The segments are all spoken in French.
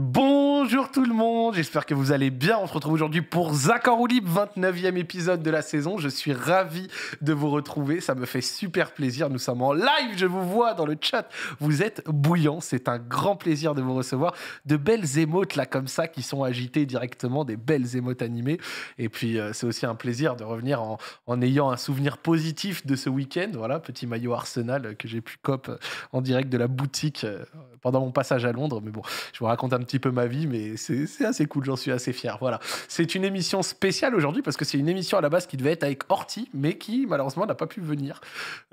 Bom Bonjour tout le monde, j'espère que vous allez bien. On se retrouve aujourd'hui pour Zach en 29e épisode de la saison. Je suis ravi de vous retrouver, ça me fait super plaisir. Nous sommes en live, je vous vois dans le chat. Vous êtes bouillants, c'est un grand plaisir de vous recevoir. De belles émotes là comme ça qui sont agitées directement, des belles émotes animées. Et puis euh, c'est aussi un plaisir de revenir en, en, ayant un souvenir positif de ce week-end. Voilà, petit maillot Arsenal que j'ai pu cop en direct de la boutique euh, pendant mon passage à Londres. Mais bon, je vous raconte un petit peu ma vie, mais c'est assez cool, j'en suis assez fier. Voilà. C'est une émission spéciale aujourd'hui parce que c'est une émission à la base qui devait être avec Horty, mais qui malheureusement n'a pas pu venir.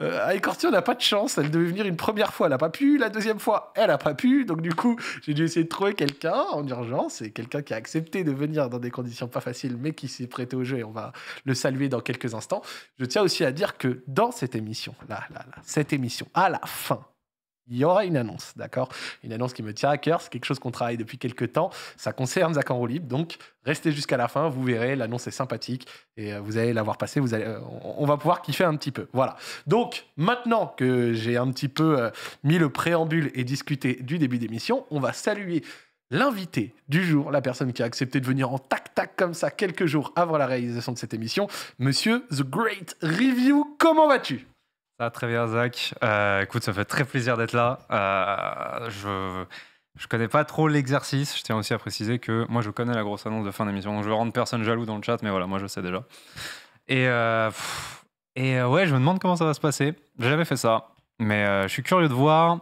Euh, avec Horty, on n'a pas de chance. Elle devait venir une première fois, elle n'a pas pu. La deuxième fois, elle n'a pas pu. Donc du coup, j'ai dû essayer de trouver quelqu'un en urgence et quelqu'un qui a accepté de venir dans des conditions pas faciles, mais qui s'est prêté au jeu et on va le saluer dans quelques instants. Je tiens aussi à dire que dans cette émission, là, là, là, cette émission, à la fin, il y aura une annonce, d'accord Une annonce qui me tient à cœur, c'est quelque chose qu'on travaille depuis quelques temps. Ça concerne Zach en libre, donc restez jusqu'à la fin, vous verrez, l'annonce est sympathique et euh, vous allez l'avoir passée, vous euh, on va pouvoir kiffer un petit peu. Voilà. Donc, maintenant que j'ai un petit peu euh, mis le préambule et discuté du début d'émission, on va saluer l'invité du jour, la personne qui a accepté de venir en tac-tac comme ça quelques jours avant la réalisation de cette émission, monsieur The Great Review. Comment vas-tu ça va très bien, Zach. Euh, écoute, ça fait très plaisir d'être là. Euh, je je connais pas trop l'exercice. Je tiens aussi à préciser que moi, je connais la grosse annonce de fin d'émission. Donc, je veux rendre personne jaloux dans le chat, mais voilà, moi, je sais déjà. Et, euh, et ouais, je me demande comment ça va se passer. j'avais jamais fait ça, mais je suis curieux de voir.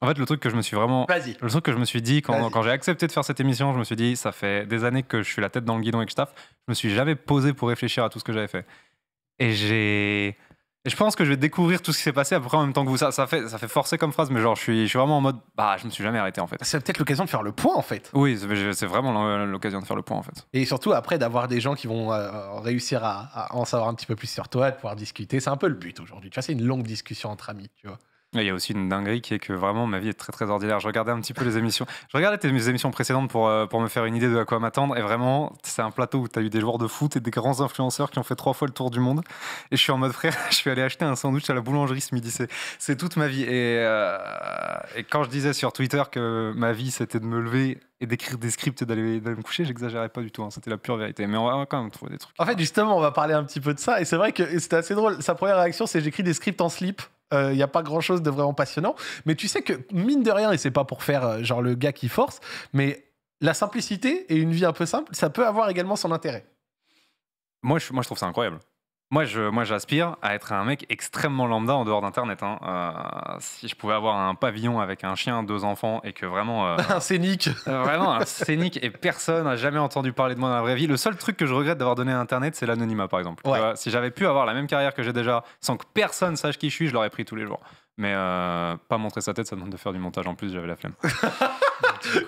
En fait, le truc que je me suis vraiment. Vas-y. Le truc que je me suis dit quand, quand j'ai accepté de faire cette émission, je me suis dit, ça fait des années que je suis la tête dans le guidon et que je taffe. Je me suis jamais posé pour réfléchir à tout ce que j'avais fait. Et j'ai je pense que je vais découvrir tout ce qui s'est passé après en même temps que vous. Ça, ça, fait, ça fait forcer comme phrase, mais genre, je suis, je suis vraiment en mode, bah, je me suis jamais arrêté en fait. C'est peut-être l'occasion de faire le point en fait. Oui, c'est vraiment l'occasion de faire le point en fait. Et surtout après d'avoir des gens qui vont euh, réussir à, en savoir un petit peu plus sur toi, de pouvoir discuter. C'est un peu le but aujourd'hui. Tu vois, c'est une longue discussion entre amis, tu vois. Il y a aussi une dinguerie qui est que vraiment ma vie est très très ordinaire. Je regardais un petit peu les émissions. Je regardais tes émissions précédentes pour, euh, pour me faire une idée de à quoi m'attendre. Et vraiment, c'est un plateau où tu as eu des joueurs de foot et des grands influenceurs qui ont fait trois fois le tour du monde. Et je suis en mode frère, je suis allé acheter un sandwich à la boulangerie ce midi. C'est toute ma vie. Et, euh, et quand je disais sur Twitter que ma vie c'était de me lever et d'écrire des scripts et d'aller me coucher, j'exagérais pas du tout. Hein. C'était la pure vérité. Mais on va, on va quand même trouver des trucs. En fait, justement, on va parler un petit peu de ça. Et c'est vrai que c'était assez drôle. Sa première réaction, c'est j'écris des scripts en slip. Il euh, n'y a pas grand chose de vraiment passionnant. Mais tu sais que, mine de rien, et c'est pas pour faire euh, genre le gars qui force, mais la simplicité et une vie un peu simple, ça peut avoir également son intérêt. Moi, moi, je trouve ça incroyable. Moi, je, moi, j'aspire à être un mec extrêmement lambda en dehors d'Internet. Hein. Euh, si je pouvais avoir un pavillon avec un chien, deux enfants et que vraiment. Euh, un scénic euh, Vraiment, un scénic et personne n'a jamais entendu parler de moi dans la vraie vie. Le seul truc que je regrette d'avoir donné à Internet, c'est l'anonymat, par exemple. si j'avais pu avoir la même carrière que j'ai déjà sans que personne sache qui je suis, je l'aurais pris tous les jours. Mais pas montrer sa tête, ça demande de faire du montage en plus, j'avais la flemme.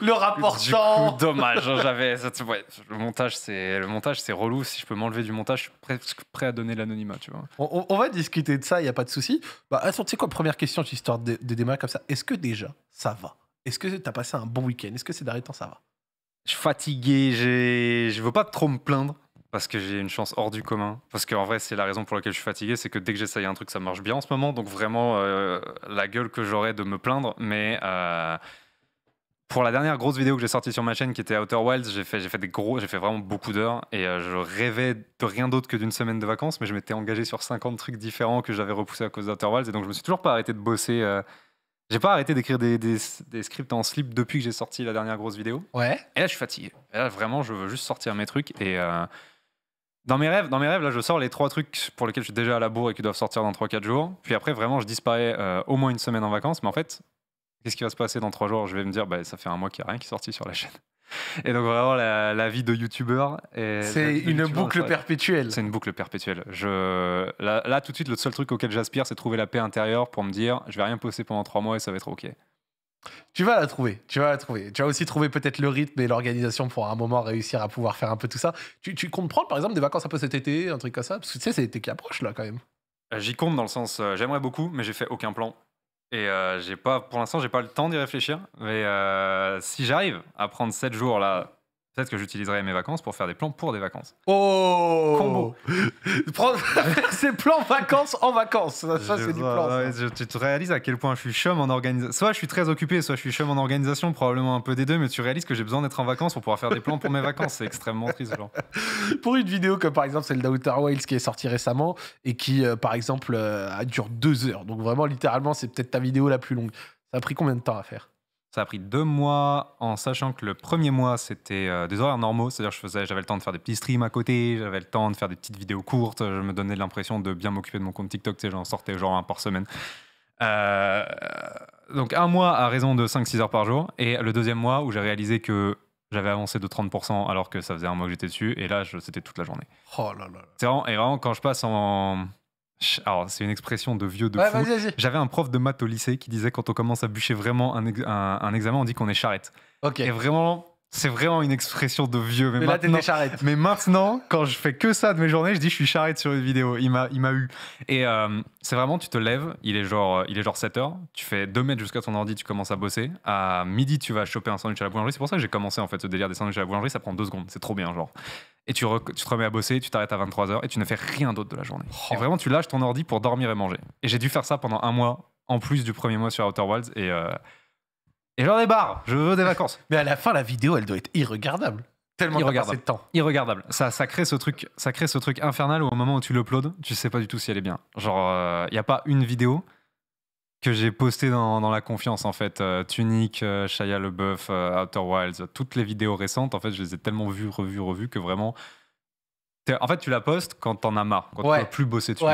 le rapportant. Du coup, dommage, hein, j'avais. le montage, c'est le montage, c'est relou. Si je peux m'enlever du montage, je suis presque prêt à donner l'anonymat, tu vois. On, va discuter de ça, il y a pas de souci. Bah, attends, tu sais quoi, première question, histoire de, démarrer comme ça. Est-ce que déjà ça va Est-ce que t'as passé un bon week-end Est-ce que c'est derniers temps ça va Je suis fatigué, je veux pas trop me plaindre parce que j'ai une chance hors du commun. Parce qu'en vrai, c'est la raison pour laquelle je suis fatigué, c'est que dès que j'essaye un truc, ça marche bien en ce moment. Donc vraiment, euh, la gueule que j'aurais de me plaindre, mais euh, pour la dernière grosse vidéo que j'ai sortie sur ma chaîne qui était Outer Wilds, j'ai fait, des gros, j'ai fait vraiment beaucoup d'heures et euh, je rêvais de rien d'autre que d'une semaine de vacances, mais je m'étais engagé sur 50 trucs différents que j'avais repoussés à cause d'Outer Wilds et donc je me suis toujours pas arrêté de bosser. Euh, j'ai pas arrêté d'écrire des, scripts en slip depuis que j'ai sorti la dernière grosse vidéo. Ouais. Et là, je suis fatigué. Et là, vraiment, je veux juste sortir mes trucs et. Euh, dans mes rêves, dans mes rêves, là, je sors les trois trucs pour lesquels je suis déjà à la bourre et qui doivent sortir dans 3-4 jours. Puis après, vraiment, je disparais au moins une semaine en vacances. Mais en fait, Qu'est-ce qui va se passer dans trois jours Je vais me dire, bah, ça fait un mois qu'il n'y a rien qui est sorti sur la chaîne. Et donc vraiment la, vie de youtubeur. C'est une boucle perpétuelle. C'est une boucle perpétuelle. Je, là, tout de suite, le seul truc auquel j'aspire, c'est trouver la paix intérieure pour me dire, je vais rien poster pendant trois mois et ça va être ok. Tu vas la trouver, tu vas la trouver. Tu vas aussi trouver peut-être le rythme et l'organisation pour à un moment réussir à pouvoir faire un peu tout ça. Tu, tu comptes prendre par exemple des vacances un peu cet été, un truc comme ça Parce que tu sais, c'est l'été qui approche là quand même. J'y compte dans le sens, euh, j'aimerais beaucoup, mais j'ai fait aucun plan. Et euh, j'ai pas, pour l'instant, j'ai pas le temps d'y réfléchir. Mais euh, si j'arrive à prendre 7 jours là, Peut-être que j'utiliserai mes vacances pour faire des plans pour des vacances. Oh Combo Prendre ses plans vacances en vacances. Ça, c'est tu te réalises à quel point je suis chum en organisation. Soit je suis très occupé, soit je suis chum en organisation, probablement un peu des deux, mais tu réalises que j'ai besoin d'être en vacances pour pouvoir faire des plans pour mes vacances. C'est extrêmement triste, genre. Pour une vidéo comme par exemple celle d'Outer Wales qui est sortie récemment et qui, euh, par exemple, euh, a dure deux heures. Donc vraiment, littéralement, c'est peut-être ta vidéo la plus longue. Ça a pris combien de temps à faire ça a pris deux mois en sachant que le premier mois, c'était euh, des horaires normaux. C'est-à-dire que j'avais le temps de faire des petits streams à côté, j'avais le temps de faire des petites vidéos courtes. Je me donnais l'impression de bien m'occuper de mon compte TikTok. Tu sais, j'en sortais genre un par semaine. Euh, donc un mois à raison de 5-6 heures par jour. Et le deuxième mois où j'ai réalisé que j'avais avancé de 30% alors que ça faisait un mois que j'étais dessus. Et là, c'était toute la journée. Oh là là. C'est vraiment, et vraiment, quand je passe en alors, c'est une expression de vieux de fou. J'avais un prof de maths au lycée qui disait quand on commence à bûcher vraiment un, un, examen, on dit qu'on est charrette. Ok. Et vraiment, c'est vraiment une expression de vieux. Mais, là, maintenant, charrette. Mais maintenant, quand je fais que ça de mes journées, je dis je suis charrette sur une vidéo. Il m'a, il m'a eu. Et euh, c'est vraiment, tu te lèves, il est genre, il est genre 7 h tu fais 2 mètres jusqu'à ton ordi, tu commences à bosser. À midi, tu vas choper un sandwich à la boulangerie. C'est pour ça que j'ai commencé en fait ce délire des sandwichs à la boulangerie. Ça prend 2 secondes. C'est trop bien, genre et tu, te remets à bosser, tu t'arrêtes à 23h et tu ne fais rien d'autre de la journée. Oh. Et vraiment, tu lâches ton ordi pour dormir et manger. Et j'ai dû faire ça pendant un mois, en plus du premier mois sur Outer Wilds. Et, euh, et j'en ai barre, je veux des vacances. Mais à la fin, la vidéo, elle doit être irregardable. Tellement irregardable. De temps. Irregardable. Ça, crée ce truc, ça crée ce truc infernal où au moment où tu l'uploades, tu sais pas du tout si elle est bien. Genre, il euh, n'y a pas une vidéo que j'ai posté dans, la confiance en fait. tunique euh, Tunic, euh, Shia LeBeouf, euh, Outer Wilds, toutes les vidéos récentes en fait, je les ai tellement vues, revues, revues que vraiment. En fait, tu la postes quand t'en as marre, quand ouais. tu plus bossé dessus.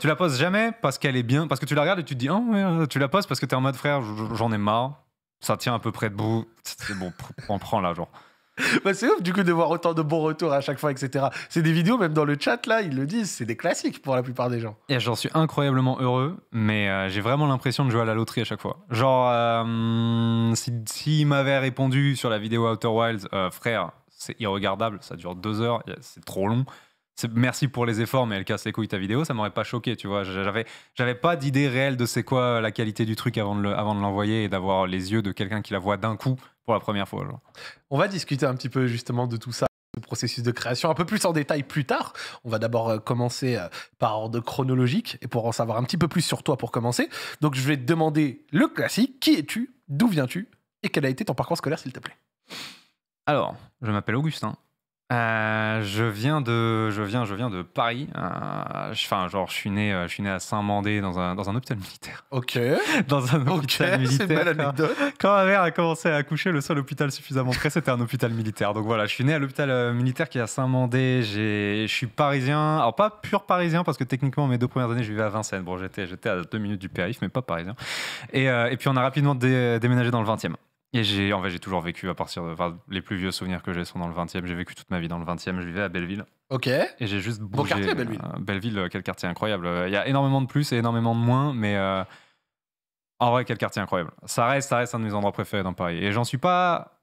tu la postes jamais parce qu'elle est bien, parce que tu la regardes et tu te dis, oh, tu la postes parce que t'es en mode frère, j'en ai marre, ça tient à peu près debout, c'est bon, on prend là, genre. Bah, c'est ouf du coup de voir autant de bons retours à chaque fois, etc. C'est des vidéos, même dans le chat là, ils le disent, c'est des classiques pour la plupart des gens. Et j'en suis incroyablement heureux, mais euh, j'ai vraiment l'impression de jouer à la loterie à chaque fois. Genre, euh, si, il m'avait répondu sur la vidéo Outer Wilds, euh, frère, c'est irregardable, ça dure deux heures, c'est trop long merci pour les efforts, mais elle casse les couilles ta vidéo, ça m'aurait pas choqué, tu vois. J'avais, j'avais pas d'idée réelle de c'est quoi euh, la qualité du truc avant de, avant de l'envoyer et d'avoir les yeux de quelqu'un qui la voit d'un coup pour la première fois. On va discuter un petit peu justement de tout ça le processus de création un peu plus en détail plus tard. On va d'abord euh, commencer euh, par ordre chronologique et pour en savoir un petit peu plus sur toi pour commencer. Donc je vais te demander le classique, qui es-tu, d'où viens-tu et quel a été ton parcours scolaire s'il te plaît Alors, je m'appelle Augustin, euh, je viens de, je viens, je viens de Paris. Euh, enfin, genre, je suis né, euh, je suis né à Saint-Mandé dans un, dans un hôpital militaire. Ok. dans un hôpital militaire. C'est Quand, ma mère a commencé à accoucher, le seul hôpital suffisamment près, c'était un hôpital militaire. Donc voilà, je suis né à l'hôpital militaire qui est à Saint-Mandé. Je suis parisien. Alors pas pur parisien parce que techniquement, mes deux premières années, je vivais à Vincennes. Bon, j'étais, j'étais à deux minutes du périph, mais pas parisien. Et, et puis on a rapidement déménagé dans le 20e. Et j'ai, en j'ai toujours vécu à partir de. les plus vieux souvenirs que j'ai sont dans le 20e. J'ai vécu toute ma vie dans le 20e. Je vivais à Belleville. Ok. Et j'ai juste bougé. quartier, euh, Belleville. Belleville, euh, quel quartier incroyable. Euh, il y a énormément de plus et énormément de moins, mais en vrai, quel quartier incroyable. Ça reste, ça reste un de mes endroits préférés dans Paris. Et j'en suis pas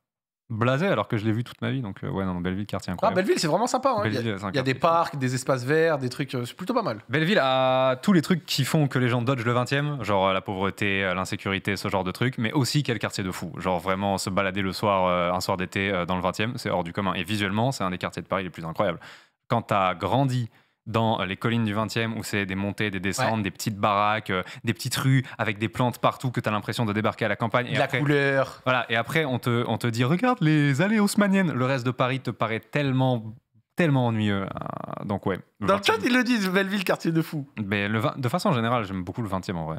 blasé alors que je l'ai vu toute ma vie. Donc, euh, ouais, non, Belleville, quartier ah, incroyable. Belleville, c'est vraiment sympa. Hein. Il y a, des parcs, des espaces verts, des trucs. Euh, c'est plutôt pas mal. Belleville a tous les trucs qui font que les gens dodgent le 20e, genre euh, la pauvreté, l'insécurité, ce genre de trucs, mais aussi quel quartier de fou. Genre vraiment se balader le soir, un soir d'été dans le 20e, c'est hors du commun. Et visuellement, c'est un des quartiers de Paris les plus incroyables. Quand t'as grandi dans euh, les collines du 20e où c'est des montées, des descentes, des petites baraques, euh, des petites rues avec des plantes partout que tu as l'impression de débarquer à la campagne. Et la couleur. Voilà, et après on te, on te dit regarde les allées haussmanniennes. Le reste de Paris te paraît tellement tellement ennuyeux. Euh, donc ouais. Dans le chat ils le disent, Belleville quartier de fou. Mais ben, le de façon générale, j'aime beaucoup le 20e en vrai.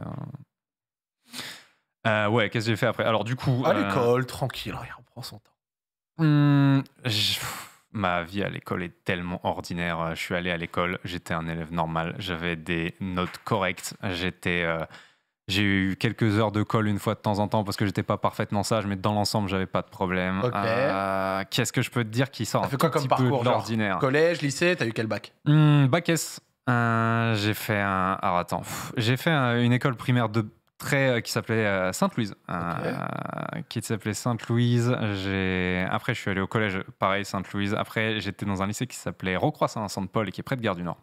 Hein. ouais, qu'est-ce que j'ai fait après Alors du coup à l'école, tranquille, on prend son temps. hum je ma vie à l'école est tellement ordinaire. Euh, je suis allé à l'école, j'étais un élève normal, j'avais des notes correctes, j'étais, euh, j'ai eu quelques heures de colle une fois de temps en temps parce que j'étais pas parfaitement sage, mais dans l'ensemble, j'avais pas de problème. Euh, qu'est-ce que je peux te dire qui sort un fait quoi comme parcours, Collège, lycée, tu as eu quel bac hmm, Bac S. j'ai fait un. attends, j'ai fait une école primaire de très euh, qui s'appelait euh, Sainte-Louise. Euh, qui s'appelait Sainte-Louise. J'ai... Après, je suis allé au collège, pareil, Sainte-Louise. Après, j'étais dans un lycée qui s'appelait Rocroix-Saint-Paul et qui est près de Gare du Nord.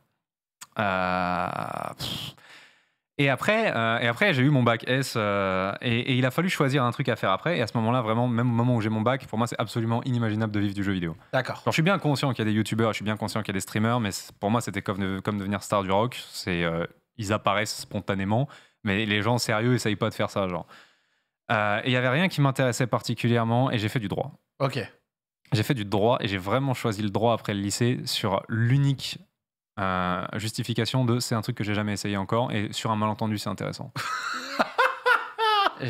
Et après, et après j'ai eu mon bac S et, il a fallu choisir un truc à faire après. Et à ce moment-là, vraiment, même au moment où j'ai mon bac, pour moi, c'est absolument inimaginable de vivre du jeu vidéo. D'accord. je suis bien conscient qu'il y a des youtubeurs, je suis bien conscient qu'il y a des streamers, mais pour moi, c'était comme, devenir star du rock. C'est ils apparaissent spontanément. Mais les gens sérieux essayent pas de faire ça, genre. Euh, il y avait rien qui m'intéressait particulièrement et j'ai fait du droit. Ok. J'ai fait du droit et j'ai vraiment choisi le droit après le lycée sur l'unique euh, justification de c'est un truc que j'ai jamais essayé encore et sur un malentendu c'est intéressant.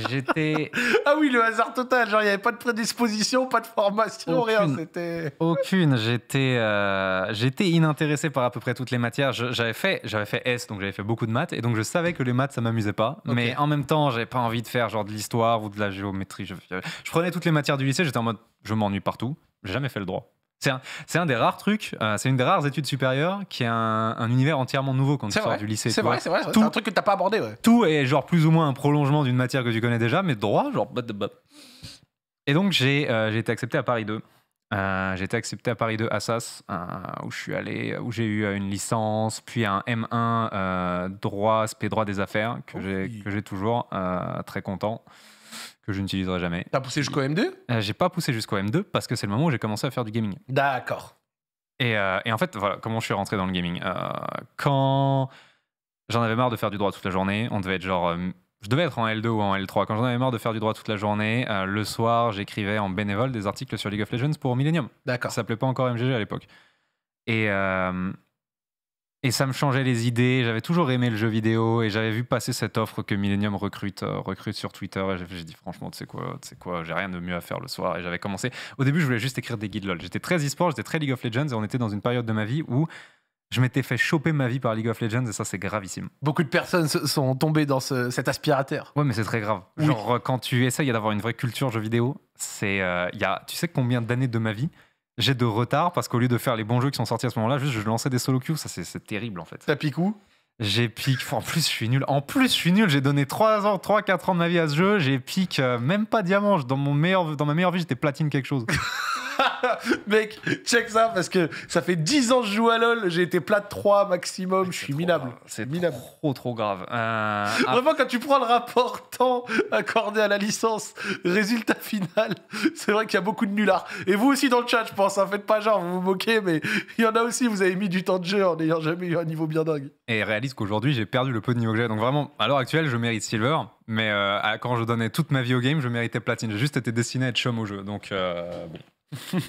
j'étais. ah oui, le hasard total. Genre, il n'y avait pas de prédisposition, pas de formation, rien. C'était. Aucune. J'étais, euh, j'étais inintéressé par à peu près toutes les matières. j'avais fait, j'avais fait S, donc j'avais fait beaucoup de maths, et donc je savais que les maths ça m'amusait pas. Mais en même temps, j'avais pas envie de faire genre de l'histoire ou de la géométrie. Je, je prenais toutes les matières du lycée. J'étais en mode, je m'ennuie partout. J'ai jamais fait le droit. C'est un, un, des rares trucs, euh, c'est une des rares études supérieures qui est un, univers entièrement nouveau quand tu sors du lycée. C'est vrai, c'est vrai, c'est un truc que t'as pas abordé. Tout est genre plus ou moins un prolongement d'une matière que tu connais déjà, mais droit, genre. Et donc euh, j'ai été accepté à Paris 2. Euh, j'ai été accepté à Paris 2 Assas, où je suis allé, où j'ai eu une licence, puis un M1 droit, SP droit des affaires, que oh j'ai toujours, très content que je n'utiliserai jamais. T'as poussé jusqu'au M2 euh, J'ai pas poussé jusqu'au M2 parce que c'est le moment où j'ai commencé à faire du gaming. D'accord. Et, euh, en fait, voilà comment je suis rentré dans le gaming. Euh, quand j'en avais marre de faire du droit toute la journée, on devait être genre. je devais être en L2 ou en L3. Quand j'en avais marre de faire du droit toute la journée, le soir, j'écrivais en bénévole des articles sur League of Legends pour Millennium. D'accord. Ça s'appelait pas encore MGG à l'époque. Et et ça me changeait les idées. J'avais toujours aimé le jeu vidéo et j'avais vu passer cette offre que Millennium euh, recrute, sur Twitter. Et j'ai dit franchement, tu sais quoi, tu sais quoi, j'ai rien de mieux à faire le soir. Et j'avais commencé. Au début, je voulais juste écrire des guides LOL. J'étais très e-sport, j'étais très League of Legends et on était dans une période de ma vie où je m'étais fait choper ma vie par League of Legends et ça, c'est gravissime. Beaucoup de personnes sont tombées dans cet aspirateur. Ouais, mais c'est très grave. Genre, euh, quand tu essayes d'avoir une vraie culture jeu vidéo, c'est. Euh, il tu sais combien d'années de ma vie j'ai de retard parce qu'au lieu de faire les bons jeux qui sont sortis à ce moment-là, juste je lançais des solo queues. Ça, c'est terrible en fait. T'as piqué où J'ai piqué. En plus, je suis nul. En plus, je suis nul. J'ai donné 3 ans, 3, 4 ans de ma vie à ce jeu. J'ai piqué euh, même pas diamant. Dans, mon meilleur, dans ma meilleure vie, j'étais platine quelque chose. Mec, check ça parce que ça fait 10 ans que je joue à LoL, j'ai été plat 3 maximum, je suis minable. C'est minable. Trop trop grave. Euh, vraiment, quand tu prends le rapport temps accordé à la licence, résultat final, c'est vrai qu'il y a beaucoup de nullards. Et vous aussi dans le chat, je pense, En hein, faites pas genre, vous vous moquez, mais il y en a aussi, vous avez mis du temps de jeu en n'ayant jamais eu un niveau bien dingue. Et réalise qu'aujourd'hui, j'ai perdu le peu de niveau que j'ai. Donc vraiment, à l'heure actuelle, je mérite silver, mais euh, quand je donnais toute ma vie au game, je méritais platine. J'ai juste été destiné à être chum au jeu. Donc, euh, bon.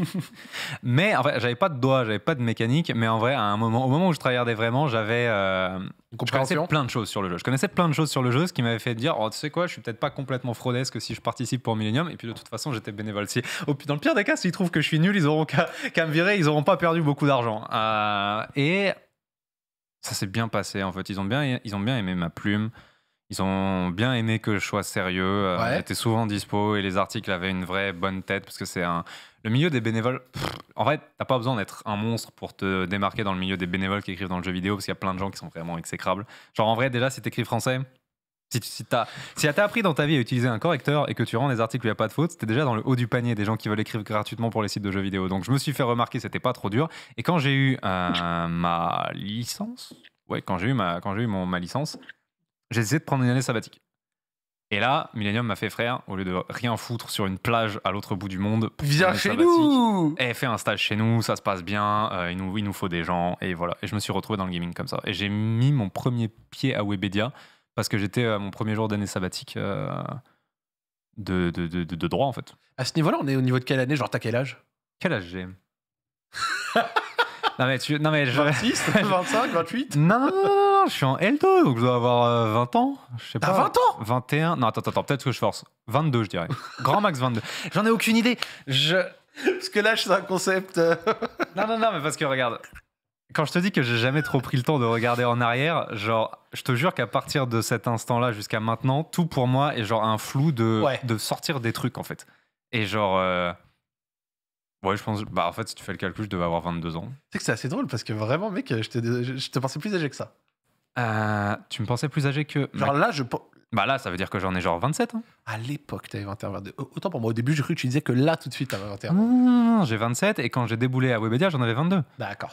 mais en fait, j'avais pas de doigts, j'avais pas de mécanique, mais en vrai, à un moment, au moment où je travaillais vraiment, j'avais euh, je connaissais plein de choses sur le jeu. Je connaissais plein de choses sur le jeu, ce qui m'avait fait dire, oh, tu sais quoi, je suis peut-être pas complètement fraudesque si je participe pour Millennium. Et puis de toute façon, j'étais bénévole. Si, oh, dans le pire des cas, s'ils trouvent que je suis nul, ils auront qu'à me virer, ils auront pas perdu beaucoup d'argent. Euh, et ça s'est bien passé en fait. Ils ont bien, ils ont bien aimé ma plume. Ils ont bien aimé que je sois sérieux. Euh, j'étais souvent dispo et les articles avaient une vraie bonne tête parce que c'est un le milieu des bénévoles, en vrai, t'as pas besoin d'être un monstre pour te démarquer dans le milieu des bénévoles qui écrivent dans le jeu vidéo, parce qu'il y a plein de gens qui sont vraiment exécrables. Genre, en vrai, déjà, si t'écris français, si tu si appris dans ta vie à utiliser un correcteur et que tu rends des articles où il n'y a pas de faute, c'était déjà dans le haut du panier des gens qui veulent écrire gratuitement pour les sites de jeux vidéo. Donc je me suis fait remarquer, c'était pas trop dur. Et quand j'ai eu euh, ma licence, ouais, quand j'ai eu ma, quand j'ai eu ma licence, j'ai essayé de prendre une année sabbatique. Et là, Millennium m'a fait frère, au lieu de rien foutre sur une plage à l'autre bout du monde, viens chez nous Et fais un stage chez nous, ça se passe bien, euh, il, nous, nous faut des gens, et voilà. Et je me suis retrouvé dans le gaming comme ça. Et j'ai mis mon premier pied à Webedia, parce que j'étais à mon premier jour d'année sabbatique euh, de, de, de, de, droit, en fait. À ce niveau-là, on est au niveau de quelle année Genre, t'as quel âge Quel âge j'ai Non mais, non, mais je... 26, 25, 28 non, non, non, non, je suis en L2, donc je dois avoir 20 euh, ans. Je sais pas. 20 ans 21. Non, attends, attends, peut-être que je force. 22, je dirais. Grand max 22. J'en ai aucune idée. Je... Parce que là, je suis un concept. Euh. non, non, non, mais parce que regarde. Quand je te dis que j'ai jamais trop pris le temps de regarder en arrière, genre, je te jure qu'à partir de cet instant-là jusqu'à maintenant, tout pour moi est genre un flou de, de sortir des trucs en fait. Et genre. Euh, Ouais, je pense. Bah, en fait, si tu fais le calcul, je devais avoir 22 ans. C'est que c'est assez drôle parce que vraiment, mec, je te, je te pensais plus âgé que ça. Euh, tu me pensais plus âgé que. Genre là, je. Bah là, ça veut dire que j'en ai genre 27. Hein. À l'époque, t'avais 21, 22. Autant pour moi, au début, je cru que tu disais que là, tout de suite, t'avais 21. Non, j'ai 27 et quand j'ai déboulé à Webedia, j'en avais 22. D'accord.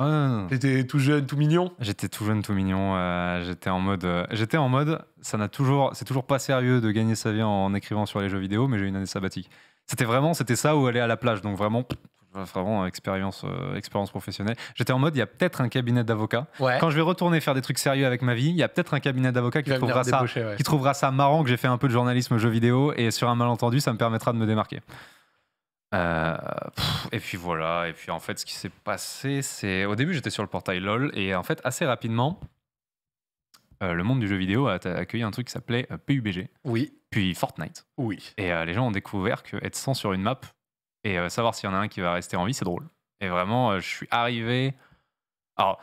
J'étais T'étais tout jeune, tout mignon J'étais tout jeune, tout mignon. Euh, j'étais en mode. Euh, j'étais en mode. Ça n'a toujours. C'est toujours pas sérieux de gagner sa vie en, écrivant sur les jeux vidéo, mais j'ai une année sabbatique. C'était vraiment. C'était ça où aller à la plage. Donc vraiment. Vraiment expérience, euh, expérience professionnelle. J'étais en mode, il y a peut-être un cabinet d'avocat. Quand je vais retourner faire des trucs sérieux avec ma vie, il y a peut-être un cabinet d'avocat qui, trouvera ça, qui trouvera ça marrant que j'ai fait un peu de journalisme jeux vidéo et sur un malentendu, ça me permettra de me démarquer. Euh, et puis voilà, et puis en fait, ce qui s'est passé, c'est au début j'étais sur le portail LOL et en fait, assez rapidement, euh, le monde du jeu vidéo a accueilli un truc qui s'appelait PUBG. Oui. Puis Fortnite. Oui. Et les gens ont découvert que être 100 sur une map, et euh, savoir s'il y en a un qui va rester en vie, c'est drôle. Et vraiment, euh, je suis arrivé. Alors,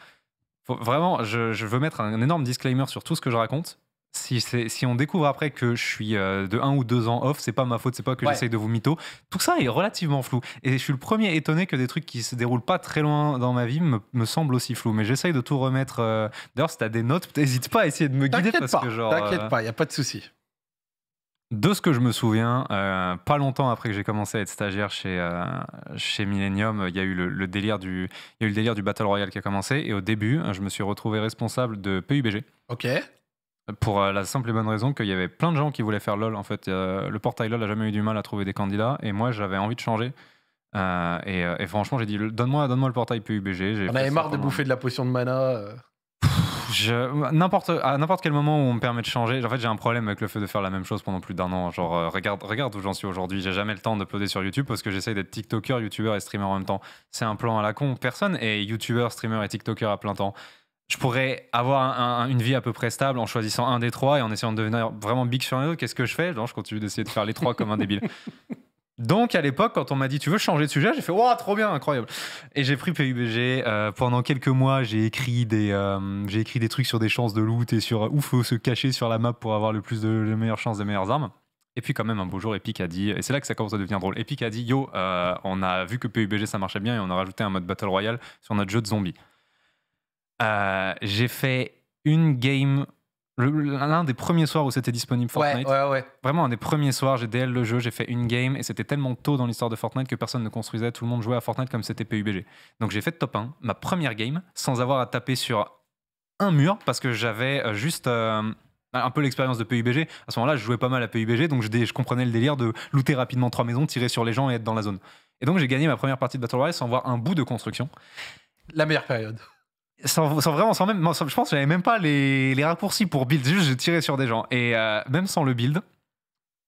vraiment, je, veux mettre un énorme disclaimer sur tout ce que je raconte. Si, si on découvre après que je suis euh, de 1 ou deux ans off, c'est pas ma faute, c'est pas que j'essaye de vous mytho. Tout ça est relativement flou. Et je suis le premier étonné que des trucs qui se déroulent pas très loin dans ma vie me, me semblent aussi flous. Mais j'essaye de tout remettre. D'ailleurs, si t'as des notes, n'hésite pas à essayer de me guider. parce pas, t'inquiète pas, il a pas de souci. De ce que je me souviens, euh, pas longtemps après que j'ai commencé à être stagiaire chez, euh, chez Millennium, il y, a eu le, délire du, eu le délire du Battle Royale qui a commencé. Et au début, je me suis retrouvé responsable de PUBG. Ok. Pour euh, la simple et bonne raison qu'il y avait plein de gens qui voulaient faire LOL. En fait, le portail LOL a jamais eu du mal à trouver des candidats. Et moi, j'avais envie de changer. et, franchement, j'ai dit donne-moi donne le portail PUBG. On avait marre de bouffer de la potion de mana n'importe à n'importe quel moment où on me permet de changer, en fait j'ai un problème avec le fait de faire la même chose pendant plus d'un an. Genre euh, regarde regarde où j'en suis aujourd'hui, j'ai jamais le temps d'uploader sur YouTube parce que j'essaye d'être TikToker, YouTuber et streamer en même temps. C'est un plan à la con. Personne est YouTuber, streamer et TikToker à plein temps. Je pourrais avoir une vie à peu près stable en choisissant un des trois et en essayant de devenir vraiment big sur un autre. Qu'est-ce que je fais genre je continue d'essayer de faire les trois comme un débile. Donc à l'époque, quand on m'a dit tu veux changer de sujet, j'ai fait waouh trop bien, incroyable. Et j'ai pris PUBG. Euh, pendant quelques mois, j'ai écrit des euh, j'ai écrit des trucs sur des chances de loot et sur euh, où faut se cacher sur la map pour avoir le plus de les meilleures chances, des meilleures armes. Et puis quand même un beau jour, Epic a dit et c'est là que ça commence à devenir drôle. Epic a dit yo, on a vu que PUBG ça marchait bien et on a rajouté un mode battle royale sur notre jeu de zombies. j'ai fait une game l'un des premiers soirs où c'était disponible Fortnite. Ouais, ouais, Vraiment, un des premiers soirs, j'ai DL le jeu, j'ai fait une game et c'était tellement tôt dans l'histoire de Fortnite que personne ne construisait, tout le monde jouait à Fortnite comme c'était PUBG. Donc j'ai fait top 1, ma première game, sans avoir à taper sur un mur parce que j'avais euh, juste. Euh, un peu l'expérience de PUBG. À ce moment-là, je jouais pas mal à PUBG, donc je, je comprenais le délire de looter rapidement trois maisons, tirer sur les gens et être dans la zone. Et donc j'ai gagné ma première partie de Battle Royale sans voir un bout de construction. La meilleure période sans, vraiment, sans même, je pense que j'avais même pas les, raccourcis pour build, juste je tirais sur des gens. Et euh, même sans le build,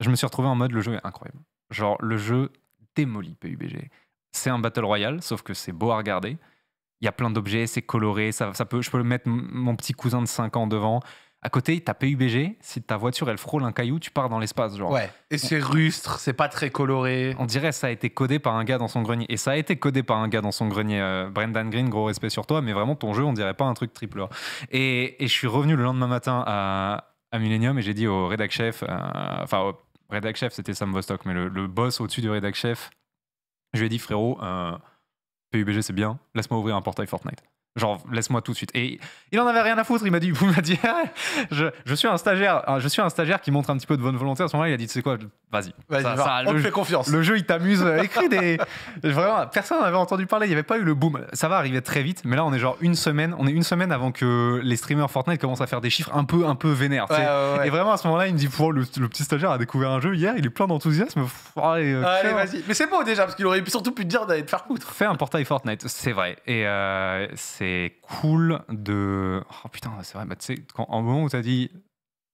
je me suis retrouvé en mode le jeu est incroyable. Genre, le jeu démolit PUBG. C'est un Battle Royale, sauf que c'est beau à regarder. Il y a plein d'objets, c'est coloré, ça, ça peut, je peux mettre mon petit cousin de 5 ans devant. À côté, t'as PUBG. Si ta voiture, elle frôle un caillou, tu pars dans l'espace. Genre. Ouais. Et c'est rustre, c'est pas très coloré. On dirait ça a été codé par un gars dans son grenier. Et ça a été codé par un gars dans son grenier. Euh, Brendan Green, gros respect sur toi, mais vraiment, ton jeu, on dirait pas un truc triple Et, je suis revenu le lendemain matin à, Millennium et j'ai dit au rédac chef, euh, enfin, chef, c'était Sam Vostok, mais le, boss au-dessus du rédac chef, je lui ai dit, frérot, euh, PUBG, c'est bien, laisse-moi ouvrir un portail Fortnite. Genre, laisse-moi tout de suite. Et il en avait rien à foutre. Il m'a dit, il m'a dit, ah, je, je, suis un stagiaire, je suis un stagiaire qui montre un petit peu de bonne volonté. À ce moment-là, il a dit, C'est quoi, vas-y, ça, va. on te fait confiance. Le jeu, il t'amuse. Euh, écris des. Vraiment, personne n'avait entendu parler. Il n'y avait pas eu le boom. Ça va arriver très vite, mais là, on est genre une semaine. On est une semaine avant que les streamers Fortnite commencent à faire des chiffres un peu, un peu vénères. Et vraiment, à ce moment-là, il me dit, pour le, petit stagiaire a découvert un jeu hier. Il est plein d'enthousiasme. Euh, Allez, vas-y. Mais c'est beau déjà parce qu'il aurait surtout pu te dire d'aller te faire foutre. Fais un portail Fortnite, c'est vrai. Et euh, c'est cool de. Oh putain, c'est vrai, bah, tu sais, quand, en moment où t'as dit.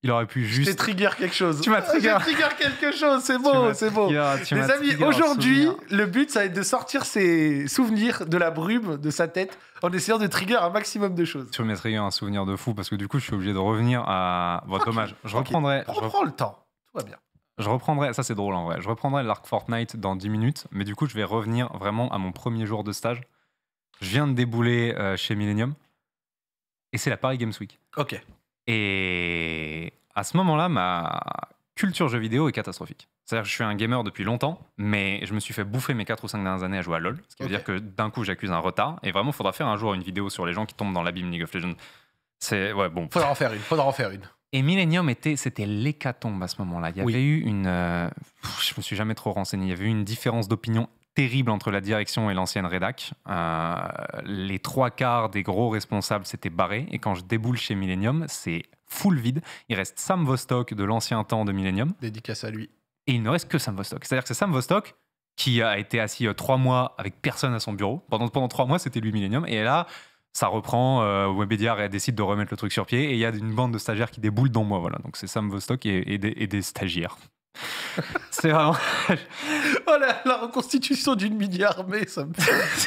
Il aurait pu juste. Je trigger quelque chose. Tu m'as trigger. quelque chose, c'est beau, c'est beau. Les amis, aujourd'hui, le but, ça va être de sortir ses souvenirs de la brume de sa tête en essayant de trigger un maximum de choses. Tu m'as trigger un souvenir de fou parce que du coup, je suis obligé de revenir à. Bon, hommage dommage. Je reprendrai. Reprends le temps. Tout va bien. Je reprendrai, ça c'est drôle en vrai, je reprendrai l'arc Fortnite dans 10 minutes, mais du coup je vais revenir vraiment à mon premier jour de stage. Je viens de débouler euh, chez Millennium et c'est la Paris Games Week. Ok. Et à ce moment-là, ma culture jeu vidéo est catastrophique. C'est-à-dire que je suis un gamer depuis longtemps, mais je me suis fait bouffer mes 4 ou 5 dernières années à jouer à LoL. Ce qui veut dire que d'un coup, j'accuse un retard. Et vraiment, il faudra faire un jour une vidéo sur les gens qui tombent dans l'abîme League of Legends. C'est. Ouais, bon. Faudra en faire une. Faudra en faire une. Et Millennium, était, c'était l'hécatombe à ce moment-là. Il y avait eu une. Euh, je me suis jamais trop renseigné. Il y avait eu une différence d'opinion terrible entre la direction et l'ancienne rédac. Euh, les trois quarts des gros responsables s'étaient barrés. Et quand je déboule chez Millennium, c'est full vide. Il reste Sam Vostok de l'ancien temps de Millennium. Dédicace à lui. Et il ne reste que Sam Vostok. C'est-à-dire que c'est Sam Vostok qui a été assis euh, trois mois avec personne à son bureau. Pendant, pendant trois mois, c'était lui Millennium. Et là, ça reprend. Euh, décide de remettre le truc sur pied. Et il y a une bande de stagiaires qui déboule dans moi. Voilà. Donc c'est Sam Vostok et des stagiaires. C'est vraiment. oh, la, reconstitution d'une mini-armée, ça me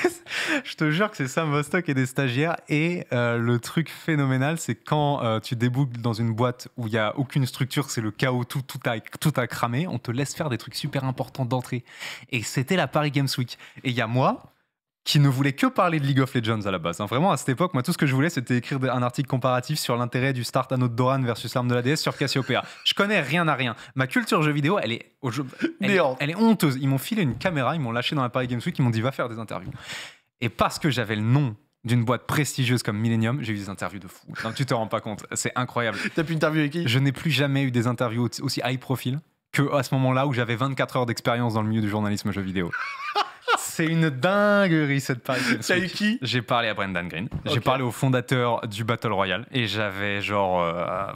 Je te jure que c'est Sam Vostok et des stagiaires. Et euh, le truc phénoménal, c'est quand euh, tu déboucles dans une boîte où il n'y a aucune structure, c'est le chaos, tout, tout, tout a cramé. On te laisse faire des trucs super importants d'entrée. Et c'était la Paris Games Week. Et il y a moi, qui ne voulait que parler de League of Legends à la base. Hein. Vraiment, à cette époque, moi, tout ce que je voulais, c'était écrire un article comparatif sur l'intérêt du start à notre Doran versus l'arme de la DS sur Cassiopeia. je connais rien à rien. Ma culture jeu vidéo, elle est, elle, est... honteuse. Ils m'ont filé une caméra, ils m'ont lâché dans la Paris Games Week, ils m'ont dit va faire des interviews. Et parce que j'avais le nom d'une boîte prestigieuse comme Millennium, j'ai eu des interviews de fou. Non, tu te rends pas compte, c'est incroyable. T'as pu interviewer qui Je n'ai plus jamais eu des interviews aussi high profile que à ce moment-là où j'avais 24 heures d'expérience dans le milieu du journalisme jeu vidéo. C'est une dinguerie cette Paris Games T'as eu qui J'ai parlé à Brendan Green. J'ai parlé au fondateur du Battle Royale. Et j'avais genre. Euh,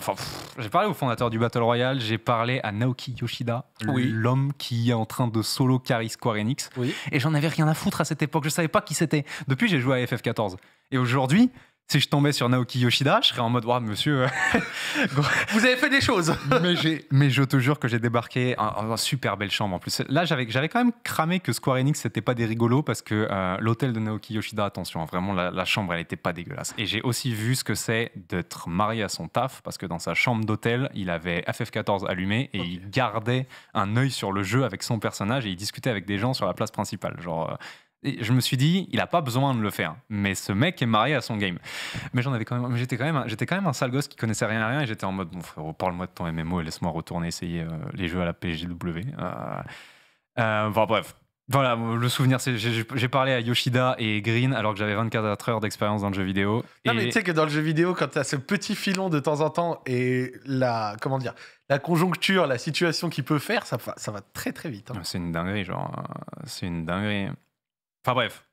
j'ai parlé au fondateur du Battle Royale. J'ai parlé à Naoki Yoshida, oui. l'homme qui est en train de solo Carry Square Enix. Et j'en avais rien à foutre à cette époque. Je savais pas qui c'était. Depuis, j'ai joué à FF14. Et aujourd'hui, si je tombais sur Naoki Yoshida, je serais en mode, Waouh, monsieur, euh, vous avez fait des choses. mais, je te jure que j'ai débarqué en, super belle chambre. En plus, là, j'avais, j'avais quand même cramé que Square Enix, c'était pas des rigolos parce que euh, l'hôtel de Naoki Yoshida, attention, hein, vraiment, la, chambre, elle était pas dégueulasse. Et j'ai aussi vu ce que c'est d'être marié à son taf parce que dans sa chambre d'hôtel, il avait FF14 allumé et il gardait un œil sur le jeu avec son personnage et il discutait avec des gens sur la place principale. Genre. Euh, je me suis dit, il n'a pas besoin de le faire. Mais ce mec est marié à son game. Mais j'en avais quand même, j'étais quand même, j'étais quand même un sale gosse qui connaissait rien à rien. Et j'étais en mode, mon frérot, parle-moi de ton MMO et laisse-moi retourner essayer euh, les jeux à la PGW. Euh, euh bref. Voilà, le souvenir, c'est j'ai parlé à Yoshida et Green alors que j'avais 24 heures d'expérience dans le jeu vidéo. Non, mais tu sais que dans le jeu vidéo, quand tu as ce petit filon de temps en temps et la, comment dire, la conjoncture, la situation qui peut faire, ça, ça va très très vite. Hein. C'est une dinguerie, genre, c'est une dinguerie. Enfin bref,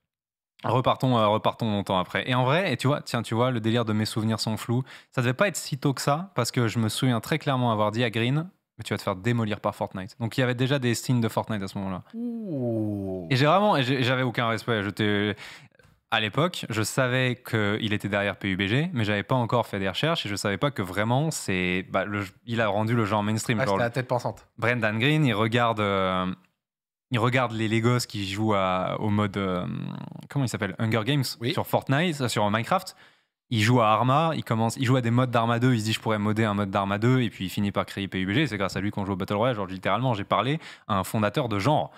Repartons, euh, repartons longtemps après. Et en vrai, et tu vois, tiens, tu vois, le délire de mes souvenirs sont flous. Ça devait pas être si tôt que ça, parce que je me souviens très clairement avoir dit à Green, mais tu vas te faire démolir par Fortnite. Donc il y avait déjà des signes de Fortnite à ce moment-là. Et j'ai vraiment, j'avais aucun respect. Je à l'époque, je savais qu'il était derrière PUBG, mais j'avais pas encore fait des recherches et je savais pas que vraiment, c'est, bah, il a rendu le genre mainstream. Ah, la tête pensante. Brendan Green, il regarde. Euh, il regarde les, Legos qui jouent à, au mode. Euh, comment il s'appelle Hunger Games sur Fortnite, sur Minecraft. Il joue à Arma, il, commence, il joue à des modes d'Arma 2, il se dit je pourrais modder un mode d'Arma 2, et puis il finit par créer PUBG. C'est grâce à lui qu'on joue au Battle Royale. Genre, littéralement, j'ai parlé à un fondateur de genre.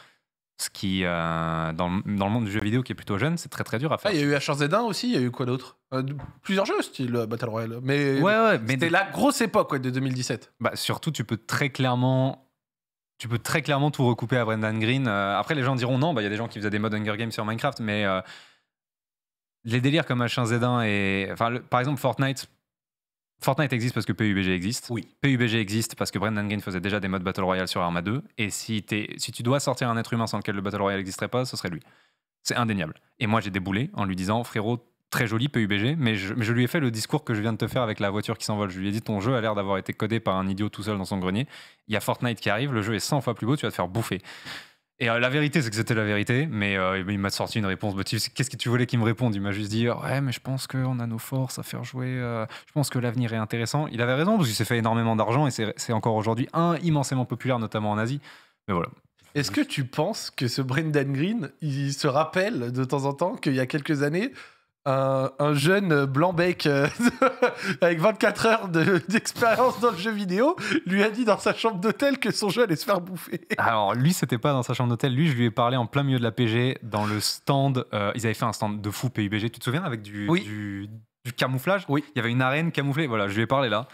Ce qui, euh, dans, le- monde du jeu vidéo qui est plutôt jeune, c'est très très dur à faire. Ah, il y a eu h 1 aussi, il y a eu quoi d'autre euh, Plusieurs jeux style Battle Royale. Mais ouais, mais c'était la grosse époque de 2017. bah, surtout, tu peux très clairement tu peux très clairement tout recouper à Brendan Green. Euh, après, les gens diront non, bah, il y a des gens qui faisaient des modes Hunger Games sur Minecraft, mais euh, les délires comme H1Z1 et. par exemple, Fortnite. Fortnite existe parce que PUBG existe. Oui. PUBG existe parce que Brendan Green faisait déjà des modes Battle Royale sur Arma 2. Et si, si tu dois sortir un être humain sans lequel le Battle Royale n'existerait pas, ce serait lui. C'est indéniable. Et moi, j'ai déboulé en lui disant frérot, très joli PUBG, mais je, mais je, lui ai fait le discours que je viens de te faire avec la voiture qui s'envole. Je lui ai dit ton jeu a l'air d'avoir été codé par un idiot tout seul dans son grenier. Il y a Fortnite qui arrive, le jeu est 100 fois plus beau, tu vas te faire bouffer. Et euh, la vérité, c'est que c'était la vérité, mais euh, il m'a sorti une réponse Qu'est-ce que tu voulais qu'il me réponde Il m'a juste dit Ouais, mais je pense qu'on a nos forces à faire jouer. Euh, je pense que l'avenir est intéressant. Il avait raison, parce qu'il s'est fait énormément d'argent et c'est encore aujourd'hui un immensément populaire, notamment en Asie. Mais voilà. Est-ce que tu penses que ce Brendan Green, il se rappelle de temps en temps qu'il y a quelques années, un, jeune blanc-bec euh, avec 24 heures d'expérience dans le jeu vidéo lui a dit dans sa chambre d'hôtel que son jeu allait se faire bouffer. Alors, lui, c'était pas dans sa chambre d'hôtel. Lui, je lui ai parlé en plein milieu de la PG, dans le stand. Euh, ils avaient fait un stand de fou PUBG, tu te souviens, avec du, du, camouflage Oui. Il y avait une arène camouflée. Voilà, je lui ai parlé là.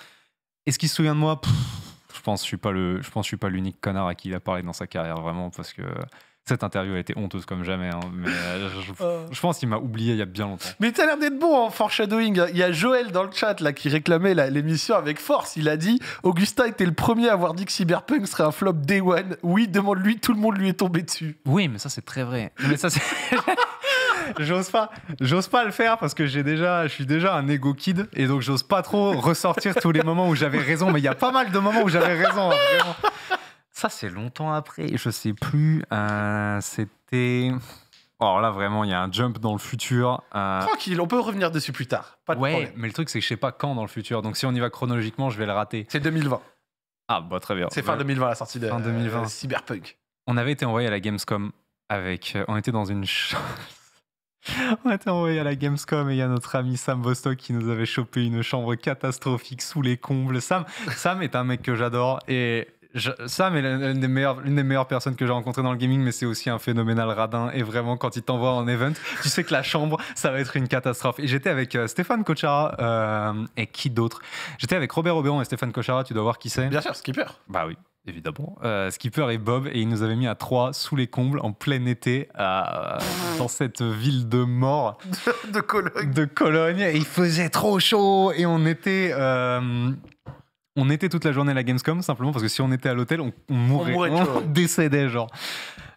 Est-ce qu'il se souvient de moi Je pense que je suis pas le, je pense je suis pas l'unique connard à qui il a parlé dans sa carrière, vraiment, parce que cette interview a été honteuse comme jamais, hein, mais euh, oh. je, pense qu'il m'a oublié il y a bien longtemps. Mais t'as l'air d'être bon en hein, foreshadowing. Il y a Joël dans le chat là qui réclamait l'émission avec force. Il a dit Augusta était le premier à avoir dit que Cyberpunk serait un flop day one. Oui, demande-lui, tout le monde lui est tombé dessus. Oui, mais ça c'est très vrai. Mais ça j'ose pas, j'ose pas le faire parce que j'ai déjà, je suis déjà un ego kid et donc j'ose pas trop ressortir tous les moments où j'avais raison. Mais il y a pas mal de moments où j'avais raison. Hein, vraiment. Ça, c'est longtemps après. Je sais plus. Euh, c'était. Alors oh, là, vraiment, il y a un jump dans le futur. Euh... Tranquille, on peut revenir dessus plus tard. Pas de ouais, mais le truc, c'est que je sais pas quand dans le futur. Donc si on y va chronologiquement, je vais le rater. C'est 2020. Ah, bah très bien. C'est fin 2020, la sortie de euh, Cyberpunk. On avait été envoyé à la Gamescom avec. Euh, on était dans une. chambre... on était envoyé à la Gamescom et il y a notre ami Sam Bostock qui nous avait chopé une chambre catastrophique sous les combles. Sam, Sam est un mec que j'adore et Sam est l'une des, meilleures, personnes que j'ai rencontrées dans le gaming, mais c'est aussi un phénoménal radin. Et vraiment, quand il t'envoie en event, tu sais que la chambre, ça va être une catastrophe. Et j'étais avec euh, Stéphane Cochara euh, et qui d'autre J'étais avec Robert Oberon et Stéphane Cochara, tu dois voir qui c'est. Bien sûr, Skipper. Bah oui évidemment. Euh, Skipper et Bob, et ils nous avaient mis à trois sous les combles en plein été à, dans cette ville de mort. De, Cologne. De Cologne. Et il faisait trop chaud et on était on était toute la journée à la Gamescom simplement parce que si on était à l'hôtel, on, mourrait. on, décédait genre.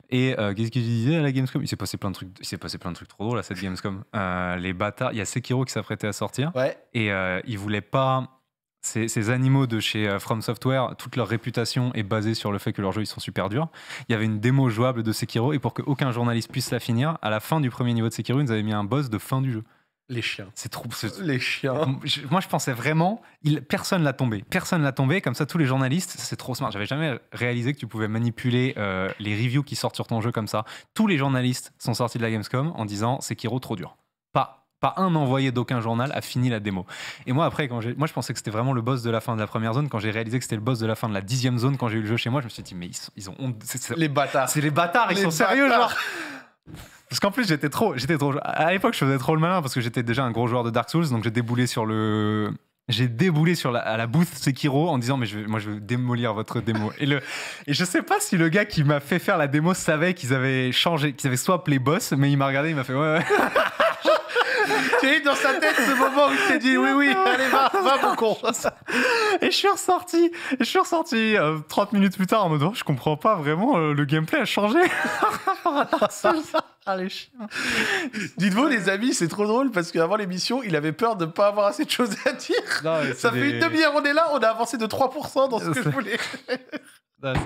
Et euh, qu'est-ce qu'ils disait à la Gamescom Il s'est passé plein de trucs, il s'est passé plein de trucs trop drôles à cette Gamescom. Euh, les bâtards, il y a Sekiro qui s'apprêtait à sortir ouais. et euh, ils il voulait pas. Ces, ces, animaux de chez From Software, toute leur réputation est basée sur le fait que leurs jeux ils sont super durs. Il y avait une démo jouable de Sekiro et pour qu'aucun journaliste puisse la finir, à la fin du premier niveau de Sekiro, ils avaient mis un boss de fin du jeu. Les chiens. C'est trop. Les chiens. moi, je pensais vraiment, il, personne l'a tombé. Personne l'a tombé. Comme ça, tous les journalistes, c'est trop smart. J'avais jamais réalisé que tu pouvais manipuler euh, les reviews qui sortent sur ton jeu comme ça. Tous les journalistes sont sortis de la Gamescom en disant c'est Kiro trop dur. Pas pas un envoyé d'aucun journal a fini la démo. Et moi, après, quand moi, je pensais que c'était vraiment le boss de la fin de la première zone. Quand j'ai réalisé que c'était le boss de la fin de la dixième zone, quand j'ai eu le jeu chez moi, je me suis dit, mais ils, ont Les bâtards. C'est les bâtards, ils sont sérieux, genre. Parce qu'en plus, j'étais trop, j'étais trop. À l'époque, je faisais trop le malin parce que j'étais déjà un gros joueur de Dark Souls, donc j'ai déboulé sur le. J'ai déboulé sur la, à la booth Sekiro en disant mais je moi je veux démolir votre démo et le et je sais pas si le gars qui m'a fait faire la démo savait qu'ils avaient changé qu'ils avaient swap les boss mais il m'a regardé il m'a fait ouais, ouais. Et dans sa tête ce moment où il s'est dit oui, oui, allez, va, va, mon Et je suis ressorti, je suis ressorti 30 euh, minutes plus tard en mode, oh, je comprends pas vraiment, euh, le gameplay a changé. Dites-vous, les amis, c'est trop drôle parce qu'avant l'émission, il avait peur de ne pas avoir assez de choses à dire. ça fait une demi-heure, on est là, on a avancé de 3% dans ce que je voulais.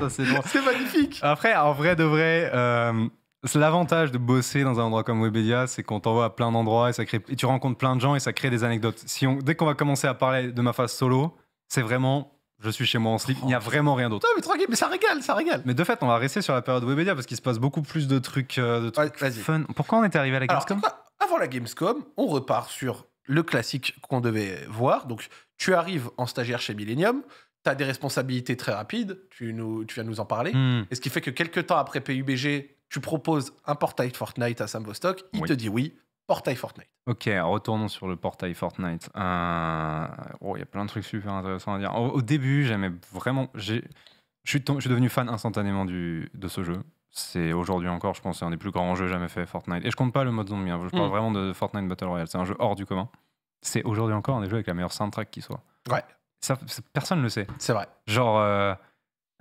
c'est magnifique. Après, en vrai de vrai. Euh, L'avantage de bosser dans un endroit comme Webedia, c'est qu'on t'envoie à plein d'endroits et, ça crée... tu rencontres plein de gens et ça crée des anecdotes. Dès qu'on va commencer à parler de ma phase solo, c'est vraiment je suis chez moi en slip, il n'y a vraiment rien d'autre. mais tranquille, mais ça régale, ça régale. Mais de fait, on va rester sur la période Webedia parce qu'il se passe beaucoup plus de trucs, euh, de trucs fun. Pourquoi on était arrivé à la Gamescom Avant la Gamescom, on repart sur le classique qu'on devait voir. Donc, tu arrives en stagiaire chez Millennium, tu as des responsabilités très rapides, tu, nous, tu viens nous en parler. Hmm. Et ce qui fait que quelques temps après PUBG, tu proposes un portail Fortnite à Sam Vostok, il te dit oui, portail Fortnite. Ok, retournons sur le portail Fortnite. Euh, oh, il y a plein de trucs super intéressants à dire. Au, début, j'aimais vraiment. Je suis, devenu fan instantanément du... de ce jeu. C'est aujourd'hui encore, je pense, c'est un des plus grands jeux jamais fait, Fortnite. Et je compte pas le mode zombie, hein. je parle mm. vraiment de Fortnite Battle Royale. C'est un jeu hors du commun. C'est aujourd'hui encore un des jeux avec la meilleure soundtrack qui soit. Ouais. Ça, personne ne le sait. C'est vrai. Genre. Euh,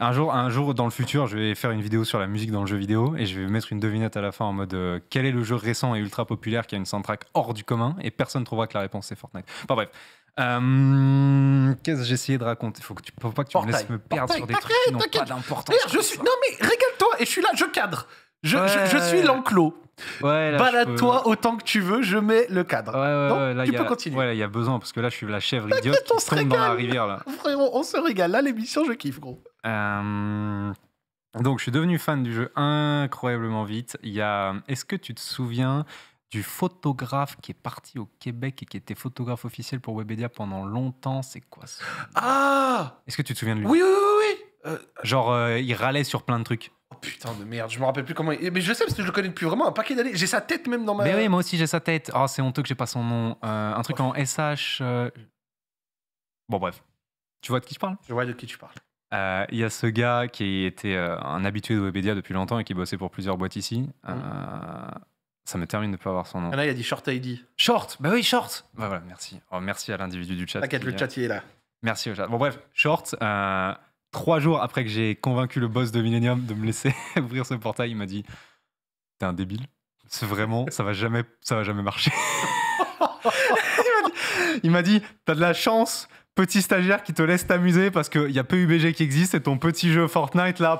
un jour, un jour dans le futur, je vais faire une vidéo sur la musique dans le jeu vidéo et je vais mettre une devinette à la fin en mode euh, quel est le jeu récent et ultra populaire qui a une soundtrack hors du commun et personne ne trouvera que la réponse c'est Fortnite. Enfin bref. Euh, qu'est-ce que j'ai essayé de raconter Faut faut pas que tu me laisses me perdre sur des trucs qui pas d'importance. Je suis non mais régale-toi et je suis là, je cadre. Je, suis l'enclos. Ouais, Balade-toi autant que tu veux, je mets le cadre. tu peux il y a besoin parce que là je suis la chèvre idiote qui tombe dans la rivière là. on se régale là l'émission, je kiffe gros. Euh, donc, je suis devenu fan du jeu incroyablement vite. Il y a, est-ce que tu te souviens du photographe qui est parti au Québec et qui était photographe officiel pour Webedia pendant longtemps C'est quoi ça Ah Est-ce que tu te souviens de lui Oui, oui, oui. oui. Euh, Genre, euh, il râlait sur plein de trucs. Oh putain de merde, je me rappelle plus comment. Mais je sais parce que je le connais depuis vraiment un paquet d'années. J'ai sa tête même dans ma. Mais oui, moi aussi j'ai sa tête. Oh, c'est honteux que j'ai pas son nom. un truc oh, en SH. Bon, bref. Tu vois de qui je parle Je vois de qui tu parles. Euh, il y a ce gars qui était euh, un habitué de Webedia depuis longtemps et qui bossait pour plusieurs boîtes ici. Mmh. Euh, ça me termine de ne pas avoir son nom. Ah, là, il a dit Short ID. Short Bah oui, Short bah voilà, merci. Oh, merci à l'individu du chat. T'inquiète, le chat, il est là. Merci au chat. Bon, bref, Short, trois jours après que j'ai convaincu le boss de Millennium de me laisser ouvrir ce portail, il m'a dit T'es un débile. C'est vraiment, ça va jamais, ça va jamais marcher. il m'a dit T'as de la chance petit stagiaire qui te laisse t'amuser parce qu'il y a PUBG qui existe et ton petit jeu Fortnite là,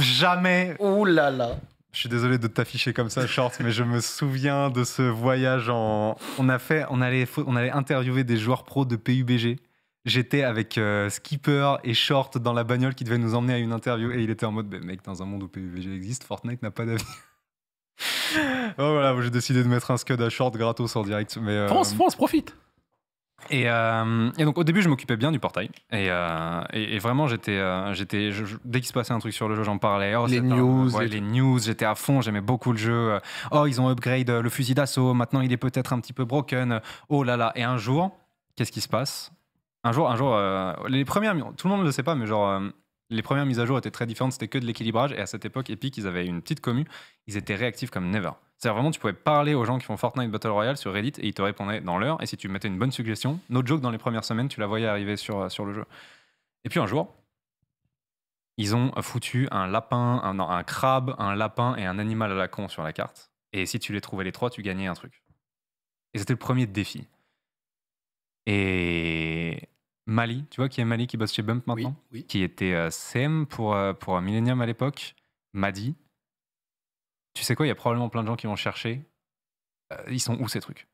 jamais. Oh là là. Je suis désolé de t'afficher comme ça, short, mais je me souviens de ce voyage en. On a fait, on allait, on allait interviewer des joueurs pros de PUBG. J'étais avec euh, Skipper et Short dans la bagnole qui devait nous emmener à une interview et il était en mode, bah, mec, dans un monde où PUBG existe, Fortnite n'a pas d'avis. » oh, voilà, j'ai décidé de mettre un scud à Short gratos en direct. Mais, euh, France, France, profite euh, et, donc au début, je m'occupais bien du portail. Et, euh, vraiment, j'étais, euh, j'étais, dès qu'il se passait un truc sur le jeu, j'en parlais. Oh, les, news, les news. j'étais à fond, j'aimais beaucoup le jeu. Oh, ils ont upgrade le fusil d'assaut, maintenant il est peut-être un petit peu broken. Oh là là. Et un jour, qu'est-ce qui se passe Un jour, un jour, les premières, tout le monde ne le sait pas, mais genre, les premières mises à jour étaient très différentes, c'était que de l'équilibrage. Et à cette époque, Epic, ils avaient une petite commu, ils étaient réactifs comme never. C'est-à-dire vraiment, tu pouvais parler aux gens qui font Fortnite Battle Royale sur Reddit et ils te répondaient dans l'heure. Et si tu mettais une bonne suggestion, no joke, dans les premières semaines, tu la voyais arriver sur, euh, sur le jeu. Et puis un jour, ils ont foutu un lapin, un, un crabe, un lapin et un animal à la con sur la carte. Et si tu les trouvais les trois, tu gagnais un truc. Et c'était le premier défi. Et Mali, tu vois qui est Mali qui bosse chez Bump maintenant, qui était euh, CM pour, euh, pour Millennium à l'époque, m'a Tu sais quoi, il y a probablement plein de gens qui vont chercher. Euh, ils sont où ces trucs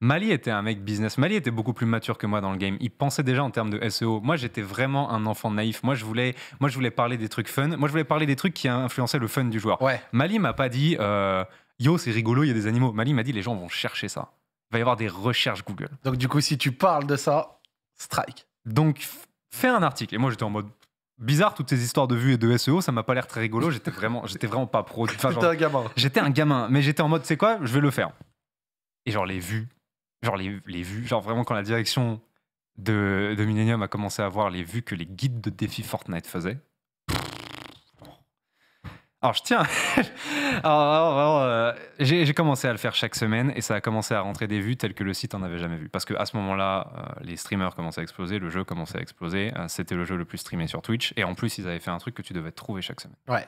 Mali était un mec business. Mali était beaucoup plus mature que moi dans le game. Il pensait déjà en termes de SEO. Moi, j'étais vraiment un enfant naïf. Moi, je voulais, moi, je voulais parler des trucs fun. Moi, je voulais parler des trucs qui influençaient le fun du joueur. Ouais. Mali m'a pas dit euh, Yo, c'est rigolo, il y a des animaux. Mali m'a dit Les gens vont chercher ça. Il va y avoir des recherches Google. Donc, du coup, si tu parles de ça, strike. Donc, fais un article. Et moi, j'étais en mode bizarre, toutes ces histoires de vues et de SEO, ça m'a pas l'air très rigolo. J'étais vraiment, j'étais vraiment pas pro. j'étais un gamin. J'étais un gamin, mais j'étais en mode, c'est quoi, je vais le faire. Et genre, les vues, genre, les, les vues, genre, vraiment, quand la direction de, de Millennium a commencé à avoir les vues que les guides de défi Fortnite faisaient, alors, je tiens. Euh, j'ai commencé à le faire chaque semaine et ça a commencé à rentrer des vues telles que le site en avait jamais vu. Parce qu'à ce moment-là, euh, les streamers commençaient à exploser, le jeu commençait à exploser. Euh, c'était le jeu le plus streamé sur Twitch. Et en plus, ils avaient fait un truc que tu devais trouver chaque semaine. Ouais.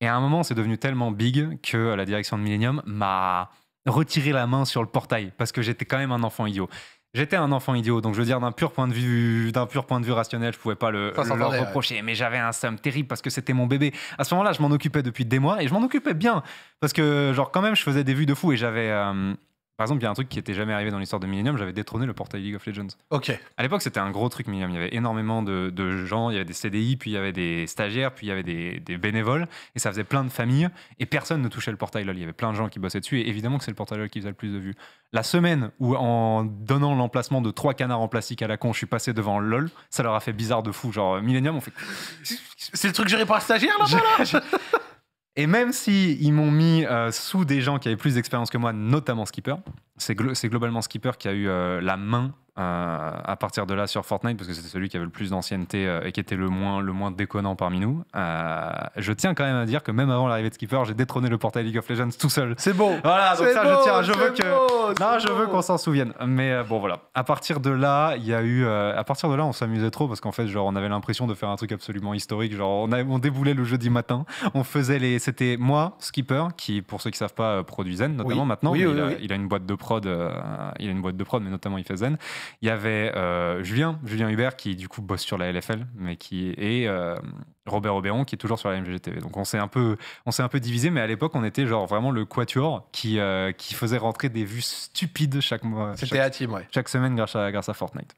Et à un moment, c'est devenu tellement big que la direction de Millennium m'a retiré la main sur le portail parce que j'étais quand même un enfant idiot. J'étais un enfant idiot, donc je veux dire d'un pur point de vue, d'un pur point de vue rationnel, je pouvais pas le, reprocher. Mais j'avais un somme terrible parce que c'était mon bébé. À ce moment-là, je m'en occupais depuis des mois et je m'en occupais bien parce que genre quand même, je faisais des vues de fou et j'avais euh, par exemple, il y a un truc qui n'était jamais arrivé dans l'histoire de Millennium, j'avais détrôné le portail League of Legends. Ok. À l'époque, c'était un gros truc Millennium. Il y avait énormément de, gens, il y avait des CDI, puis il y avait des stagiaires, puis il y avait des, bénévoles, et ça faisait plein de familles, et personne ne touchait le portail LOL. Il y avait plein de gens qui bossaient dessus, et évidemment que c'est le portail LOL qui faisait le plus de vues. La semaine où, en donnant l'emplacement de trois canards en plastique à la con, je suis passé devant LOL, ça leur a fait bizarre de fou. Genre, Millennium, on fait. C'est le truc géré par un stagiaire là-bas, là et même si m'ont mis euh, sous des gens qui avaient plus d'expérience que moi, notamment Skipper, c'est globalement Skipper qui a eu euh, la main à partir de là sur Fortnite, parce que c'était celui qui avait le plus d'ancienneté euh, et qui était le moins, le moins déconnant parmi nous. Euh, je tiens quand même à dire que même avant l'arrivée de Skipper, j'ai détrôné le portail League of Legends tout seul. C'est beau. Voilà, donc ça, je tiens, je veux que, non, je veux qu'on s'en souvienne. Mais euh, bon, voilà. À partir de là, il y a eu, à partir de là, on s'amusait trop parce qu'en fait, genre, on avait l'impression de faire un truc absolument historique. Genre, on, déboulait le jeudi matin, on faisait les, c'était moi, Skipper, qui, pour ceux qui savent pas, produit Zen notamment maintenant. il, a, il, A, une boîte de prod, il a une boîte de prod, mais notamment il fait Zen. Il y avait euh, Julien, Julien Hubert, qui du coup bosse sur la LFL, mais qui est, et euh, Robert Oberon qui est toujours sur la MGTV. Donc on s'est un peu, on s'est un peu divisé, mais à l'époque, on était genre vraiment le quatuor qui, euh, qui faisait rentrer des vues stupides chaque mois. C'était Chaque semaine grâce à, grâce à Fortnite.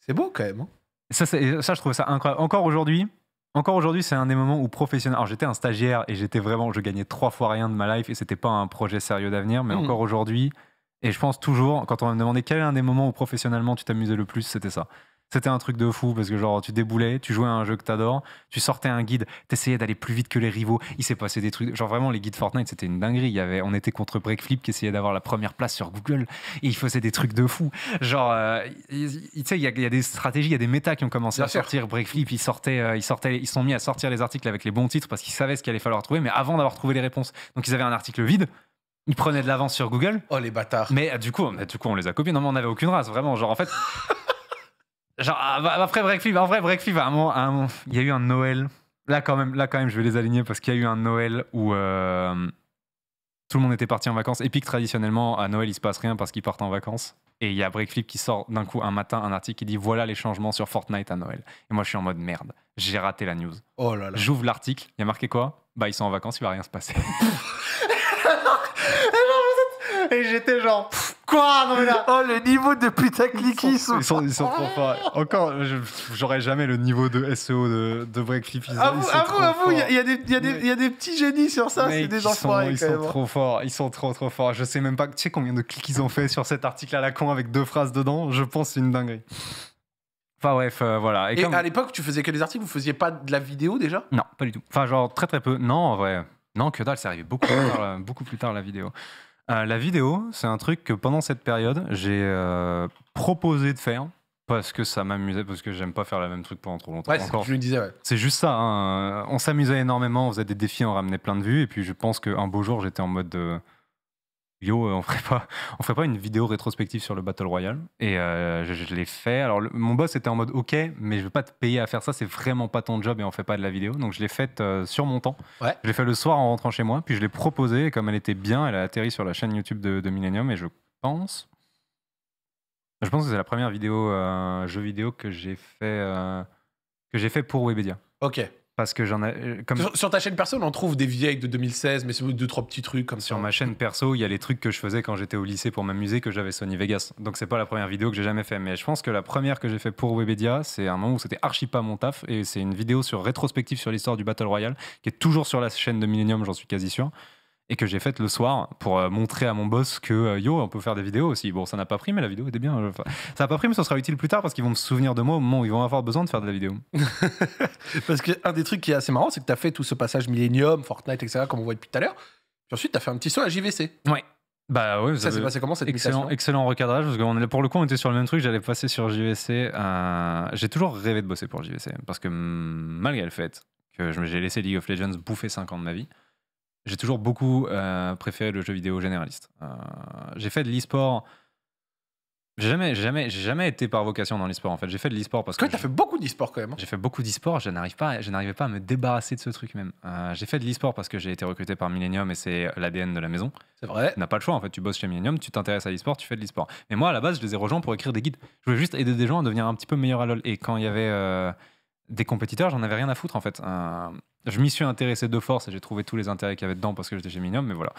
C'est beau quand même. Hein. ça, je trouve ça incroyable. Encore aujourd'hui, encore aujourd'hui, c'est un des moments où professionnel. Alors j'étais un stagiaire et j'étais vraiment, je gagnais trois fois rien de ma life et c'était pas un projet sérieux d'avenir. Mais hmm. encore aujourd'hui, et je pense toujours, quand on me demandait quel est un des moments où professionnellement tu t'amusais le plus, c'était ça. C'était un truc de fou parce que genre tu déboulais, tu jouais à un jeu que t'adores, tu sortais un guide, t'essayais d'aller plus vite que les rivaux, il s'est passé des trucs. Genre vraiment les guides Fortnite c'était une dinguerie. Il y avait, on était contre Breakflip qui essayait d'avoir la première place sur Google et il faisait des trucs de fou. Genre euh, tu sais il y, a des stratégies, il y a des méta qui ont commencé à sortir. Breakflip ils sortaient, euh, ils sortaient, ils sont mis à sortir les articles avec les bons titres parce qu'ils savaient ce qu'il allait falloir trouver, mais avant d'avoir trouvé les réponses. Donc ils avaient un article vide ils prenaient de l'avance sur Google. Oh les bâtards. Mais euh, du coup, du coup, on les a copiés. Non, mais on n'avait aucune race, vraiment. Genre, en fait. genre, ah, bah, après BreakFlip en vrai, BreakFlip à un moment, il y a eu un Noël. Là, quand même, là, quand même je vais les aligner parce qu'il y a eu un Noël où. Euh, tout le monde était parti en vacances. Epic, traditionnellement, à Noël, il se passe rien parce qu'ils partent en vacances. Et il y a Breakflip qui sort d'un coup un matin un article qui dit voilà les changements sur Fortnite à Noël. Et moi, je suis en mode merde, j'ai raté la news. Oh là là. J'ouvre l'article, il y a marqué quoi Bah, ils sont en vacances, il va rien se passer. Et j'étais genre, quoi non, mais Oh, le niveau de putain Ils sont, ils sont, trop forts. Encore, j'aurais jamais le niveau de SEO de, de clip. Ils, avoue, vous. il y, y, y, a des petits génies sur ça, c'est des enfoirés. Ils sont, ils sont hein. trop forts, ils sont trop trop forts. Je sais même pas, tu sais combien de clics ils ont fait sur cet article à la con avec deux phrases dedans Je pense c'est une dinguerie. Enfin bref, euh, voilà. Et, à l'époque, tu faisais que des articles, vous faisiez pas de la vidéo déjà Non, pas du tout. Enfin, genre très très peu. Non, en vrai. Non, que dalle, c'est arrivé beaucoup plus tard, euh, beaucoup plus tard la vidéo. Euh, la vidéo, c'est un truc que pendant cette période, j'ai euh, proposé de faire parce que ça m'amusait, parce que j'aime pas faire le même truc pendant trop longtemps. Ouais, Encore, je lui disais, C'est juste ça. Hein. On s'amusait énormément, on faisait des défis, on ramenait plein de vues. Et puis je pense qu'un beau jour, j'étais en mode. De... Euh, on ferait pas, on ferait pas une vidéo rétrospective sur le Battle Royale. Et euh, je, l'ai fait. Alors, mon boss était en mode OK, mais je veux pas te payer à faire ça. C'est vraiment pas ton job et on fait pas de la vidéo. Donc, je l'ai faite euh, sur mon temps. Ouais. Je l'ai fait le soir en rentrant chez moi. Puis, je l'ai proposé comme elle était bien, elle a atterri sur la chaîne YouTube de, de Et je pense. Je pense que c'est la première vidéo un jeu vidéo que j'ai fait, que j'ai fait pour Webedia. OK. Parce que j'en ai. Euh, comme... Sur, ta chaîne perso, on en trouve des vieilles de 2016, mais c'est deux, trois petits trucs comme Sur ma chaîne perso, il y a les trucs que je faisais quand j'étais au lycée pour m'amuser que j'avais Sony Vegas. Donc c'est pas la première vidéo que j'ai jamais fait. Mais je pense que la première que j'ai fait pour Webedia, c'est un moment où c'était archi pas mon taf. Et c'est une vidéo sur rétrospective sur l'histoire du Battle Royale, qui est toujours sur la chaîne de Millennium, j'en suis quasi sûr et que j'ai faite le soir pour euh, montrer à mon boss que euh, yo, on peut faire des vidéos aussi. Bon, ça n'a pas pris, mais la vidéo était bien. Euh, ça n'a pas pris, mais ça sera utile plus tard parce qu'ils vont se souvenir de moi au moment où ils vont avoir besoin de faire de la vidéo. parce qu'un des trucs qui est assez marrant, c'est que tu as fait tout ce passage Millennium, Fortnite, etc., comme on voit depuis tout à l'heure. Puis ensuite, tu as fait un petit saut à JVC. Ouais. Bah ouais. ça s'est passé comment cette excellent, excellent recadrage parce que pour le coup on était sur le même truc, j'allais passer sur JVC. j'ai toujours rêvé de bosser pour JVC parce que mm, malgré le fait que j'ai laissé League of Legends bouffer 5 ans de ma vie, j'ai toujours beaucoup euh, préféré le jeu vidéo généraliste. Euh, j'ai fait de l'e-sport. J'ai jamais, jamais, jamais été par vocation dans l'e-sport en fait. J'ai fait de l'e-sport parce que. tu as fait beaucoup d'e-sport quand même. Hein. J'ai fait beaucoup d'e-sport, je n'arrivais pas, pas à me débarrasser de ce truc même. Euh, j'ai fait de l'e-sport parce que j'ai été recruté par Millennium et c'est l'ADN de la maison. C'est vrai. Tu n'as pas le choix en fait. Tu bosses chez Millennium, tu t'intéresses à l'e-sport, tu fais de l'e-sport. Mais moi à la base, je les ai rejoints pour écrire des guides. Je voulais juste aider des gens à devenir un petit peu meilleurs à LoL. Et quand il y avait des compétiteurs, j'en avais rien à foutre en fait. Euh, je m'y suis intéressé de force et j'ai trouvé tous les intérêts qu'il y avait dedans parce que j'étais chez Minium, mais voilà.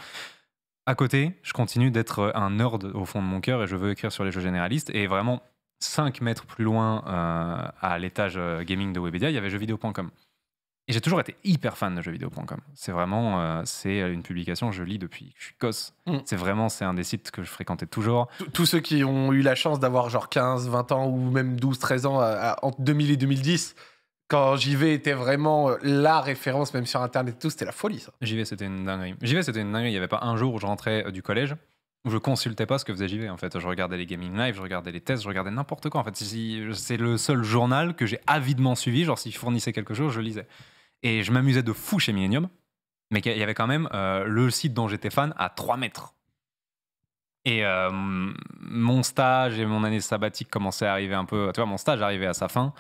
À côté, je continue d'être un nerd au fond de mon cœur et je veux écrire sur les jeux généralistes. Et vraiment, 5 mètres plus loin, euh, à l'étage euh, gaming de Webedia, il y avait jeuxvideo.com. Et j'ai toujours été hyper fan de jeuxvideo.com. C'est vraiment, c'est une publication, je lis depuis que je suis gosse. Mm. C'est vraiment, c'est un des sites que je fréquentais toujours. Tous ceux qui ont eu la chance d'avoir genre 15, 20 ans ou même 12, 13 ans entre 2000 et 2010 quand JV était vraiment euh, la référence, même sur Internet et tout, c'était la folie, ça. JV, c'était une dinguerie. JV, c'était une dinguerie. Il n'y avait pas un jour où je rentrais euh, du collège où je consultais pas ce que faisait JV, en fait. Je regardais les gaming live, je regardais les tests, je regardais n'importe quoi, en fait. C'est le seul journal que j'ai avidement suivi. Genre, s'il fournissait quelque chose, je lisais. Et je m'amusais de fou chez Millennium, mais il y avait quand même euh, le site dont j'étais fan à 3 mètres. Et mon stage et mon année sabbatique commençaient à arriver un peu. Tu vois, mon stage arrivait à sa fin.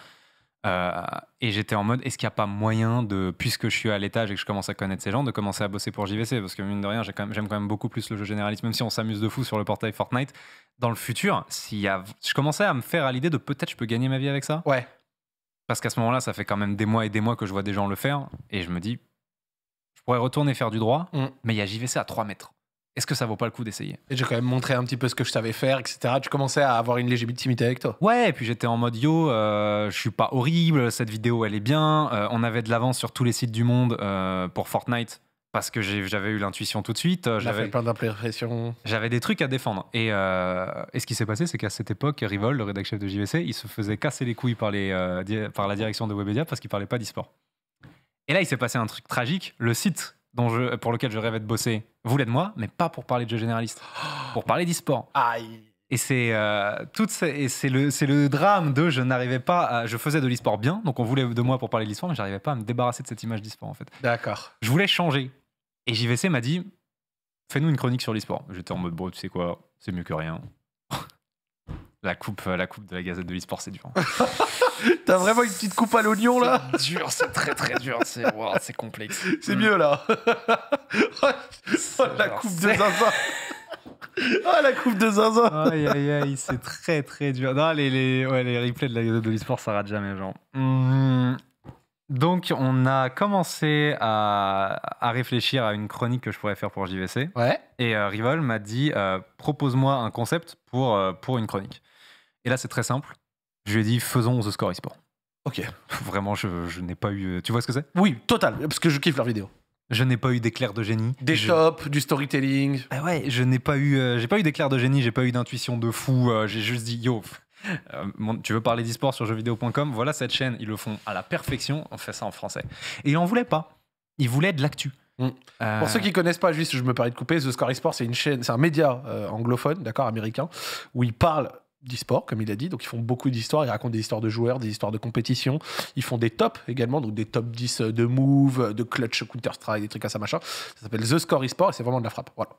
Euh, et j'étais en mode, est-ce qu'il n'y a pas moyen de, puisque je suis à l'étage et que je commence à connaître ces gens, de commencer à bosser pour JVC Parce que mine de rien, j'aime quand, même beaucoup plus le jeu généraliste, même si on s'amuse de fou sur le portail Fortnite. Dans le futur, si je commençais à me faire à l'idée de peut-être je peux gagner ma vie avec ça. Ouais. Parce qu'à ce moment-là, ça fait quand même des mois et des mois que je vois des gens le faire. Et je me dis, je pourrais retourner faire du droit, mm. mais il y a JVC à 3 mètres est-ce que ça vaut pas le coup d'essayer Et j'ai quand même montré un petit peu ce que je savais faire, etc. Tu commençais à avoir une légitimité avec toi. Ouais, et puis j'étais en mode yo, euh, je suis pas horrible, cette vidéo elle est bien. Euh, on avait de l'avance sur tous les sites du monde euh, pour Fortnite parce que j'avais eu l'intuition tout de suite. J'avais plein d'impressions. J'avais des trucs à défendre. Et, ce qui s'est passé, c'est qu'à cette époque, Rivol, le rédacteur chef de JVC, il se faisait casser les couilles par, les, par la direction de Webedia parce qu'il parlait pas d'e-sport. Et là, il s'est passé un truc tragique. Le site dont je, pour lequel je rêvais de bosser voulait de moi, mais pas pour parler de jeu généraliste. pour parler d'e-sport. Aïe. Et c'est euh, c'est le, le drame de je n'arrivais pas à, je faisais de l'e-sport bien donc on voulait de moi pour parler de l'e-sport mais j'arrivais pas à me débarrasser de cette image d'e-sport en fait. D'accord. Je voulais changer et JVC m'a dit fais-nous une chronique sur l'e-sport. J'étais en mode bro tu sais quoi c'est mieux que rien. la coupe la coupe de la Gazette de l'e-sport c'est dur. T'as vraiment une petite coupe à l'oignon là Dur, c'est très très dur, c'est complexe. C'est mieux là. oh, la coupe de zinzin. Ah, oh, la coupe de zinzin! Aïe aïe aïe, c'est très très dur. les, ouais, les replays de la de le ça rate jamais, genre. Hmm. Donc, on a commencé à, à, réfléchir à une chronique que je pourrais faire pour JVC. Ouais. Et euh, Rival Rivol m'a dit euh, propose-moi un concept pour, euh, pour une chronique. Et là, c'est très simple. Je lui ai dit, faisons The Score Esports. Ok. Vraiment, je, n'ai pas eu. Euh, tu vois ce que c'est Oui, total, parce que je kiffe leurs vidéos. Je n'ai pas eu d'éclair de génie. Des shops, du storytelling. Ah ouais, je n'ai pas eu, euh, j'ai pas d'éclair de génie, j'ai pas eu d'intuition de fou. Euh, j'ai juste dit yo, tu veux parler d'e-sport sur jeuxvideo.com Voilà cette chaîne, ils le font à la perfection. On fait ça en français. Et ils n'en voulaient pas. Ils voulaient de l'actu. Mm. Pour ceux qui connaissent pas, juste je me permets de couper, The Score Esports c'est une chaîne, c'est un média anglophone, d'accord, américain, où ils parlent d'e-sport, comme il a dit. Donc, ils font beaucoup d'histoires. Ils racontent des histoires de joueurs, des histoires de compétition. Ils font des tops également, donc des top 10 de move, de clutch, Counter-Strike, des trucs à ça, machin. Ça s'appelle The Score sport et c'est vraiment de la frappe. Voilà.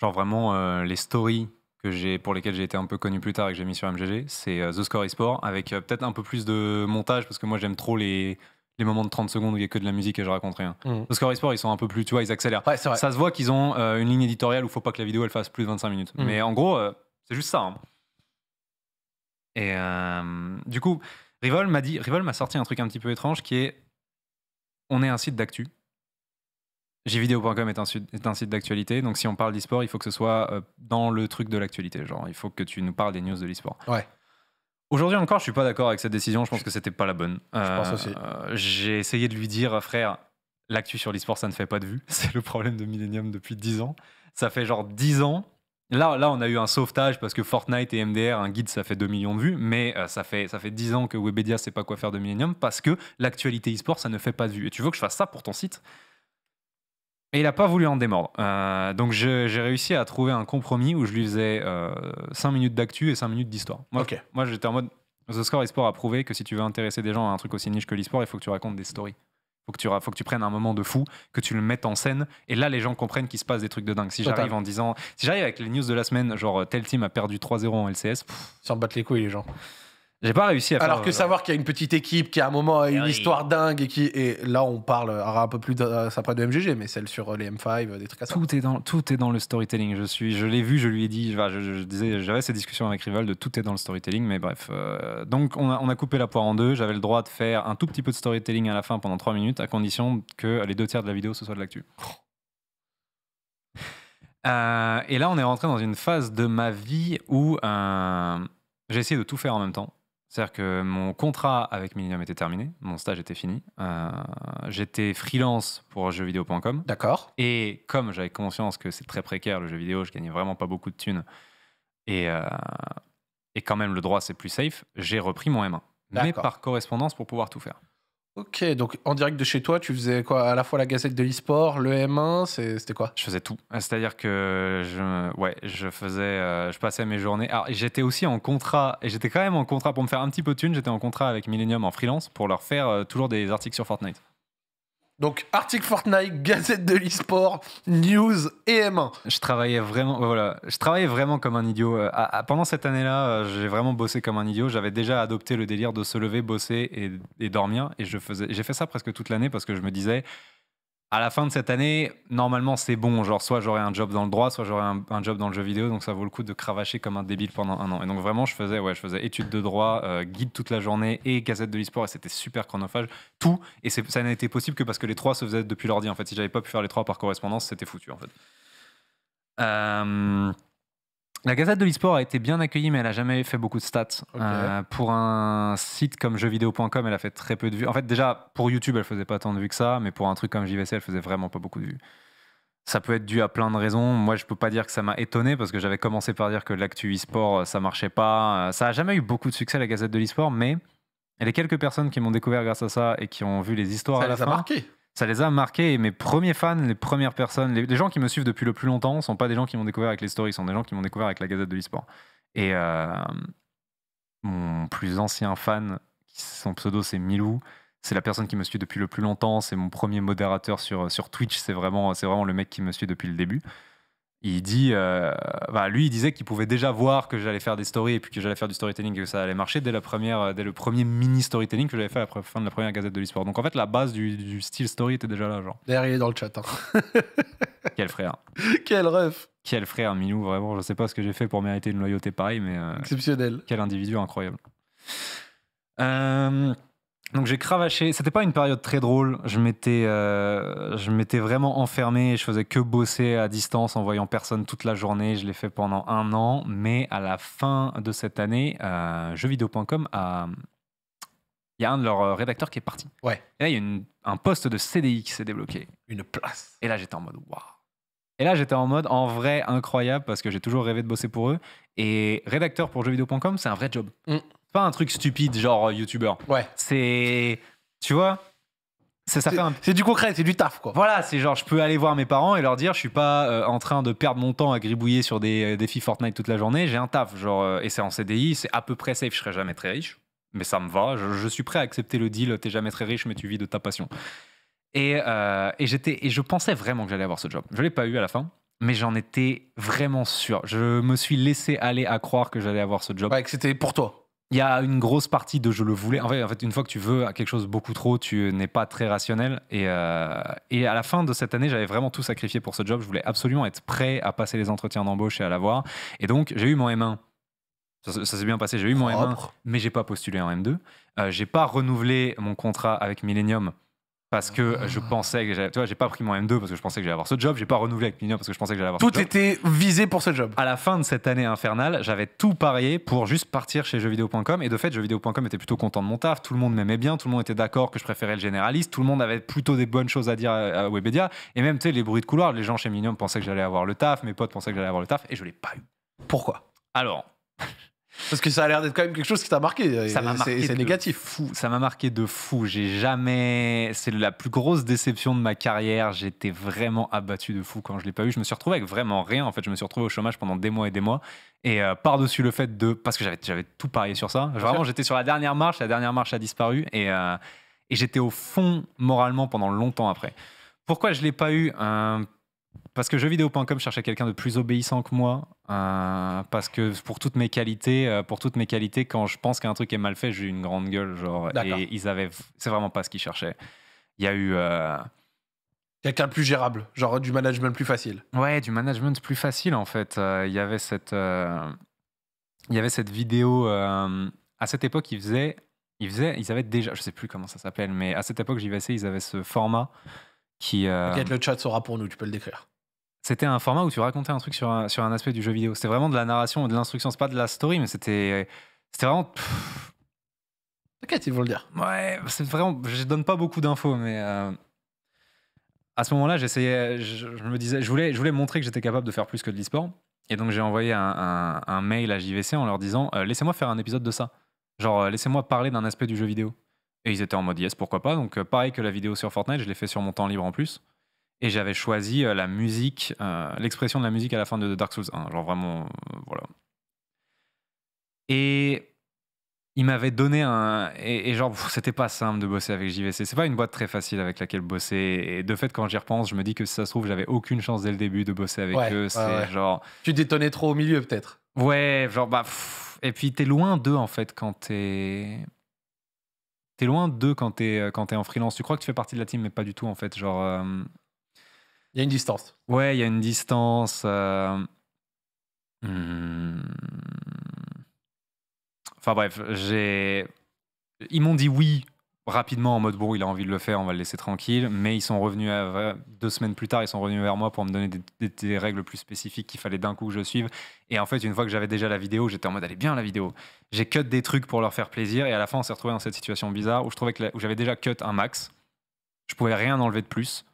Genre vraiment euh, les stories que pour lesquelles j'ai été un peu connu plus tard et que j'ai mis sur MGG, c'est euh, The Score sport avec euh, peut-être un peu plus de montage parce que moi j'aime trop les, les moments de 30 secondes où il n'y a que de la musique et je raconte rien. Mmh. The Score sport ils sont un peu plus, tu vois, ils accélèrent. ça se voit qu'ils ont une ligne éditoriale où faut pas que la vidéo elle fasse plus de 25 minutes. Mmh. Mais en gros, c'est juste ça. Hein. Et euh, du coup, Rivol m'a dit, Rivol m'a sorti un truc un petit peu étrange qui est, on est un site d'actu. Jvideo.com est un, un site d'actualité, donc si on parle d'e-sport, il faut que ce soit euh, dans le truc de l'actualité. Genre, il faut que tu nous parles des news de l'e-sport. Ouais. Aujourd'hui encore, je suis pas d'accord avec cette décision. Je pense que c'était pas la bonne. je pense euh, aussi. J'ai essayé de lui dire, frère, l'actu sur l'e-sport, ça ne fait pas de vue. C'est le problème de Millennium depuis 10 ans. Ça fait genre 10 ans Là, on a eu un sauvetage parce que Fortnite et MDR, un guide, ça fait 2 millions de vues, mais euh, ça, fait, ça fait 10 ans que Webedia sait pas quoi faire de Millennium parce que l'actualité e-sport, ça ne fait pas de vues. Et tu veux que je fasse ça pour ton site Et il n'a pas voulu en démordre. Euh, donc j'ai réussi à trouver un compromis où je lui faisais 5 euh, minutes d'actu et 5 minutes d'histoire. Moi, moi j'étais en mode, The Score e-sport a prouvé que si tu veux intéresser des gens à un truc aussi niche que l'e-sport, il faut que tu racontes des stories. Faut que, tu, faut que tu prennes un moment de fou, que tu le mettes en scène, et là les gens comprennent qu'il se passe des trucs de dingue. Si j'arrive en disant, si j'arrive avec les news de la semaine, genre euh, tel team a perdu 3-0 en LCS, pff, ils s'en battent les couilles les gens. J'ai pas réussi à Alors que euh, savoir qu'il y a une petite équipe, qui a un moment a eh une histoire dingue et qui. Et là, on parle euh, un peu plus après euh, ça de MGG, mais celle sur les M5, des trucs à ça. Tout est dans, tout est dans le storytelling. Je, suis, je l'ai vu, je lui ai dit, je, disais, j'avais cette discussion avec Rival de tout est dans le storytelling, mais bref. donc, on a, coupé la poire en deux. J'avais le droit de faire un tout petit peu de storytelling à la fin pendant 3 minutes, à condition que les deux tiers de la vidéo, ce soit de l'actu. et là, on est rentré dans une phase de ma vie où j'ai essayé de tout faire en même temps c'est-à-dire que mon contrat avec Millennium était terminé, mon stage était fini. Euh, j'étais freelance pour jeuxvideo.com. D'accord. Et comme j'avais conscience que c'est très précaire le jeu vidéo, je gagnais vraiment pas beaucoup de thunes et, euh, et quand même le droit c'est plus safe, j'ai repris mon M1. Mais par correspondance pour pouvoir tout faire. Ok, donc en direct de chez toi, tu faisais quoi À la fois la gazette de l'e-sport, l'Esport, M1, c'était quoi Je faisais tout. Euh, c'est-à-dire que je, ouais, je faisais, euh, je passais mes journées. Alors j'étais aussi en contrat, et j'étais quand même en contrat pour me faire un petit peu de thunes. J'étais en contrat avec Millennium en freelance pour leur faire euh, toujours des articles sur Fortnite. Donc article Fortnite, Gazette de l'esport, news et M1. Je travaillais vraiment, voilà, je travaillais vraiment comme un idiot. Euh, pendant cette année-là, euh, j'ai vraiment bossé comme un idiot. J'avais déjà adopté le délire de se lever, bosser et, dormir, et j'ai fait ça presque toute l'année parce que je me disais, à la fin de cette année, normalement, c'est bon. Genre, soit j'aurai un job dans le droit, soit j'aurai un, job dans le jeu vidéo. Donc, ça vaut le coup de cravacher comme un débile pendant un an. Et donc, vraiment, je faisais, ouais, je faisais études de droit, euh, guide toute la journée et gazette de l'e-sport. Et c'était super chronophage. Tout. Et ça n'a été possible que parce que les trois se faisaient depuis l'ordi. En fait, si j'avais pas pu faire les trois par correspondance, c'était foutu, en fait. Euh... La Gazette de l'eSport a été bien accueillie, mais elle n'a jamais fait beaucoup de stats. Euh, pour un site comme jeuxvideo.com, elle a fait très peu de vues. En fait, déjà, pour YouTube, elle faisait pas tant de vues que ça, mais pour un truc comme JVC, elle faisait vraiment pas beaucoup de vues. Ça peut être dû à plein de raisons. Moi, je peux pas dire que ça m'a étonné parce que j'avais commencé par dire que l'actu e-sport, euh, ça marchait pas. Euh, ça a jamais eu beaucoup de succès, la Gazette de l'e-sport, mais les quelques personnes qui m'ont découvert grâce à ça et qui ont vu les histoires ça à la fin. A marqué ça les a marqués. Et mes premiers fans, les premières personnes, les, gens qui me suivent depuis le plus longtemps, sont pas des gens qui m'ont découvert avec les stories, sont des gens qui m'ont découvert avec la Gazette de le Et euh, mon plus ancien fan, son pseudo c'est Milou, c'est la personne qui me suit depuis le plus longtemps, c'est mon premier modérateur sur, sur Twitch, c'est vraiment, c'est vraiment le mec qui me suit depuis le début il dit, euh, bah, lui, il disait qu'il pouvait déjà voir que j'allais faire des stories et puis que j'allais faire du storytelling et que ça allait marcher dès, la première, euh, dès le premier mini storytelling que j'avais fait à la fin de la première Gazette de l'Esport. Donc en fait, la base du, style story était déjà là. Genre. D'ailleurs, il est dans le chat. Hein. Quel frère. Quel ref. Quel frère, Minou vraiment. Je sais pas ce que j'ai fait pour mériter une loyauté pareille, mais. Euh, Exceptionnel. Quel individu incroyable. Euh. Donc j'ai cravaché. C'était pas une période très drôle. Je m'étais, euh, je m'étais vraiment enfermé. Je faisais que bosser à distance en voyant personne toute la journée. Je l'ai fait pendant un an. Mais à la fin de cette année, euh, jeuxvideo.com a il y a un de leurs euh, rédacteurs qui est parti. Ouais. Et là, il y a un poste de CDI qui s'est débloqué. Une place. Et là, j'étais en mode waouh. Et là, j'étais en mode en vrai incroyable parce que j'ai toujours rêvé de bosser pour eux. Et rédacteur pour jeuxvideo.com, c'est un vrai job. Mm pas un truc stupide, genre euh, youtubeur. Ouais. C'est. Tu vois ça, ça C'est du concret, c'est du taf, quoi. Voilà, c'est genre, je peux aller voir mes parents et leur dire, je suis pas euh, en train de perdre mon temps à gribouiller sur des euh, défis Fortnite toute la journée, j'ai un taf, genre, et c'est en CDI, c'est à peu près safe, je serai jamais très riche, mais ça me va, je, suis prêt à accepter le deal, t'es jamais très riche, mais tu vis de ta passion. Et, et j'étais, et je pensais vraiment que j'allais avoir ce job. Je l'ai pas eu à la fin, mais j'en étais vraiment sûr. Je me suis laissé aller à croire que j'allais avoir ce job. Ouais, que c'était pour toi il y a une grosse partie de je le voulais. En fait, une fois que tu veux quelque chose beaucoup trop, tu n'es pas très rationnel. Euh, et, à la fin de cette année, j'avais vraiment tout sacrifié pour ce job. Je voulais absolument être prêt à passer les entretiens d'embauche et à l'avoir. Et donc, j'ai eu mon M1. Ça, s'est bien passé. J'ai eu mon M1, mais j'ai pas postulé en M2. Euh, j'ai pas renouvelé mon contrat avec Millennium parce que ah. je pensais que j'avais. Tu vois, j'ai pas pris mon M2 parce que je pensais que j'allais avoir ce job. J'ai pas renouvelé avec Mignon parce que je pensais que j'allais avoir ce job. Tout était visé pour ce job. À la fin de cette année infernale, j'avais tout parié pour juste partir chez jeuxvideo.com. Et de fait, jeuxvideo.com était plutôt content de mon taf. Tout le monde m'aimait bien. Tout le monde était d'accord que je préférais le généraliste. Tout le monde avait plutôt des bonnes choses à dire à Webedia. Et même, tu sais, les bruits de couloir, les gens chez Mignon pensaient que j'allais avoir le taf. Mes potes pensaient que j'allais avoir le taf. Et je l'ai pas eu. Pourquoi Alors. Parce que ça a l'air d'être quand même quelque chose qui t'a marqué. Euh, c'est négatif. Fou. Ça m'a marqué de fou. J'ai jamais. C'est la plus grosse déception de ma carrière. J'étais vraiment abattu de fou quand je l'ai pas eu. Je me suis retrouvé avec vraiment rien. En fait, je me suis retrouvé au chômage pendant des mois et des mois. Et euh, par-dessus le fait de. Parce que j'avais tout parié sur ça. Vraiment, j'étais sur la dernière marche. La dernière marche a disparu. Et, euh, et j'étais au fond moralement pendant longtemps après. Pourquoi je l'ai pas eu parce que jeuxvideo.com cherchait quelqu'un de plus obéissant que moi, euh, parce que pour toutes mes qualités, euh, pour toutes mes qualités, quand je pense qu'un truc est mal fait, j'ai une grande gueule, genre. Et ils avaient, c'est vraiment pas ce qu'ils cherchaient. Il y a eu euh, quelqu'un plus gérable, genre du management plus facile. Ouais, du management plus facile en fait. Il y avait cette, il y avait cette vidéo à cette époque, ils faisaient, ils faisaient, ils avaient déjà, je sais plus comment ça s'appelle, mais à cette époque, essayer ils avaient ce format qui, euh... T'inquiète, le chat sera pour nous, tu peux le décrire. C'était un format où tu racontais un truc sur un, aspect du jeu vidéo. C'était vraiment de la narration de l'instruction. C'est pas de la story, mais c'était, c'était vraiment. T'inquiète, ils vont le dire. Ouais, c'est vraiment. Je donne pas beaucoup d'infos, mais. Euh, à ce moment-là, j'essayais, je, me disais, je voulais, je voulais montrer que j'étais capable de faire plus que de l'e-sport. Et donc j'ai envoyé un, mail à JVC en leur disant euh, laissez-moi faire un épisode de ça. Genre euh, laissez-moi parler d'un aspect du jeu vidéo. Et ils étaient en mode yes, pourquoi pas. Donc, euh, pareil que la vidéo sur Fortnite, je l'ai fait sur mon temps libre en plus. Et j'avais choisi euh, la musique, euh, l'expression de la musique à la fin de Dark Souls 1. Genre vraiment, voilà. Et il m'avait donné un. Et, genre, c'était pas simple de bosser avec JVC. C'est pas une boîte très facile avec laquelle bosser. Et de fait, quand j'y repense, je me dis que si ça se trouve, j'avais aucune chance dès le début de bosser avec eux. c'est genre. Tu détonnais trop au milieu, peut-être. Ouais, genre, bah. et puis, t'es loin d'eux, en fait, quand t'es. T'es loin d'eux quand t'es euh, es en freelance. Tu crois que tu fais partie de la team, mais pas du tout en fait. Genre. Euh, il y a une distance. Ouais, il y a une distance. Euh, hmm. Enfin bref, j'ai. Ils m'ont dit oui rapidement en mode bon, il a envie de le faire, on va le laisser tranquille. Mais ils sont revenus à, deux semaines plus tard, ils sont revenus vers moi pour me donner des, règles plus spécifiques qu'il fallait d'un coup que je suive. Et en fait, une fois que j'avais déjà la vidéo, j'étais en mode allez bien la vidéo. J'ai cut des trucs pour leur faire plaisir et à la fin, on s'est retrouvé dans cette situation bizarre où je trouvais que où j'avais déjà cut un max, je pouvais rien enlever de plus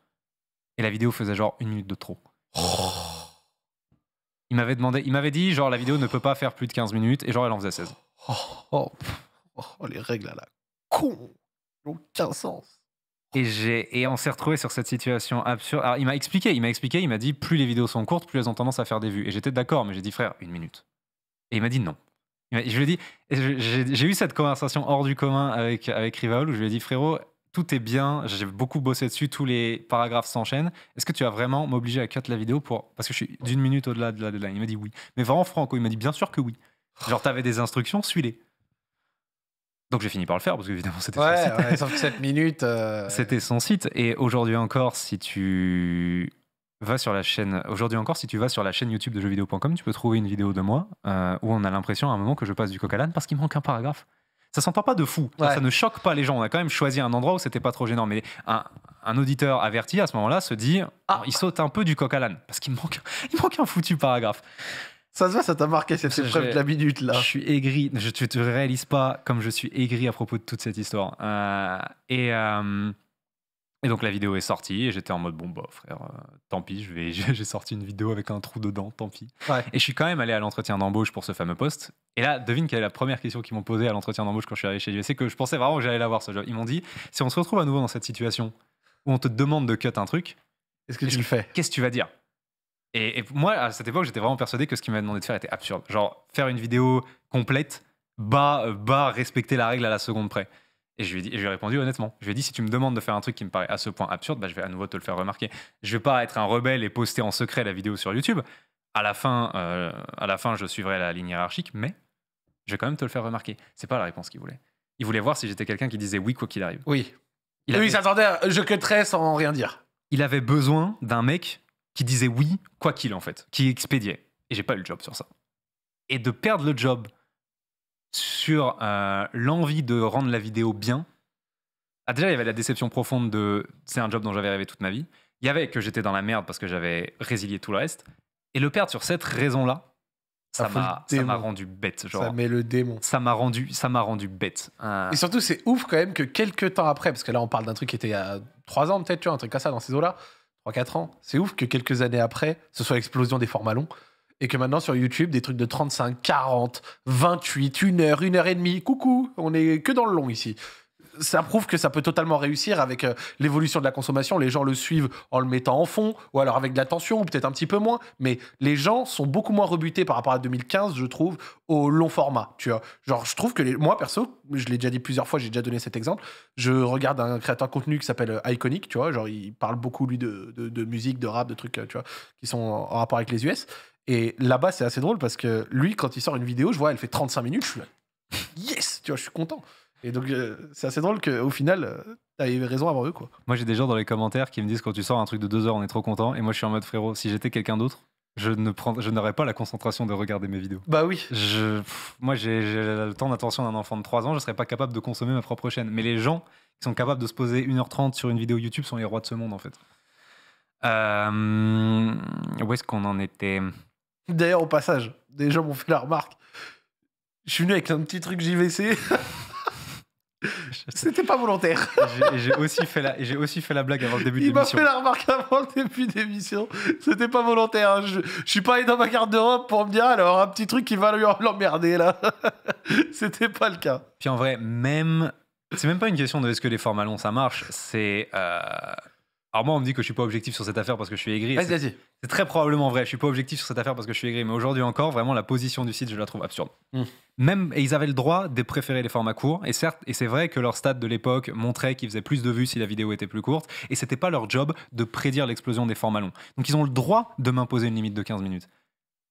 et la vidéo faisait genre une minute de trop. Il m'avait demandé, il m'avait dit genre la vidéo ne peut pas faire plus de 15 minutes et genre elle en faisait 16. oh les règles à la con aucun sens. Et, et on s'est retrouvé sur cette situation absurde. Alors, il m'a expliqué, il m'a expliqué, il m'a dit plus les vidéos sont courtes, plus elles ont tendance à faire des vues. Et j'étais d'accord, mais j'ai dit frère, une minute. Et il m'a dit non. Je lui ai dit, j'ai eu cette conversation hors du commun avec, avec rival où je lui ai dit frérot, tout est bien, j'ai beaucoup bossé dessus, tous les paragraphes s'enchaînent. Est-ce que tu vas vraiment m'obliger à cut la vidéo pour parce que je suis d'une minute au-delà de la deadline Il m'a dit oui. Mais vraiment franco, il m'a dit bien sûr que oui. Genre t'avais des instructions, suis-les. Donc j'ai fini par le faire parce que évidemment c'était son site. 7 minutes. Euh. C'était son site et aujourd'hui encore si tu vas sur la chaîne aujourd'hui encore si tu vas sur la chaîne YouTube de jeuxvideo.com tu peux trouver une vidéo de moi euh, où on a l'impression à un moment que je passe du coq à l'âne parce qu'il manque un paragraphe. Ça s'entend pas de fou, ça, ne choque pas les gens. On a quand même choisi un endroit où c'était pas trop gênant, mais un, auditeur averti à ce moment-là se dit ah il saute un peu du coq à l'âne parce qu'il manque il manque un foutu paragraphe. Ça se voit, ça t'a marqué cette épreuve de la minute là. Je suis aigri. Je ne te réalises pas comme je suis aigri à propos de toute cette histoire. Euh, et, euh, et donc la vidéo est sortie et j'étais en mode bon bah frère, euh, tant pis, je vais j'ai sorti une vidéo avec un trou dedans, tant pis. Et je suis quand même allé à l'entretien d'embauche pour ce fameux poste. Et là, devine quelle est la première question qu'ils m'ont posée à l'entretien d'embauche quand je suis arrivé chez c'est que je pensais vraiment que j'allais l'avoir ce genre Ils m'ont dit si on se retrouve à nouveau dans cette situation où on te demande de cut un truc, est-ce que tu le fais Qu'est-ce que tu vas dire et, moi, à cette époque, j'étais vraiment persuadé que ce qu'il m'avait demandé de faire était absurde. Genre, faire une vidéo complète, bas, euh, bas, respecter la règle à la seconde près. Et je lui, ai répondu honnêtement. Je lui ai dit, si tu me demandes de faire un truc qui me paraît à ce point absurde, bah, je vais à nouveau te le faire remarquer. Je vais pas être un rebelle et poster en secret la vidéo sur YouTube. À la fin, euh, à la fin je suivrai la ligne hiérarchique, mais je vais quand même te le faire remarquer. C'est pas la réponse qu'il voulait. Il voulait voir si j'étais quelqu'un qui disait oui quoi qu'il arrive. Oui. Il oui, il s'attendait euh, je cutterais sans rien dire. Il avait besoin d'un mec qui disait oui, quoi qu'il en fait, qui expédiait. Et j'ai pas eu le job sur ça. Et de perdre le job sur euh, l'envie de rendre la vidéo bien. Ah, déjà, il y avait la déception profonde de c'est un job dont j'avais rêvé toute ma vie. Il y avait que j'étais dans la merde parce que j'avais résilié tout le reste. Et le perdre sur cette raison-là, ça m'a m'a rendu bête genre ça met le démon ça m'a rendu ça m'a rendu bête euh. et surtout c'est ouf quand même que quelques temps après parce que là on parle d'un truc qui était il y a trois ans peut-être tu vois un truc comme ça dans ces eaux là 3-4 ans. C'est ouf que quelques années après, ce soit l'explosion des formats longs et que maintenant sur YouTube, des trucs de 35, 40, 28, 1 heure, 1 heure et demie. Coucou, on est que dans le long ici ça prouve que ça peut totalement réussir avec euh, l'évolution de la consommation. Les gens le suivent en le mettant en fond, ou alors avec de l'attention, ou peut-être un petit peu moins. Mais les gens sont beaucoup moins rebutés par rapport à 2015, je trouve, au long format. Tu vois, genre, je trouve que moi, perso, je l'ai déjà dit plusieurs fois, j'ai déjà donné cet exemple. Je regarde un créateur de contenu qui s'appelle euh, Iconic, tu vois, genre, il parle beaucoup, lui, de, musique, de rap, de trucs, euh, tu vois, qui sont en rapport avec les US. Et là-bas, c'est assez drôle parce que lui, quand il sort une vidéo, je vois, elle fait 35 minutes, je suis là, yes, tu vois, je suis content. Et donc, euh, c'est assez drôle qu'au final, euh, t'as eu raison avant eux, quoi. Moi, j'ai des gens dans les commentaires qui me disent quand tu sors un truc de deux heures, on est trop content. Et moi, je suis en mode frérot, si j'étais quelqu'un d'autre, je ne prends, je n'aurais pas la concentration de regarder mes vidéos. Bah oui. Je, moi, j'ai le temps d'attention d'un enfant de 3 ans, je serais pas capable de consommer ma propre chaîne. Mais les gens qui sont capables de se poser 1h30 sur une vidéo YouTube sont les rois de ce monde, en fait. Euh, où est-ce qu'on en était D'ailleurs, au passage, des gens m'ont fait la remarque. Je suis venu avec un petit truc JVC. C'était pas volontaire. J'ai aussi, fait la, aussi fait la blague avant le début de l'émission. Il m'a fait la remarque avant le début de l'émission. C'était pas volontaire. Hein. Je, suis pas allé dans ma garde d'Europe pour me dire alors un petit truc qui va lui l'emmerder là. C'était pas le cas. Puis en vrai, même. C'est même pas une question de est-ce que les formats longs ça marche. C'est. Euh, alors moi, on me dit que je suis pas objectif sur cette affaire parce que je suis aigri. Vas-y, vas-y. C'est très probablement vrai. Je suis pas objectif sur cette affaire parce que je suis aigri. Mais aujourd'hui encore, vraiment, la position du site, je la trouve absurde. Hmm. Même, et ils avaient le droit de préférer les formats courts. Et certes, et c'est vrai que leur stade de l'époque montrait qu'ils faisaient plus de vues si la vidéo était plus courte. Et c'était pas leur job de prédire l'explosion des formats longs. Donc ils ont le droit de m'imposer une limite de 15 minutes.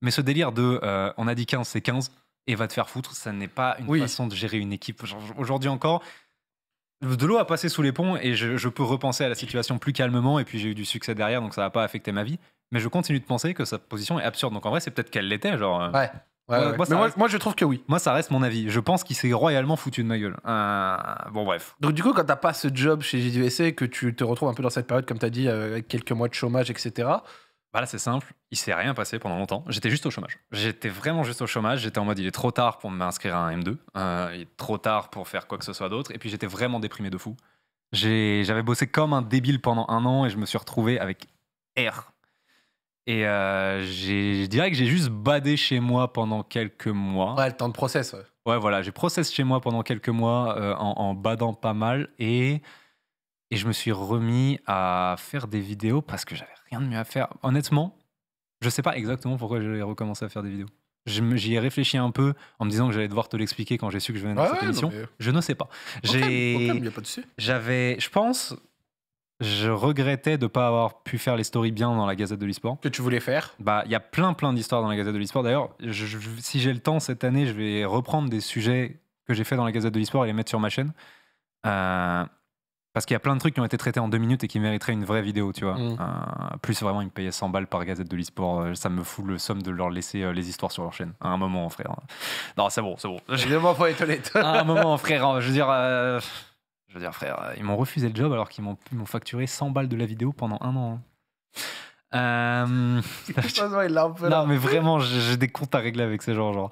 Mais ce délire de, euh, on a dit 15, c'est 15 et va te faire foutre, ça n'est pas une façon de gérer une équipe. Aujourd'hui encore, de l'eau a passé sous les ponts et je, peux repenser à la situation plus calmement et puis j'ai eu du succès derrière donc ça n'a pas affecté ma vie. Mais je continue de penser que sa position est absurde. Donc en vrai, c'est peut-être qu'elle l'était, genre. Euh, ouais. Moi, moi, je trouve que oui. Moi, ça reste mon avis. Je pense qu'il s'est royalement foutu de ma gueule. Euh, bon, bref. Donc, du coup, quand t'as pas ce job chez et que tu te retrouves un peu dans cette période, comme tu as dit, euh, avec quelques mois de chômage, etc., bah c'est simple, il s'est rien passé pendant longtemps. J'étais juste au chômage. J'étais vraiment juste au chômage. J'étais en mode, il est trop tard pour m'inscrire à un M2, euh, il est trop tard pour faire quoi que ce soit d'autre. Et puis j'étais vraiment déprimé de fou. J'avais bossé comme un débile pendant un an et je me suis retrouvé avec R. Et euh, je dirais que j'ai juste badé chez moi pendant quelques mois. Ouais, le temps de process. Ouais, voilà, j'ai process chez moi pendant quelques mois euh, en, badant pas mal et et je me suis remis à faire des vidéos parce que j'avais rien de mieux à faire. Honnêtement, je ne sais pas exactement pourquoi j'ai recommencé à faire des vidéos. J'y ai réfléchi un peu en me disant que j'allais devoir te l'expliquer quand j'ai su que je venais dans cette émission. Je ne sais pas. J'avais, je pense, je regrettais de ne pas avoir pu faire les stories bien dans la Gazette de l'eSport. Que tu voulais faire Bah, il y a plein plein d'histoires dans la Gazette de l'eSport. D'ailleurs, si j'ai le temps cette année, je vais reprendre des sujets que j'ai fait dans la Gazette de l'eSport et les mettre sur ma chaîne. Euh, parce qu'il y a plein de trucs qui ont été traités en deux minutes et qui mériteraient une vraie vidéo, tu vois. Mm. Euh, plus vraiment, ils me payaient 100 balles par gazette de l'e-sport. Euh, ça me fout le somme de leur laisser euh, les histoires sur leur chaîne. À un moment, frère. Non, c'est bon, c'est bon. Évidemment, faut être honnête. à un moment, frère, hein, je veux dire. Je veux dire, frère, ils m'ont refusé le job alors qu'ils m'ont facturé 100 balles de la vidéo pendant un an. Hein. non, mais vraiment, j'ai des comptes à régler avec ces gens, genre.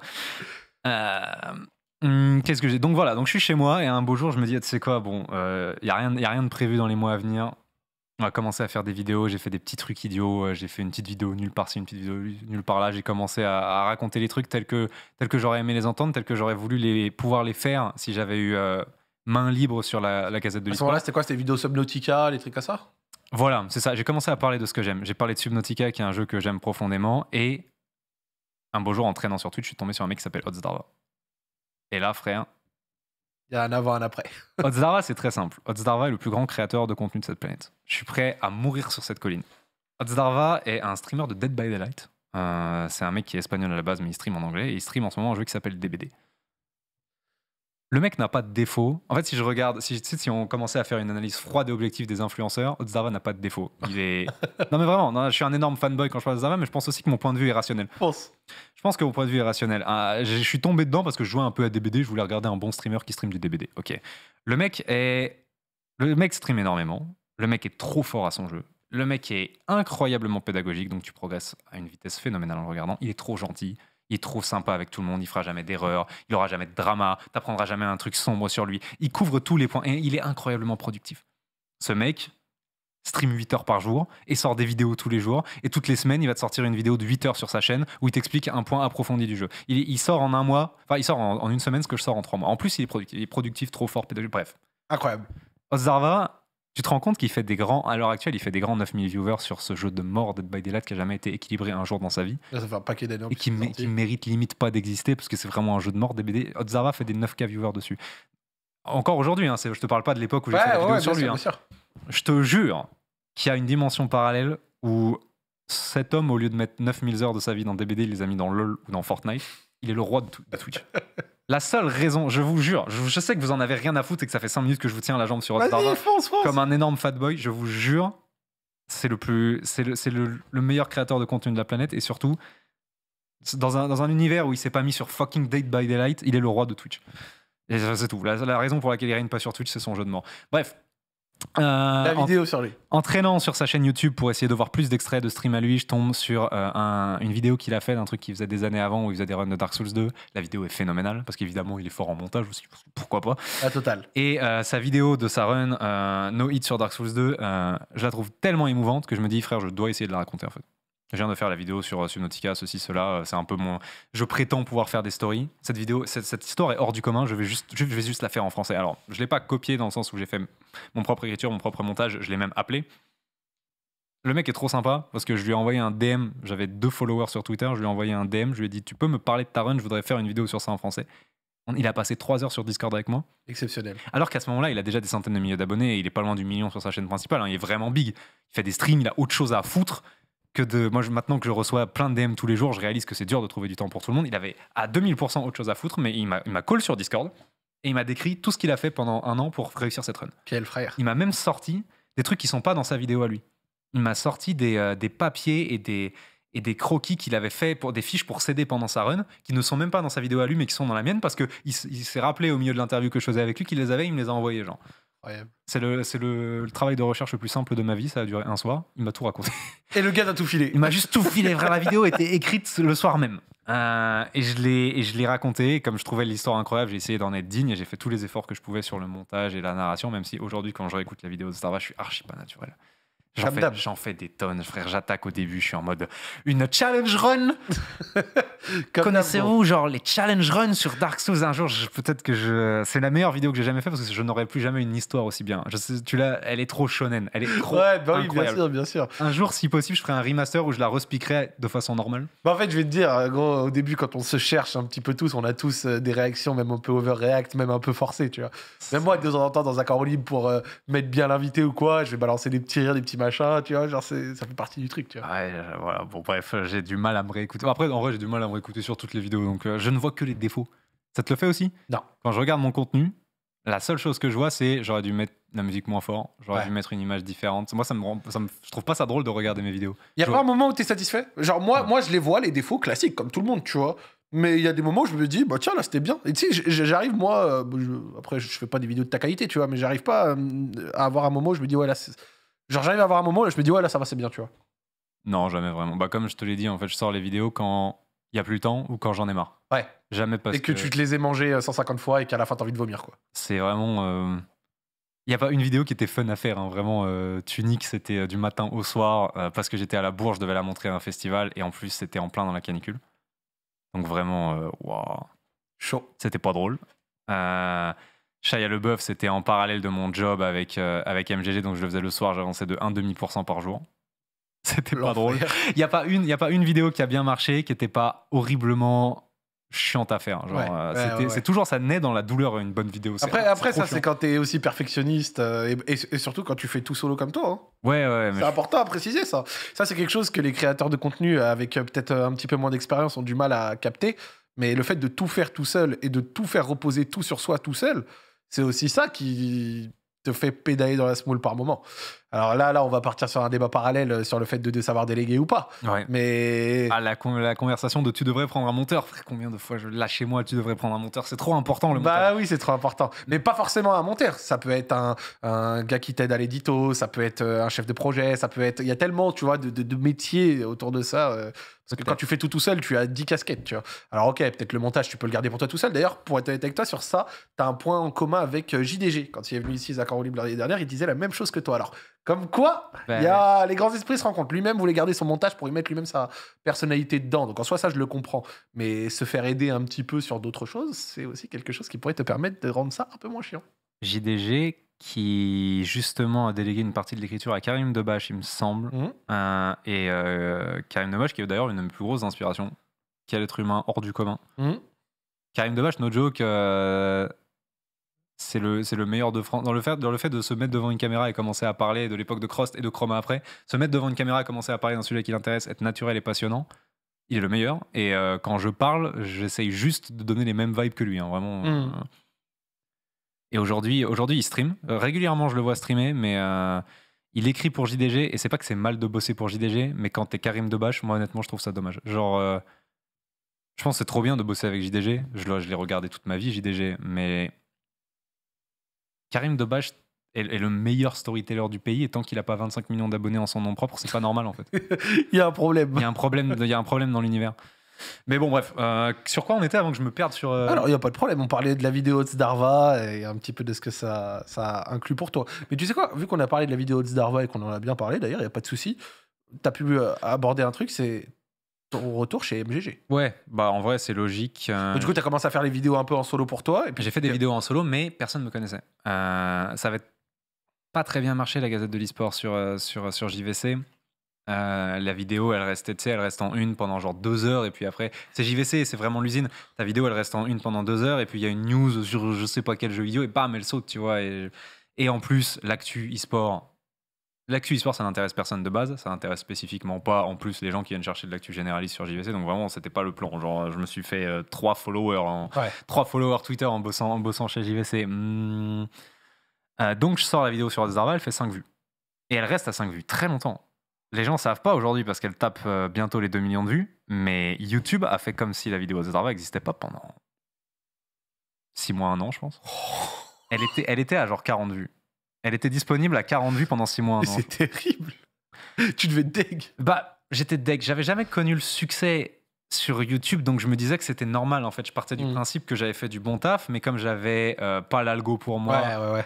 Hum, qu'est-ce que j'ai Donc voilà, donc je suis chez moi et un beau jour, je me dis, c'est ah, tu sais quoi, bon, il euh, y n'y a, rien, y a rien de prévu dans les mois à venir. On va commencer à faire des vidéos, j'ai fait des petits trucs idiots, euh, j'ai fait une petite vidéo nulle part-ci, une petite vidéo nulle part là j'ai commencé à, raconter les trucs tels que, tels que j'aurais aimé les entendre, tels que j'aurais voulu les, pouvoir les faire si j'avais eu euh, main libre sur la, la casette de À ce moment-là, c'était quoi C'était vidéos Subnautica, les trucs à ça Voilà, c'est ça, j'ai commencé à parler de ce que j'aime. J'ai parlé de Subnautica, qui est un jeu que j'aime profondément, et un beau jour, en traînant sur Twitch, je suis tombé sur un mec qui s'appelle Odsdarva. Et là, frère. Il y a un avant, un après. Odzdarva, c'est très simple. Odzdarva est le plus grand créateur de contenu de cette planète. Je suis prêt à mourir sur cette colline. Odzdarva est un streamer de Dead by Daylight. Euh, c'est un mec qui est espagnol à la base, mais il stream en anglais. Et il stream en ce moment un jeu qui s'appelle DBD le mec n'a pas de défaut. En fait, si je regarde, si, si on commençait à faire une analyse froide et objective des influenceurs, Otzava n'a pas de défaut. Il est... non, mais vraiment, je suis un énorme fanboy quand je parle Zara, mais je pense aussi que mon point de vue est rationnel. Je pense. que mon point de vue est rationnel. Ah, je suis tombé dedans parce que je jouais un peu à DBD, je voulais regarder un bon streamer qui stream du DBD. Ok. Le mec est. Le mec stream énormément. Le mec est trop fort à son jeu. Le mec est incroyablement pédagogique, donc tu progresses à une vitesse phénoménale en le regardant. Il est trop gentil il est trop sympa avec tout le monde, il fera jamais d'erreur, il aura jamais de drama, t'apprendras jamais un truc sombre sur lui. Il couvre tous les points et il est incroyablement productif. Ce mec stream 8 heures par jour et sort des vidéos tous les jours et toutes les semaines il va te sortir une vidéo de 8 heures sur sa chaîne où il t'explique un point approfondi du jeu il, sort en un mois enfin il sort en, une semaine ce que je sors en trois mois en plus il est productif, est productif trop fort pédagogique bref incroyable Ozarva tu te rends compte qu'il fait des grands, à l'heure actuelle, il fait des grands 9000 viewers sur ce jeu de mort de by Daylight qui a jamais été équilibré un jour dans sa vie. Et qui, mérite limite pas d'exister parce que c'est vraiment un jeu de mort DBD Odzara fait des 9K viewers dessus. Encore aujourd'hui, hein, je te parle pas de l'époque où j'ai fait la sur lui. Hein. Je te jure qu'il y a une dimension parallèle où cet homme, au lieu de mettre 9000 heures de sa vie dans DBD, il les a mis dans LoL ou dans Fortnite. Il est le roi de, bah, Twitch. La seule raison, je vous jure, je, sais que vous en avez rien à foutre et que ça fait 5 minutes que je vous tiens la jambe sur votre comme un énorme fat boy, je vous jure, c'est le plus, c'est le, meilleur créateur de contenu de la planète et surtout dans un, univers où il s'est pas mis sur fucking Date by Daylight, il est le roi de Twitch. Et c'est tout. La, raison pour laquelle il règne pas sur Twitch, c'est son jeu de mort. Bref, euh, la vidéo sur lui. En traînant sur sa chaîne YouTube pour essayer de voir plus d'extraits de stream à lui, je tombe sur euh, une vidéo qu'il a fait d'un truc qu'il faisait des années avant où il faisait des runs de Dark Souls 2. La vidéo est phénoménale parce qu'évidemment il est fort en montage aussi, pourquoi pas. La ah, totale. Et euh, sa vidéo de sa run No Hit sur Dark Souls 2, je la trouve tellement émouvante que je me dis frère, je dois essayer de la raconter en fait. Je viens de faire la vidéo sur euh, Subnautica, ceci, cela. Euh, c'est un peu mon. Je prétends pouvoir faire des stories. Cette vidéo, cette, histoire est hors du commun. Je vais juste, je vais juste la faire en français. Alors, je ne l'ai pas copié dans le sens où j'ai fait mon propre écriture, mon propre montage. Je l'ai même appelé. Le mec est trop sympa parce que je lui ai envoyé un DM. J'avais deux followers sur Twitter. Je lui ai envoyé un DM. Je lui ai dit, tu peux me parler de ta run. Je voudrais faire une vidéo sur ça en français. Il a passé trois heures sur Discord avec moi. Exceptionnel. Alors qu'à ce moment-là, il a déjà des centaines de milliers d'abonnés et il est pas loin du million sur sa chaîne principale. Hein. Il est vraiment big. Il fait des streams, il a autre chose à foutre que de. Moi, maintenant que je reçois plein de DM tous les jours, je réalise que c'est dur de trouver du temps pour tout le monde. Il avait à 2000% autre chose à foutre, mais il m'a call sur Discord et il m'a décrit tout ce qu'il a fait pendant un an pour réussir cette run. Quel frère Il m'a même sorti des trucs qui sont pas dans sa vidéo à lui. Il m'a sorti des, euh, papiers et des, et des croquis qu'il avait fait pour des fiches pour céder pendant sa run, qui ne sont même pas dans sa vidéo à lui, mais qui sont dans la mienne parce qu'il s'est rappelé au milieu de l'interview que je faisais avec lui qu'il les avait, il me les a envoyés genre. C'est le, travail de recherche le plus simple de ma vie. Ça a duré un soir. Il m'a tout raconté. Et le gars a tout filé. Il m'a juste tout filé. la vidéo était écrite le soir même. Euh, et je l'ai raconté. Comme je trouvais l'histoire incroyable, j'ai essayé d'en être digne et j'ai fait tous les efforts que je pouvais sur le montage et la narration. Même si aujourd'hui, quand je réécoute la vidéo de Star Wars, je suis archi pas naturel. J'en fais, des tonnes, frère. J'attaque au début, je suis en mode une challenge run. Connaissez-vous genre les challenge runs sur Dark Souls un jour Peut-être que je, c'est la meilleure vidéo que j'ai jamais fait parce que je n'aurais plus jamais une histoire aussi bien. tu l'as, elle est trop shonen, elle est trop ouais, bah incroyable. bien sûr, bien sûr. Un jour, si possible, je ferai un remaster où je la respiquerai de façon normale. Bah en fait, je vais te dire, euh, gros, au début, quand on se cherche un petit peu tous, on a tous euh, des réactions, même un peu overreact, même un peu forcées, tu vois. Même moi, de temps en temps, dans un corps libre pour euh, mettre bien l'invité ou quoi, je vais balancer des petits rires, des petits machin, tu vois, genre ça fait partie du truc, tu vois. Ouais, euh, voilà, bon, bref, euh, j'ai du mal à me réécouter. Après, en vrai, j'ai du mal à me réécouter sur toutes les vidéos, donc euh, je ne vois que les défauts. Ça te le fait aussi Non. Quand je regarde mon contenu, la seule chose que je vois, c'est j'aurais dû mettre la musique moins fort, j'aurais dû mettre une image différente. Moi, ça me, ça me je trouve pas ça drôle de regarder mes vidéos. Il y a pas un moment où tu es satisfait Genre, moi, moi, je les vois, les défauts classiques, comme tout le monde, tu vois. Mais il y a des moments où je me dis, bah tiens, là c'était bien. Et tu sais, j'arrive, moi, après, je fais pas des vidéos de ta qualité, tu vois, mais j'arrive pas à avoir un moment où je me dis, ouais, là, Genre, j'arrive à avoir un moment où je me dis, ouais, là, ça va, c'est bien, tu vois. Non, jamais vraiment. Bah, comme je te l'ai dit, en fait, je sors les vidéos quand il n'y a plus le temps ou quand j'en ai marre. Ouais. Jamais parce Et que, tu te les ai mangées 150 euh, fois et qu'à la fin, t'as envie de vomir, quoi. C'est vraiment. Il euh, n'y a pas une vidéo qui était fun à faire. Hein. Vraiment, euh, Tunique, c'était du matin au soir parce que j'étais à la bourge, je devais la montrer à un festival et en plus, c'était en plein dans la canicule. Donc, vraiment, waouh. Chaud. C'était pas drôle. Euh. Shia LeBeouf, c'était en parallèle de mon job avec, euh, avec MGG, donc je le faisais le soir, j'avançais de 1,5% par jour. C'était pas drôle. Il n'y a, pas une, y a pas une vidéo qui a bien marché, qui n'était pas horriblement chiante à faire. Euh, c'est toujours ça naît dans la douleur une bonne vidéo. Après, après ça c'est quand t'es aussi perfectionniste euh, et, surtout quand tu fais tout solo comme toi. Hein. Ouais, C'est important à préciser ça. Ça c'est quelque chose que les créateurs de contenu avec peut-être un petit peu moins d'expérience ont du mal à capter. Mais le fait de tout faire tout seul et de tout faire reposer tout sur soi tout seul, c'est aussi ça qui te fait pédaler dans la smoule par moment. Alors là, là, on va partir sur un débat parallèle euh, sur le fait de, savoir déléguer ou pas. Mais ah, la, la, conversation de tu devrais prendre un monteur. combien de fois je lâche moi, tu devrais prendre un monteur. C'est trop important le bah monteur. Bah oui, c'est trop important. Mais pas forcément un monteur. Ça peut être un, gars qui t'aide à l'édito. Ça peut être euh, un chef de projet. Ça peut être. Il y a tellement, tu vois, de, métiers autour de ça. Euh, parce que quand tu fais tout tout seul, tu as 10 casquettes, tu vois. Alors ok, peut-être le montage, tu peux le garder pour toi tout seul. D'ailleurs, pour être avec toi, sur ça, tu as un point en commun avec JDG quand il est venu ici à libre l'année dernière, il disait la même chose que toi. Alors, comme quoi, ben les grands esprits se rencontrent. Lui-même voulait garder son montage pour y mettre lui-même sa personnalité dedans. Donc en soi, ça, je le comprends. Mais se faire aider un petit peu sur d'autres choses, c'est aussi quelque chose qui pourrait te permettre de rendre ça un peu moins chiant. JDG, qui justement a délégué une partie de l'écriture à Karim Debache, il me semble. Mhm. Euh, et euh, Karim Debache, qui est d'ailleurs une de mes plus grosses inspirations. Quel être humain hors du commun. Mhm. Karim Debache, no joke, euh, c'est le, meilleur de France. Dans le, fait, dans le fait de se mettre devant une caméra et commencer à parler de l'époque de Crost et de Chroma après, se mettre devant une caméra et commencer à parler d'un sujet qui l'intéresse, être naturel et passionnant, il est le meilleur. Et euh, quand je parle, j'essaye juste de donner les mêmes vibes que lui, hein, vraiment. Mm. Euh. Et aujourd'hui, aujourd'hui, il stream. Euh, régulièrement, je le vois streamer, mais il écrit pour JDG. Et c'est pas que c'est mal de bosser pour JDG, mais quand t'es Karim Debache, moi honnêtement, je trouve ça dommage. Genre. je pense que c'est trop bien de bosser avec JDG. Je, je l'ai regardé toute ma vie, JDG, mais Karim Debache est, le meilleur storyteller du pays et tant qu'il n'a pas 25 millions d'abonnés en son nom propre, c'est pas normal en fait. il y a un problème. Il y a un problème, y a un problème dans l'univers. Mais bon, bref, euh, sur quoi on était avant que je me perde sur. Euh, Alors, il n'y a pas de problème. On parlait de la vidéo de Zdarva et un petit peu de ce que ça, ça inclut pour toi. Mais tu sais quoi, vu qu'on a parlé de la vidéo de Zdarva et qu'on en a bien parlé d'ailleurs, il n'y a pas de souci. Tu as pu euh, aborder un truc, c'est ton retour chez MGG. Ouais, bah en vrai, c'est logique. Euh. Du coup, tu as commencé à faire les vidéos un peu en solo pour toi. Et puis... J'ai fait des vidéos en solo, mais personne ne me connaissait. Euh, ça avait pas très bien marché, la Gazette de l'eSport sur, euh, sur, sur JVC. la vidéo, elle restait, tu sais elle reste en une pendant genre deux heures, et puis après, c'est JVC, c'est vraiment l'usine. Ta vidéo, elle reste en une pendant deux heures, et puis il y a une news sur je sais pas quel jeu vidéo, et bam, elle saute, tu vois. Et, et en plus, l'actu e-sport, L'actu sport ça n'intéresse personne de base, ça n'intéresse spécifiquement pas en plus les gens qui viennent chercher de l'actu généraliste sur JVC, donc vraiment c'était pas le plan. Genre, je me suis fait euh, trois followers trois followers Twitter en bossant, en bossant chez JVC. Hmm. Euh, donc je sors la vidéo sur Zarva, elle fait 5 vues. Et elle reste à 5 vues très longtemps. Les gens savent pas aujourd'hui parce qu'elle tape euh, bientôt les 2 millions de vues, mais YouTube a fait comme si la vidéo de n'existait pas pendant 6 mois, un an, je pense. Oh. Elle était, elle était à genre 40 vues. Elle était disponible à 40 vues pendant 6 mois. C'est terrible. tu devais deg. Bah, j'étais deg. J'avais jamais connu le succès sur YouTube, donc je me disais que c'était normal. En fait, je partais du mm. principe que j'avais fait du bon taf, mais comme j'avais euh, pas l'algo pour moi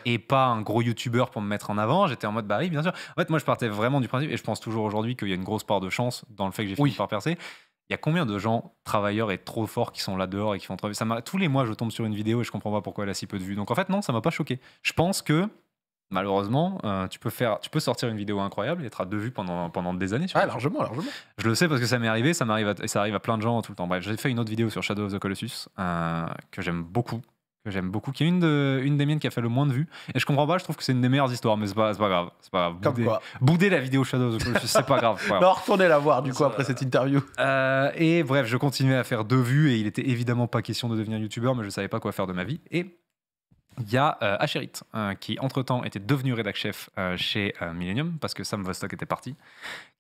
et pas un gros YouTuber pour me mettre en avant, j'étais en mode bah oui, bien sûr. En fait, moi, je partais vraiment du principe, et je pense toujours aujourd'hui qu'il y a une grosse part de chance dans le fait que j'ai fini par percer. Il y a combien de gens travailleurs et trop forts qui sont là dehors et qui font travailler ça Tous les mois, je tombe sur une vidéo et je comprends pas pourquoi elle a si peu de vues. Donc en fait, non, ça m'a pas choqué. Je pense que malheureusement, euh, tu, peux faire, tu peux sortir une vidéo incroyable et être à deux vues pendant, pendant des années. largement, largement. Je le sais parce que ça m'est arrivé, ça m'arrive et ça arrive à plein de gens tout le temps. Bref, j'ai fait une autre vidéo sur Shadow of the Colossus euh, que j'aime beaucoup, que j'aime beaucoup, qui est une, des miennes qui a fait le moins de vues. Et je comprends pas, je trouve que c'est une des meilleures histoires, mais c'est pas, pas grave. Comme bouder, quoi. bouder la vidéo Shadow of the Colossus, c'est pas grave. Non, retournez la voir du coup après cette interview. Euh, et bref, je continuais à faire deux vues et il était évidemment pas question de devenir youtubeur, mais je savais pas quoi faire de ma vie. Et il y a euh, Asherit, euh, qui entre-temps était devenu rédac chef euh, chez euh, Millennium, parce que Sam Vostok était parti,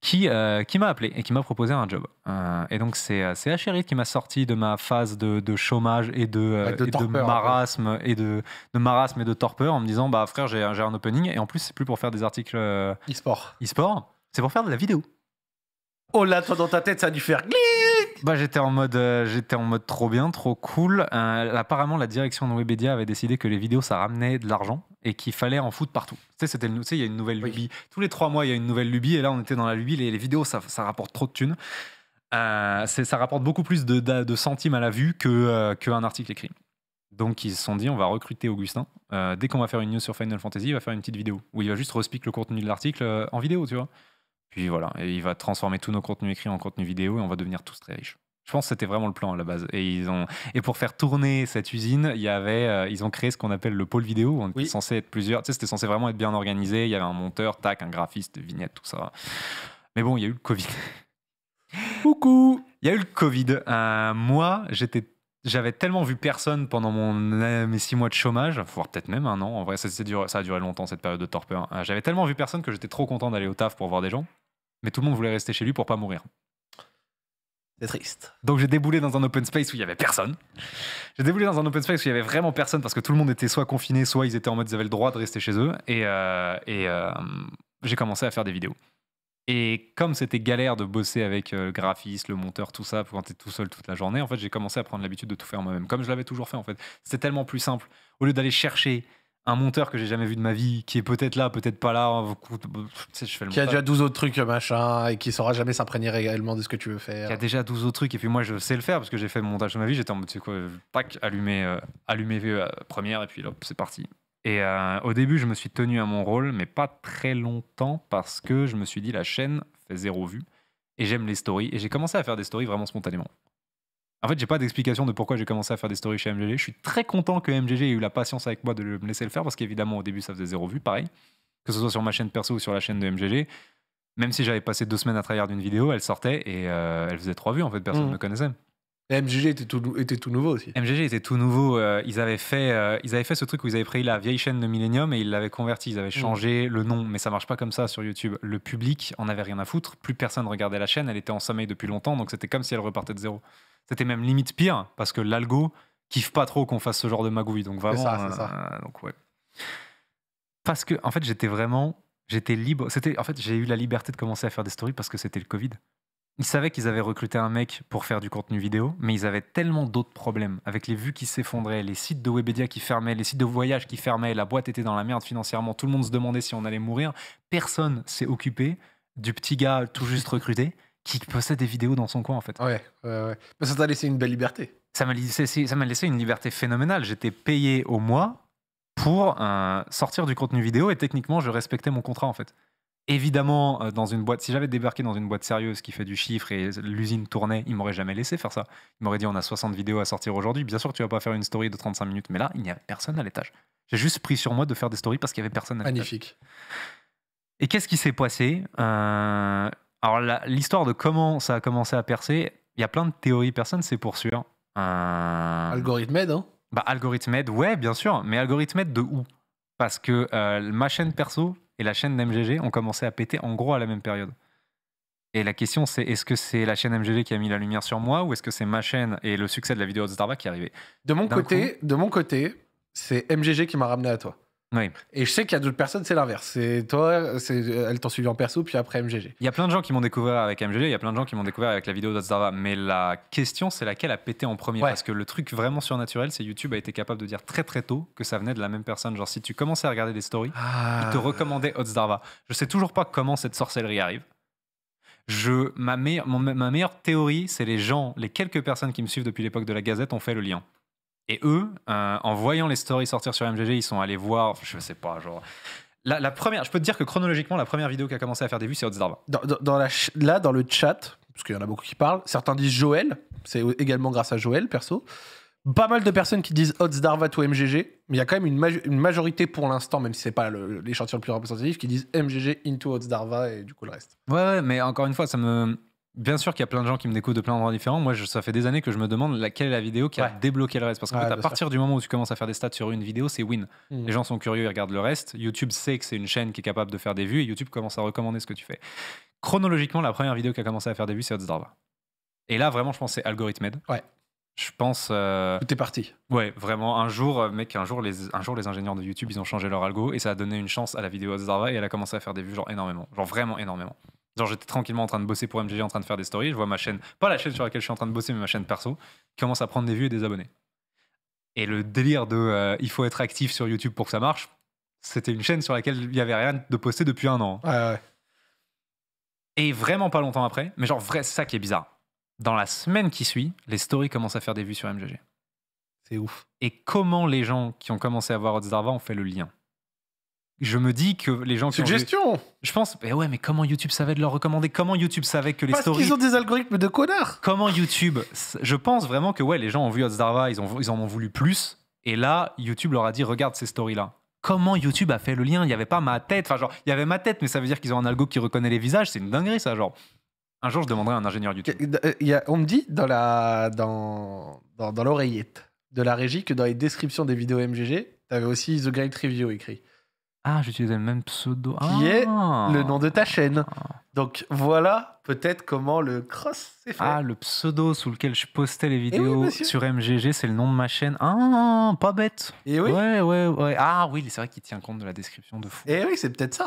qui, qui m'a appelé et qui m'a proposé un job. et donc c'est Asherit qui m'a sorti de ma phase de, chômage et de, marasme et de, marasme et de torpeur en me disant bah frère j'ai un opening et en plus c'est plus pour faire des articles e-sport. E-sport, c'est pour faire de la vidéo. Oh là toi dans ta tête ça a dû faire glisse bah, euh, j'étais en, mode, trop bien, trop cool. Euh, apparemment, la direction de Webedia avait décidé que les vidéos, ça ramenait de l'argent et qu'il fallait en foutre partout. Tu sais, il y a une nouvelle lubie. Tous les trois mois, il y a une nouvelle lubie. Et là, on était dans la lubie. Les, vidéos, ça, rapporte trop de thunes. Euh, ça rapporte beaucoup plus de, centimes à la vue que qu'un article écrit. Donc ils se sont dit, on va recruter Augustin. dès qu'on va faire une news sur Final Fantasy, il va faire une petite vidéo où il va juste respic le contenu de l'article en vidéo, tu vois. Puis voilà, et il va transformer tous nos contenus écrits en contenu vidéo et on va devenir tous très riches. Je pense que c'était vraiment le plan à la base. Et, ils ont... et pour faire tourner cette usine, il y avait, euh, ils ont créé ce qu'on appelle le pôle vidéo. était censé être plusieurs. Tu sais, c'était censé vraiment être bien organisé. Il y avait un monteur, tac, un graphiste, vignette, tout ça. Mais bon, il y a eu le Covid. Coucou Il y a eu le Covid. Euh, moi, j'étais j'avais tellement vu personne pendant mon, euh, mes six mois de chômage, voire peut-être même un an. En vrai, ça, ça, a duré longtemps cette période de torpeur. Hein. J'avais tellement vu personne que j'étais trop content d'aller au taf pour voir des gens mais tout le monde voulait rester chez lui pour pas mourir. C'est triste. Donc j'ai déboulé dans un open space où il y avait personne. J'ai déboulé dans un open space où il y avait vraiment personne parce que tout le monde était soit confiné, soit ils étaient en mode ils avaient le droit de rester chez eux. Et, euh, euh, j'ai commencé à faire des vidéos. Et comme c'était galère de bosser avec euh, le graphiste, le monteur, tout ça, quand es tout seul toute la journée, en fait, j'ai commencé à prendre l'habitude de tout faire moi-même, comme je l'avais toujours fait en fait. C'était tellement plus simple. Au lieu d'aller chercher un monteur que j'ai jamais vu de ma vie, qui est peut-être là, peut-être pas là, hein, je fais le qui a déjà 12 autres trucs machin et qui saura jamais s'imprégner réellement de ce que tu veux faire. Qui a déjà 12 autres trucs et puis moi je sais le faire parce que j'ai fait le montage de ma vie, j'étais en mode sais quoi, tac, allumé, allumé, allumer première et puis hop, c'est parti. Et euh, au début je me suis tenu à mon rôle, mais pas très longtemps parce que je me suis dit la chaîne fait zéro vue et j'aime les stories et j'ai commencé à faire des stories vraiment spontanément. En fait, j'ai pas d'explication de pourquoi j'ai commencé à faire des stories chez MGG. Je suis très content que MGG ait eu la patience avec moi de me laisser le faire parce qu'évidemment, au début, ça faisait zéro vue, pareil. Que ce soit sur ma chaîne perso ou sur la chaîne de MGG, même si j'avais passé deux semaines à travers d'une vidéo, elle sortait et euh, elle faisait trois vues en fait, personne mm. ne me connaissait. MGG était tout, était tout nouveau aussi. MGG était tout nouveau. Euh, ils, avaient fait, euh, ils avaient fait ce truc où ils avaient pris la vieille chaîne de Millennium et ils l'avaient convertie. Ils avaient mm. changé le nom, mais ça marche pas comme ça sur YouTube. Le public en avait rien à foutre. Plus personne regardait la chaîne. Elle était en sommeil depuis longtemps, donc c'était comme si elle repartait de zéro. C'était même limite pire parce que l'algo kiffe pas trop qu'on fasse ce genre de magouille. Donc vraiment, ça, ça. Euh, donc ouais. Parce que en fait, j'étais vraiment, j'étais libre. C'était en fait, j'ai eu la liberté de commencer à faire des stories parce que c'était le Covid. Ils savaient qu'ils avaient recruté un mec pour faire du contenu vidéo, mais ils avaient tellement d'autres problèmes avec les vues qui s'effondraient, les sites de Webedia qui fermaient, les sites de voyage qui fermaient, la boîte était dans la merde financièrement, tout le monde se demandait si on allait mourir. Personne s'est occupé du petit gars tout juste recruté qui possède des vidéos dans son coin en fait. Ouais, ouais, ouais. ça t'a laissé une belle liberté. Ça m'a laissé, ça m'a laissé une liberté phénoménale. J'étais payé au mois pour euh, sortir du contenu vidéo et techniquement je respectais mon contrat en fait. Évidemment, euh, dans une boîte, si j'avais débarqué dans une boîte sérieuse qui fait du chiffre et l'usine tournait, ils m'auraient jamais laissé faire ça. Ils m'auraient dit on a 60 vidéos à sortir aujourd'hui, bien sûr tu vas pas faire une story de 35 minutes, mais là, il n'y a personne à l'étage. J'ai juste pris sur moi de faire des stories parce qu'il y avait personne à l'étage. Magnifique. Et qu'est-ce qui s'est passé euh, alors, l'histoire de comment ça a commencé à percer, il y a plein de théories, personne c'est pour sûr. Euh... Algorithmed, hein Bah, ouais, bien sûr, mais algorithmed de où Parce que euh, ma chaîne perso et la chaîne d'MGG ont commencé à péter en gros à la même période. Et la question, c'est est-ce que c'est la chaîne MGG qui a mis la lumière sur moi ou est-ce que c'est ma chaîne et le succès de la vidéo de Starbucks qui est arrivé De mon côté, de mon côté, c'est MGG qui m'a ramené à toi. Et je sais qu'il y a d'autres personnes, c'est l'inverse. C'est toi, c'est, elle t'en suivi en perso, puis après MGG. Il y a plein de gens qui m'ont découvert avec MGG, il y a plein de gens qui m'ont découvert avec la vidéo d'Otsdava. Mais la question, c'est laquelle a pété en premier. Parce que le truc vraiment surnaturel, c'est YouTube a été capable de dire très très tôt que ça venait de la même personne. Genre, si tu commençais à regarder des stories, ah. il te recommandait Otsdava. Je sais toujours pas comment cette sorcellerie arrive. Je, ma, ma meilleure théorie, c'est les gens, les quelques personnes qui me suivent depuis l'époque de la Gazette ont fait le lien. Et eux, euh, en voyant les stories sortir sur MGG, ils sont allés voir, je sais pas, genre. La, la première, je peux te dire que chronologiquement, la première vidéo qui a commencé à faire des vues, c'est Hotsdarva. Dans, dans, la là, dans le chat, parce qu'il y en a beaucoup qui parlent, certains disent Joël, c'est également grâce à Joël, perso. Pas mal de personnes qui disent Hotsdarva ou MGG, mais il y a quand même une, majorité pour l'instant, même si c'est pas l'échantillon le, plus représentatif, qui disent MGG into Hotsdarva et du coup le reste. Ouais, ouais, mais encore une fois, ça me Bien sûr qu'il y a plein de gens qui me découvrent de plein d'endroits différents. Moi, je, ça fait des années que je me demande laquelle est la vidéo qui a débloqué le reste. Parce qu'à partir du moment où tu commences à faire des stats sur une vidéo, c'est win. Mmh. Les gens sont curieux, ils regardent le reste. YouTube sait que c'est une chaîne qui est capable de faire des vues et YouTube commence à recommander ce que tu fais. Chronologiquement, la première vidéo qui a commencé à faire des vues, c'est Drava. Et là, vraiment, je pense que c'est Algorithmed. Ouais. Je pense. Euh, Tout est parti. Ouais, vraiment. Un jour, euh, mec, un jour, les, un jour, les ingénieurs de YouTube, ils ont changé leur algo et ça a donné une chance à la vidéo Ozdava et elle a commencé à faire des vues, genre énormément. Genre vraiment énormément. Genre, j'étais tranquillement en train de bosser pour MGG, en train de faire des stories. Je vois ma chaîne, pas la chaîne sur laquelle je suis en train de bosser, mais ma chaîne perso, qui commence à prendre des vues et des abonnés. Et le délire de euh, il faut être actif sur YouTube pour que ça marche, c'était une chaîne sur laquelle il n'y avait rien de posté depuis un an. Hein. Et vraiment pas longtemps après, mais genre, vrai, c'est ça qui est bizarre. Dans la semaine qui suit, les stories commencent à faire des vues sur mgG C'est ouf. Et comment les gens qui ont commencé à voir Darva ont fait le lien je me dis que les gens Suggestion Je pense, mais ouais, mais comment YouTube savait de leur recommander Comment YouTube savait que les stories. Parce qu'ils ont des algorithmes de connards Comment YouTube. Je pense vraiment que ouais, les gens ont vu Ozdarva, ils, ils en ont voulu plus. Et là, YouTube leur a dit regarde ces stories-là. Comment YouTube a fait le lien Il n'y avait pas ma tête. Enfin, genre, il y avait ma tête, mais ça veut dire qu'ils ont un algo qui reconnaît les visages. C'est une dinguerie, ça, genre. Un jour, je demanderai à un ingénieur YouTube. Euh, on me dit dans la dans, dans, l'oreillette de la régie que dans les descriptions des vidéos MGG, t'avais aussi The Great Review écrit. Ah, j'utilisais le même pseudo. Qui est le ah. nom de ta chaîne. Ah. Donc voilà peut-être comment le cross s'est fait. Ah, le pseudo sous lequel je postais les eh vidéos sur MGG, c'est le nom de ma chaîne. Ah, pas bête. Et eh oui. Ouais, ouais, ouais. Ah oui, c'est vrai qu'il tient compte de la description de fou. Et eh oui, c'est peut-être ça.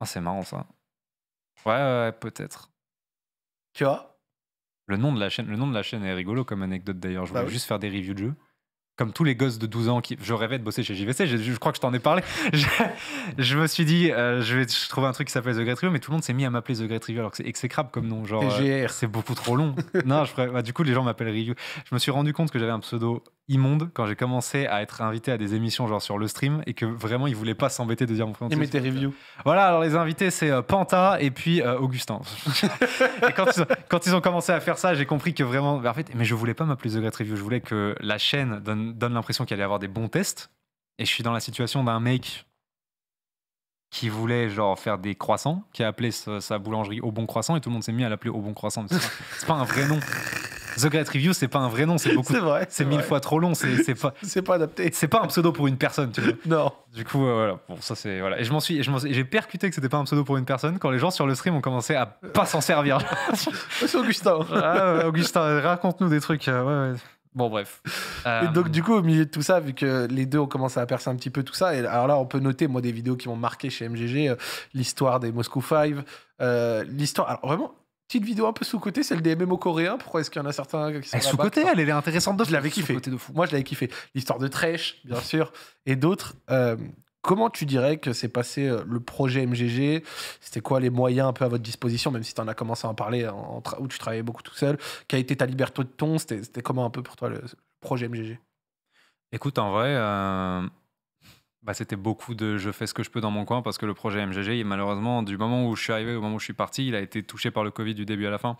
Ah, c'est marrant ça. Ouais, ouais, peut-être. Tu vois le nom, de la chaîne, le nom de la chaîne est rigolo comme anecdote d'ailleurs. Je bah voulais juste faire des reviews de jeux comme tous les gosses de 12 ans qui je rêvais de bosser chez JVC je, crois que je t'en ai parlé je, me suis dit euh, je vais trouver un truc qui s'appelle The Great Review mais tout le monde s'est mis à m'appeler The Great Review alors que c'est exécrable comme nom genre euh, c'est beaucoup trop long non je bah, du coup les gens m'appellent Review je me suis rendu compte que j'avais un pseudo immonde quand j'ai commencé à être invité à des émissions genre sur le stream et que vraiment ils voulaient pas s'embêter de dire mon prénom. Voilà, alors les invités c'est euh, Panta et puis euh, Augustin. quand ils, ont, commencé à faire ça, j'ai compris que vraiment, bah, en fait, mais je voulais pas m'appeler The Great Review, je voulais que la chaîne donne, l'impression qu'il allait avoir des bons tests. Et je suis dans la situation d'un mec qui voulait genre faire des croissants, qui a appelé sa, boulangerie Au Bon Croissant et tout le monde s'est mis à l'appeler Au Bon Croissant. C'est pas un vrai nom. The Great Review, c'est pas un vrai nom, c'est beaucoup. C'est vrai. C'est mille fois trop long, c'est pas. c'est pas adapté. C'est pas un pseudo pour une personne, tu vois. Non. Du coup, euh, voilà. ça c'est voilà. Et je m'en suis, j'ai percuté que c'était pas un pseudo pour une personne quand les gens sur le stream ont commencé à pas s'en servir. c'est Augustin. Ah, euh, Augustin, raconte-nous des trucs. Euh, ouais, Bon, bref. Et donc, du coup, au milieu de tout ça, vu que les deux ont commencé à percer un petit peu tout ça, et alors là, on peut noter, moi, des vidéos qui m'ont marqué chez MGG, l'histoire des Moscou 5, l'histoire. Alors, vraiment, petite vidéo un peu sous-côté, celle des MMO coréens. Pourquoi est-ce qu'il y en a certains qui sont. Elle sous-côté, elle, est intéressante d'autres. Je l'avais kiffé. De Moi, je l'avais kiffé. L'histoire de Trèche, bien sûr, et d'autres. Euh, comment tu dirais que s'est passé euh, le projet MGG C'était quoi les moyens un peu à votre disposition, même si tu en as commencé à en parler, où tu travaillais beaucoup tout seul a été ta liberté de ton C'était comment un peu pour toi le projet MGG Écoute, en vrai. Euh, bah, c'était beaucoup de je fais ce que je peux dans mon coin parce que le projet MGG, malheureusement, du moment où je suis arrivé au moment où je suis parti, il a été touché par le Covid du début à la fin.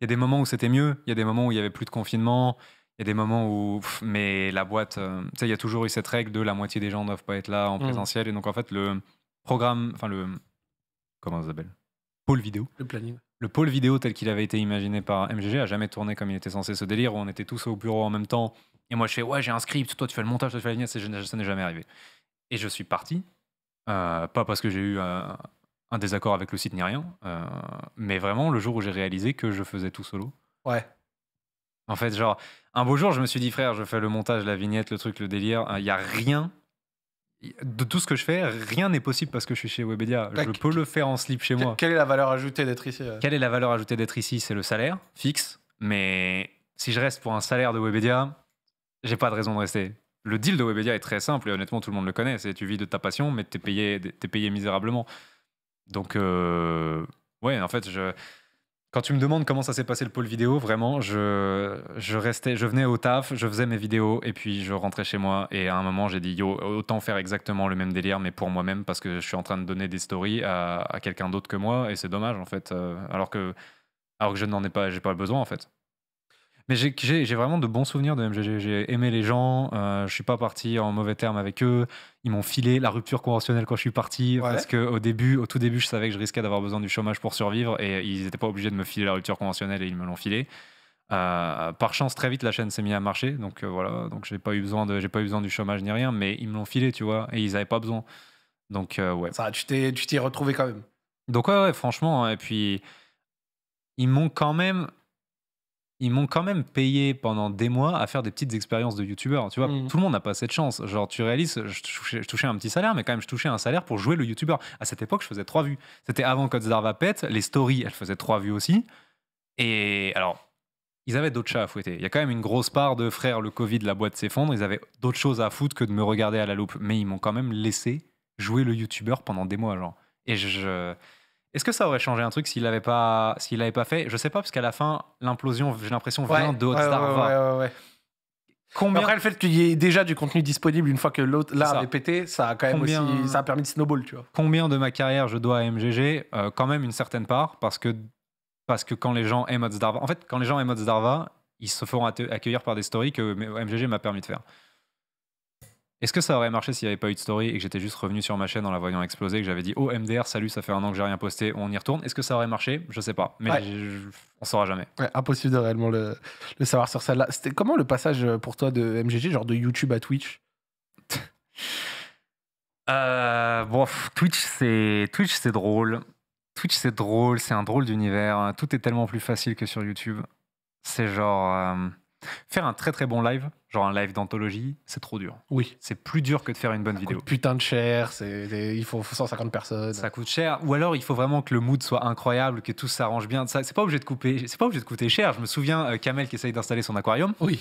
Il y a des moments où c'était mieux, il y a des moments où il n'y avait plus de confinement, il y a des moments où. mais la boîte, euh, tu sais, il y a toujours eu cette règle de la moitié des gens ne doivent pas être là en mm. présentiel. Et donc, en fait, le programme, enfin, le. Comment ça s'appelle Pôle vidéo. Le planning. Le pôle vidéo tel qu'il avait été imaginé par MGG a jamais tourné comme il était censé ce délire où on était tous au bureau en même temps. Et moi, je fais, ouais, j'ai un script, toi, tu fais le montage, toi, tu fais la ligne, ça n'est jamais arrivé. Et je suis parti, euh, pas parce que j'ai eu un désaccord avec le site ni rien, euh, mais vraiment le jour où j'ai réalisé que je faisais tout solo. Ouais. En fait, genre, un beau jour, je me suis dit, frère, je fais le montage, la vignette, le truc, le délire, il hein, n'y a rien. De tout ce que je fais, rien n'est possible parce que je suis chez Webedia. je peux le faire en slip chez moi. Quelle est la valeur ajoutée d'être ici euh Quelle est la valeur ajoutée d'être ici C'est le salaire fixe, mais si je reste pour un salaire de Webedia, j'ai pas de raison de rester le deal de Webedia est très simple et honnêtement, tout le monde le connaît. C'est tu vis de ta passion, mais t'es payé, es payé misérablement. Donc, euh, ouais, en fait, je, quand tu me demandes comment ça s'est passé le pôle vidéo, vraiment, je, je, restais, je venais au taf, je faisais mes vidéos et puis je rentrais chez moi. Et à un moment, j'ai dit, yo, autant faire exactement le même délire, mais pour moi-même, parce que je suis en train de donner des stories à, à quelqu'un d'autre que moi et c'est dommage, en fait. Euh, alors que, alors que je n'en ai pas, j'ai pas besoin, en fait. Mais j'ai vraiment de bons souvenirs de MGG. J'ai aimé les gens, euh, je suis pas parti en mauvais terme avec eux. Ils m'ont filé la rupture conventionnelle quand je suis parti parce qu'au début, au tout début, je savais que je risquais d'avoir besoin du chômage pour survivre et ils n'étaient pas obligés de me filer la rupture conventionnelle et ils me l'ont filé. Euh, par chance, très vite, la chaîne s'est mise à marcher, donc euh, voilà, donc j'ai pas eu besoin pas eu besoin du chômage ni rien, mais ils me l'ont filé, tu vois, et ils avaient pas besoin. Donc euh, ouais. Ça, tu t'es, tu retrouvé quand même. Donc ouais, franchement, hein, et puis ils m'ont quand même ils m'ont quand même payé pendant des mois à faire des petites expériences de youtubeur. Tu vois, mm. tout le monde n'a pas cette chance. Genre, tu réalises, je touchais, un petit salaire, mais quand même, je touchais un salaire pour jouer le youtubeur. À cette époque, je faisais trois vues. C'était avant que Darva pète, les stories, elles faisaient trois vues aussi. Et alors, ils avaient d'autres chats à fouetter. Il y a quand même une grosse part de frères, le Covid, la boîte s'effondre. Ils avaient d'autres choses à foutre que de me regarder à la loupe. Mais ils m'ont quand même laissé jouer le youtubeur pendant des mois, genre. Et je est-ce que ça aurait changé un truc s'il l'avait pas, s'il l'avait pas fait Je sais pas, parce qu'à la fin, l'implosion, j'ai l'impression, vient ouais, de ouais, Ouais, Combien... Après, le fait qu'il y ait déjà du contenu disponible une fois que l'autre là avait pété, ça a quand même aussi, ça a permis de snowball, tu vois. Combien de ma carrière je dois à MGG euh, Quand même une certaine part, parce que parce que quand les gens aiment Darva, en fait, quand les gens Darva, ils se feront accueillir par des stories que MGG m'a permis de faire. Est-ce que ça aurait marché s'il n'y avait pas eu de story et que j'étais juste revenu sur ma chaîne en la voyant exploser, que j'avais dit Oh MDR, salut, ça fait un an que j'ai rien posté, on y retourne Est-ce que ça aurait marché Je sais pas, mais on on saura jamais. Ouais, impossible de réellement le, savoir sur celle-là. C'était comment le passage euh, pour toi de MGG, genre de YouTube à Twitch euh, bon, Twitch c'est Twitch c'est drôle. Twitch c'est drôle, c'est un drôle d'univers. Tout est tellement plus facile que sur YouTube. C'est genre, euh, Faire un très très bon live, genre un live d'anthologie, c'est trop dur. Oui. C'est plus dur que de faire une bonne vidéo. putain de cher, il faut 150 personnes. Ça coûte cher. Ou alors il faut vraiment que le mood soit incroyable, que tout s'arrange bien. Ça, c'est pas obligé de couper, c'est pas obligé de coûter cher. Je me souviens euh, Kamel qui essaye d'installer son aquarium. Oui.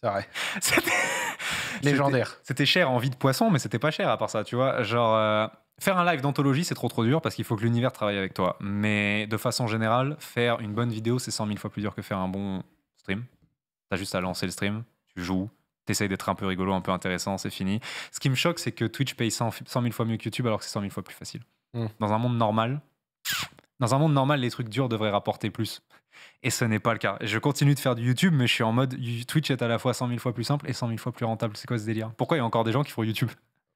C'est vrai. C'était... Légendaire. C'était cher en vie de poisson, mais c'était pas cher à part ça, tu vois. Genre. Euh, faire un live d'anthologie, c'est trop trop dur parce qu'il faut que l'univers travaille avec toi. Mais de façon générale, faire une bonne vidéo, c'est 100 000 fois plus dur que faire un bon stream juste à lancer le stream, tu joues, tu essayes d'être un peu rigolo, un peu intéressant, c'est fini. Ce qui me choque, c'est que Twitch paye 100, 000 fois mieux que YouTube alors que c'est 100 000 fois plus facile. Hmm. Dans un monde normal, dans un monde normal, les trucs durs devraient rapporter plus. Et ce n'est pas le cas. Je continue de faire du YouTube, mais je suis en mode Twitch est à la fois 100 000 fois plus simple et 100 000 fois plus rentable. C'est quoi ce délire Pourquoi il y a encore des gens qui font YouTube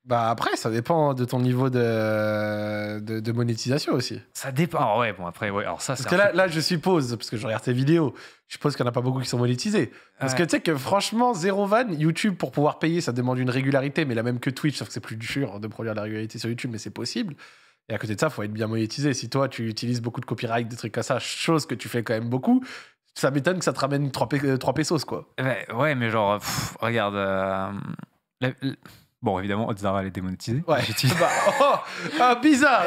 bah après, ça dépend de ton niveau de, de, monétisation aussi. Ça dépend. Ah ouais, bon après, ouais. Alors ça, parce que là, là, je suppose, parce que je regarde tes vidéos, je suppose qu'il n'y en a pas beaucoup qui sont monétisés. Parce que tu sais que franchement, zéro van, YouTube, pour pouvoir payer, ça demande une régularité, mais la même que Twitch, sauf que c'est plus dur de produire de la régularité sur YouTube, mais c'est possible. Et à côté de ça, il faut être bien monétisé. Si toi, tu utilises beaucoup de copyright, des trucs comme ça, chose que tu fais quand même beaucoup, ça m'étonne que ça te ramène 3, euh, pesos, quoi. Eh ben, ouais, mais genre, regarde. Euh, Bon, évidemment, Otzara, elle est démonétisée. Ouais. Bah, oh, ah, bizarre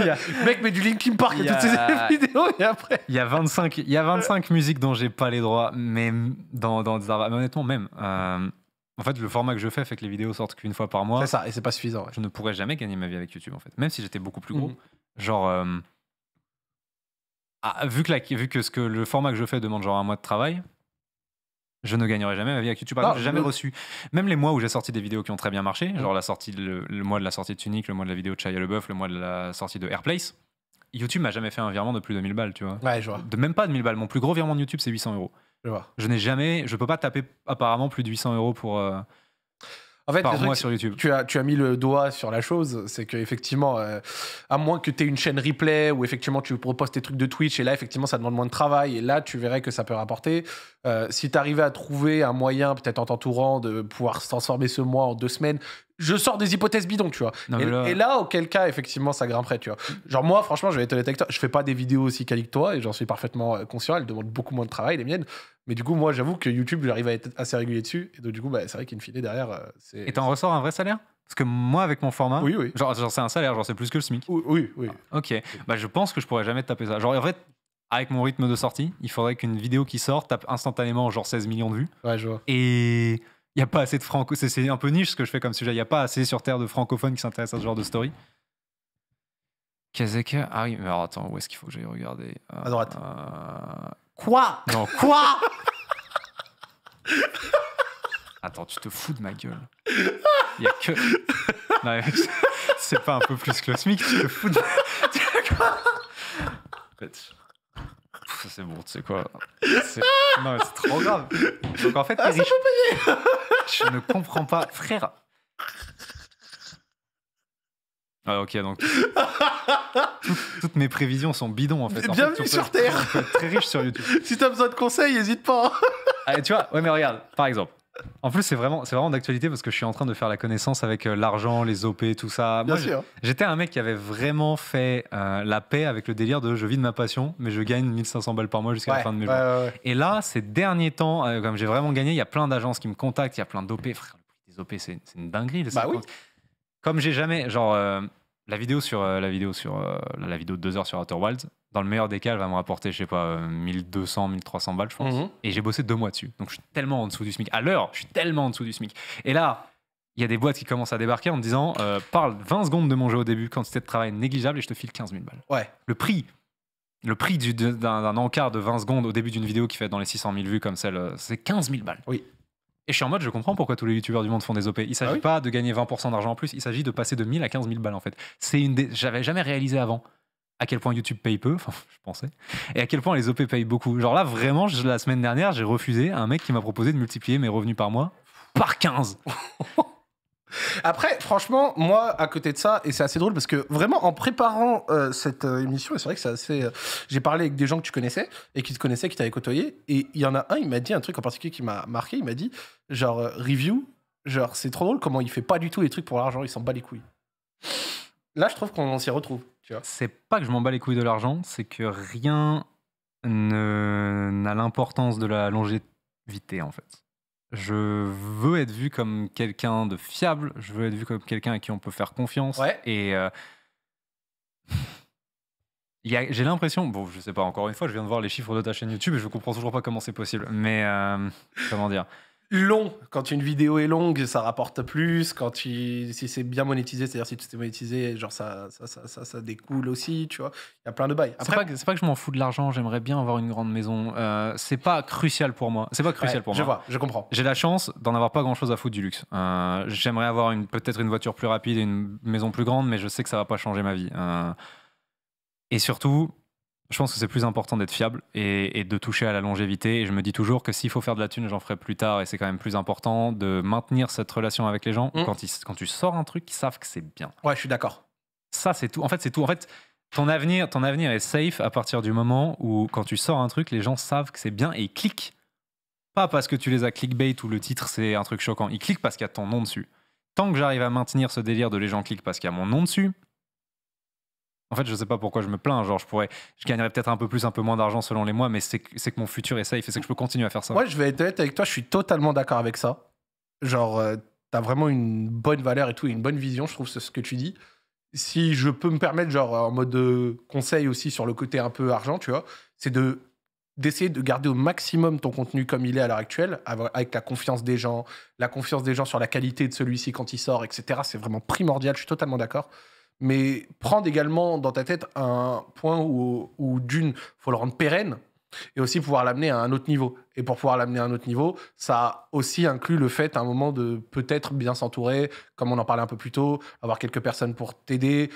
Mec, met du Linkin Park à toutes ces vidéos, et après. Il y a 25, il y a 25 musiques dont j'ai pas les droits, mais dans, dans Mais honnêtement, même. Euh, en fait, le format que je fais fait que les vidéos sortent qu'une fois par mois. C'est ça, et c'est pas suffisant. Je ne pourrais jamais gagner ma vie avec YouTube, en fait. Même si j'étais beaucoup plus gros. Mhm. Genre. Euh, ah, vu, que la, vu que ce que le format que je fais demande genre un mois de travail, je ne gagnerai jamais ma vie avec YouTube. Par j'ai jamais reçu, même les mois où j'ai sorti des vidéos qui ont très bien marché, mm. genre la sortie le, mois de la sortie de Tunic, le mois de la vidéo de Shia LeBeouf, le mois de la sortie de Airplace, YouTube m'a jamais fait un virement de plus de 1000 balles, tu vois. Ouais, De même pas de 1000 balles. Mon plus gros virement de YouTube, c'est 800 euros. Je vois. n'ai jamais, je peux pas taper apparemment plus de 800 euros pour. Euh, en fait, par sur YouTube. Tu as, tu as mis le doigt sur la chose, c'est qu'effectivement, effectivement, euh, à moins que tu aies une chaîne replay où effectivement tu proposes tes trucs de Twitch et là, effectivement, ça demande moins de travail et là, tu verrais que ça peut rapporter. Euh, si tu arrivais à trouver un moyen, peut-être en t'entourant, de pouvoir transformer ce mois en deux semaines, je sors des hypothèses bidons, tu vois. et, là... auquel cas, effectivement, ça grimperait, tu vois. Genre, moi, franchement, je vais être honnête avec toi, je fais pas des vidéos aussi qualiques que toi, et j'en suis parfaitement euh, conscient, elles demandent beaucoup moins de travail, les miennes. Mais du coup, moi, j'avoue que YouTube, j'arrive à être assez régulier dessus, et donc, du coup, bah, c'est vrai qu'il une file derrière. Euh, et t'en ressors un vrai salaire parce que moi, avec mon format, oui, oui. genre, c'est un salaire, genre c'est plus que le SMIC. Oui, oui. Ah, ok, bah je pense que je pourrais jamais taper ça. Genre en fait, avec mon rythme de sortie, il faudrait qu'une vidéo qui sort tape instantanément genre 16 millions de vues. Ouais, je vois. Et il n'y a pas assez de franco. C'est un peu niche ce que je fais comme sujet. Il n'y a pas assez sur Terre de francophones qui s'intéressent à ce genre de story. Kazeka. Ah oui, mais alors attends, où est-ce qu'il faut que j'aille regarder euh, À droite. Euh, quoi Non, quoi Attends, tu te fous de ma gueule. Il a que. c'est pas un peu plus que tu te fous de. c'est bon, tu sais quoi. Non, c'est trop grave. Donc en fait, ah, Je ne comprends pas, frère. Ah ok, donc toutes, mes prévisions sont bidons en fait. Bienvenue sur Terre. Très riche sur YouTube. si t'as besoin de conseils, n'hésite pas. Hein. Allez ah, tu vois, ouais mais regarde, par exemple, en plus, c'est vraiment, vraiment d'actualité parce que je suis en train de faire la connaissance avec euh, l'argent, les OP, tout ça. Bien sûr. J'étais un mec qui avait vraiment fait euh, la paix avec le délire de je vis de ma passion, mais je gagne 1500 balles par mois jusqu'à la fin de mes jours. Et là, ces derniers temps, euh, comme j'ai vraiment gagné, il y a plein d'agences qui me contactent, il y a plein d'OP. Frère, le OP, c'est, une dinguerie. bah oui. Comme j'ai jamais, genre la vidéo sur euh, la vidéo sur euh, la vidéo de deux heures sur Outer Wilds, dans le meilleur des cas, elle va me rapporter, je sais pas, 1200, euh, 1300 balles, je pense. Mhm. Et j'ai bossé deux mois dessus. Donc je suis tellement en dessous du SMIC. À l'heure, je suis tellement en dessous du SMIC. Et là, il y a des boîtes qui commencent à débarquer en me disant parle 20 secondes de mon jeu au début, quantité de travail négligeable et je te file 15 000 balles. Ouais. Le prix. Le prix d'un encart de 20 secondes au début d'une vidéo qui fait dans les 600 000 vues comme celle, c'est 15 000 balles. Oui. Et je suis en mode, je comprends pourquoi tous les youtubeurs du monde font des OP. Il s'agit ah pas de gagner 20% d'argent en plus, il s'agit de passer de 1000 à 15 000 balles en fait. C'est une des... J'avais jamais réalisé avant à quel point YouTube paye peu, enfin je pensais, et à quel point les OP payent beaucoup. Genre là, vraiment, la semaine dernière, j'ai refusé un mec qui m'a proposé de multiplier mes revenus par mois par 15. Après, franchement, moi, à côté de ça, et c'est assez drôle parce que vraiment, en préparant euh, cette euh, émission, et c'est vrai que c'est assez. Euh, j'ai parlé avec des gens que tu connaissais et qui te connaissaient, qui t'avaient côtoyé, et il y en a un, il m'a dit un truc en particulier qui m'a marqué. Il m'a dit, genre, review, genre, c'est trop drôle comment il fait pas du tout les trucs pour l'argent, il s'en bat les couilles. Là, je trouve qu'on s'y retrouve, tu C'est pas que je m'en bats les couilles de l'argent, c'est que rien n'a l'importance de la longévité en fait je veux être vu comme quelqu'un de fiable, je veux être vu comme quelqu'un à qui on peut faire confiance. Et euh, j'ai l'impression, bon, je sais pas, encore une fois, je viens de voir les chiffres de ta chaîne YouTube et je comprends toujours pas comment c'est possible, mais euh, comment dire long. Quand une vidéo est longue, ça rapporte plus. Quand si c'est bien monétisé, c'est-à-dire si tu est monétisé, genre ça, ça, ça, ça, découle aussi, tu vois. Il y a plein de bails. c'est pas, que je m'en fous de l'argent. J'aimerais bien avoir une grande maison. Euh, c'est pas crucial pour moi. C'est pas crucial pour je moi. Je vois, je comprends. J'ai la chance d'en avoir pas grand-chose à foutre du luxe. Euh, j'aimerais avoir peut-être une voiture plus rapide et une maison plus grande, mais je sais que ça va pas changer ma vie. Euh, et surtout, je pense que c'est plus important d'être fiable et, de toucher à la longévité. Et je me dis toujours que s'il faut faire de la thune, j'en ferai plus tard. Et c'est quand même plus important de maintenir cette relation avec les gens mm. quand, tu sors un truc, ils savent que c'est bien. Ouais, je suis d'accord. Ça, c'est tout. En fait, c'est tout. En fait, ton avenir, ton avenir est safe à partir du moment où, quand tu sors un truc, les gens savent que c'est bien et ils cliquent. Pas parce que tu les as clickbait ou le titre, c'est un truc choquant. Ils cliquent parce qu'il y a ton nom dessus. Tant que j'arrive à maintenir ce délire de les gens cliquent parce qu'il y a mon nom dessus, en fait, je sais pas pourquoi je me plains. Genre, je pourrais, je gagnerais peut-être un peu plus, un peu moins d'argent selon les mois, mais c'est que, mon futur est safe et c'est que je peux continuer à faire ça. Moi, je vais être honnête avec toi, je suis totalement d'accord avec ça. Genre, euh, t'as vraiment une bonne valeur et tout, et une bonne vision, je trouve, ce que tu dis. Si je peux me permettre, genre, en mode euh, conseil aussi sur le côté un peu argent, tu vois, c'est de d'essayer de garder au maximum ton contenu comme il est à l'heure actuelle, avec la confiance des gens, la confiance des gens sur la qualité de celui-ci quand il sort, etc. C'est vraiment primordial, je suis totalement d'accord mais prendre également dans ta tête un point où, où d'une, faut le rendre pérenne et aussi pouvoir l'amener à un autre niveau. Et pour pouvoir l'amener à un autre niveau, ça aussi inclut le fait à un moment de peut-être bien s'entourer, comme on en parlait un peu plus tôt, avoir quelques personnes pour t'aider,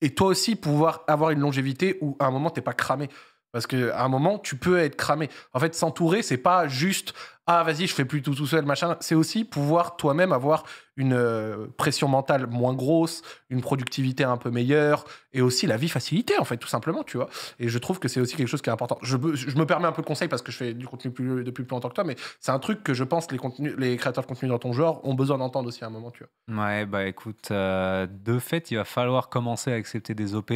et toi aussi pouvoir avoir une longévité où à un moment t'es pas cramé. Parce qu'à un moment, tu peux être cramé. En fait, s'entourer, c'est pas juste ah vas-y, je fais plus tout seul, machin. C'est aussi pouvoir toi-même avoir une euh, pression mentale moins grosse, une productivité un peu meilleure, et aussi la vie facilitée en fait, tout simplement, tu vois. Et je trouve que c'est aussi quelque chose qui est important. Je, me permets un peu de conseil parce que je fais du contenu depuis plus longtemps que toi, mais c'est un truc que je pense les contenus, les créateurs de contenu dans ton genre ont besoin d'entendre aussi à un moment, tu vois. Ouais, bah écoute, euh, de fait, il va falloir commencer à accepter des op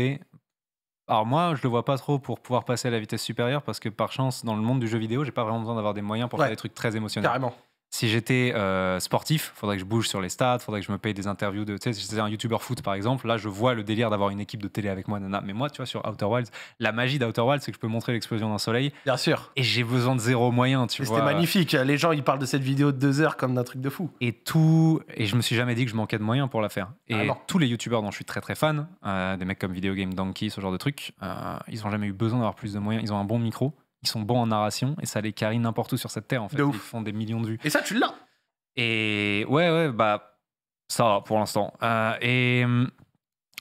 alors moi, je le vois pas trop pour pouvoir passer à la vitesse supérieure parce que par chance, dans le monde du jeu vidéo, j'ai pas vraiment besoin d'avoir des moyens pour faire des trucs très émotionnels. Carrément si j'étais euh, sportif, faudrait que je bouge sur les stades, faudrait que je me paye des interviews de. Tu sais, si j'étais un youtubeur foot par exemple, là je vois le délire d'avoir une équipe de télé avec moi, nana. Mais moi, tu vois, sur Outer Wilds, la magie d'Outer Wilds, c'est que je peux montrer l'explosion d'un soleil. Bien sûr. Et j'ai besoin de zéro moyen, tu vois. C'était magnifique. Les gens, ils parlent de cette vidéo de deux heures comme d'un truc de fou. Et tout. Et je me suis jamais dit que je manquais de moyens pour la faire. Et alors ah tous les youtubeurs dont je suis très très fan, euh, des mecs comme Video Game Donkey, ce genre de trucs, euh, ils n'ont jamais eu besoin d'avoir plus de moyens. Ils ont un bon micro ils sont bons en narration et ça les carie n'importe où sur cette terre en fait. Ils font des millions de vues. Et ça, tu l'as Et ouais, ouais, bah ça va pour l'instant. Euh, et hum,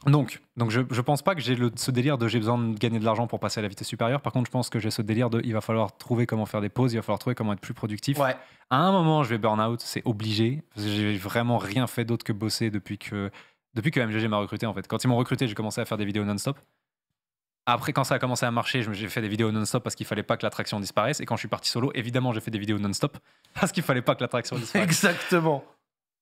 donc, donc je, je pense pas que j'ai ce délire de j'ai besoin de gagner de l'argent pour passer à la vitesse supérieure. Par contre, je pense que j'ai ce délire de il va falloir trouver comment faire des pauses, il va falloir trouver comment être plus productif. Ouais. À un moment, je vais burn out, c'est obligé. J'ai vraiment rien fait d'autre que bosser depuis que depuis que MGG m'a recruté en fait. Quand ils m'ont recruté, j'ai commencé à faire des vidéos non-stop. Après, quand ça a commencé à marcher, j'ai fait des vidéos non-stop parce qu'il fallait pas que l'attraction disparaisse. Et quand je suis parti solo, évidemment, j'ai fait des vidéos non-stop parce qu'il fallait pas que l'attraction disparaisse. Exactement.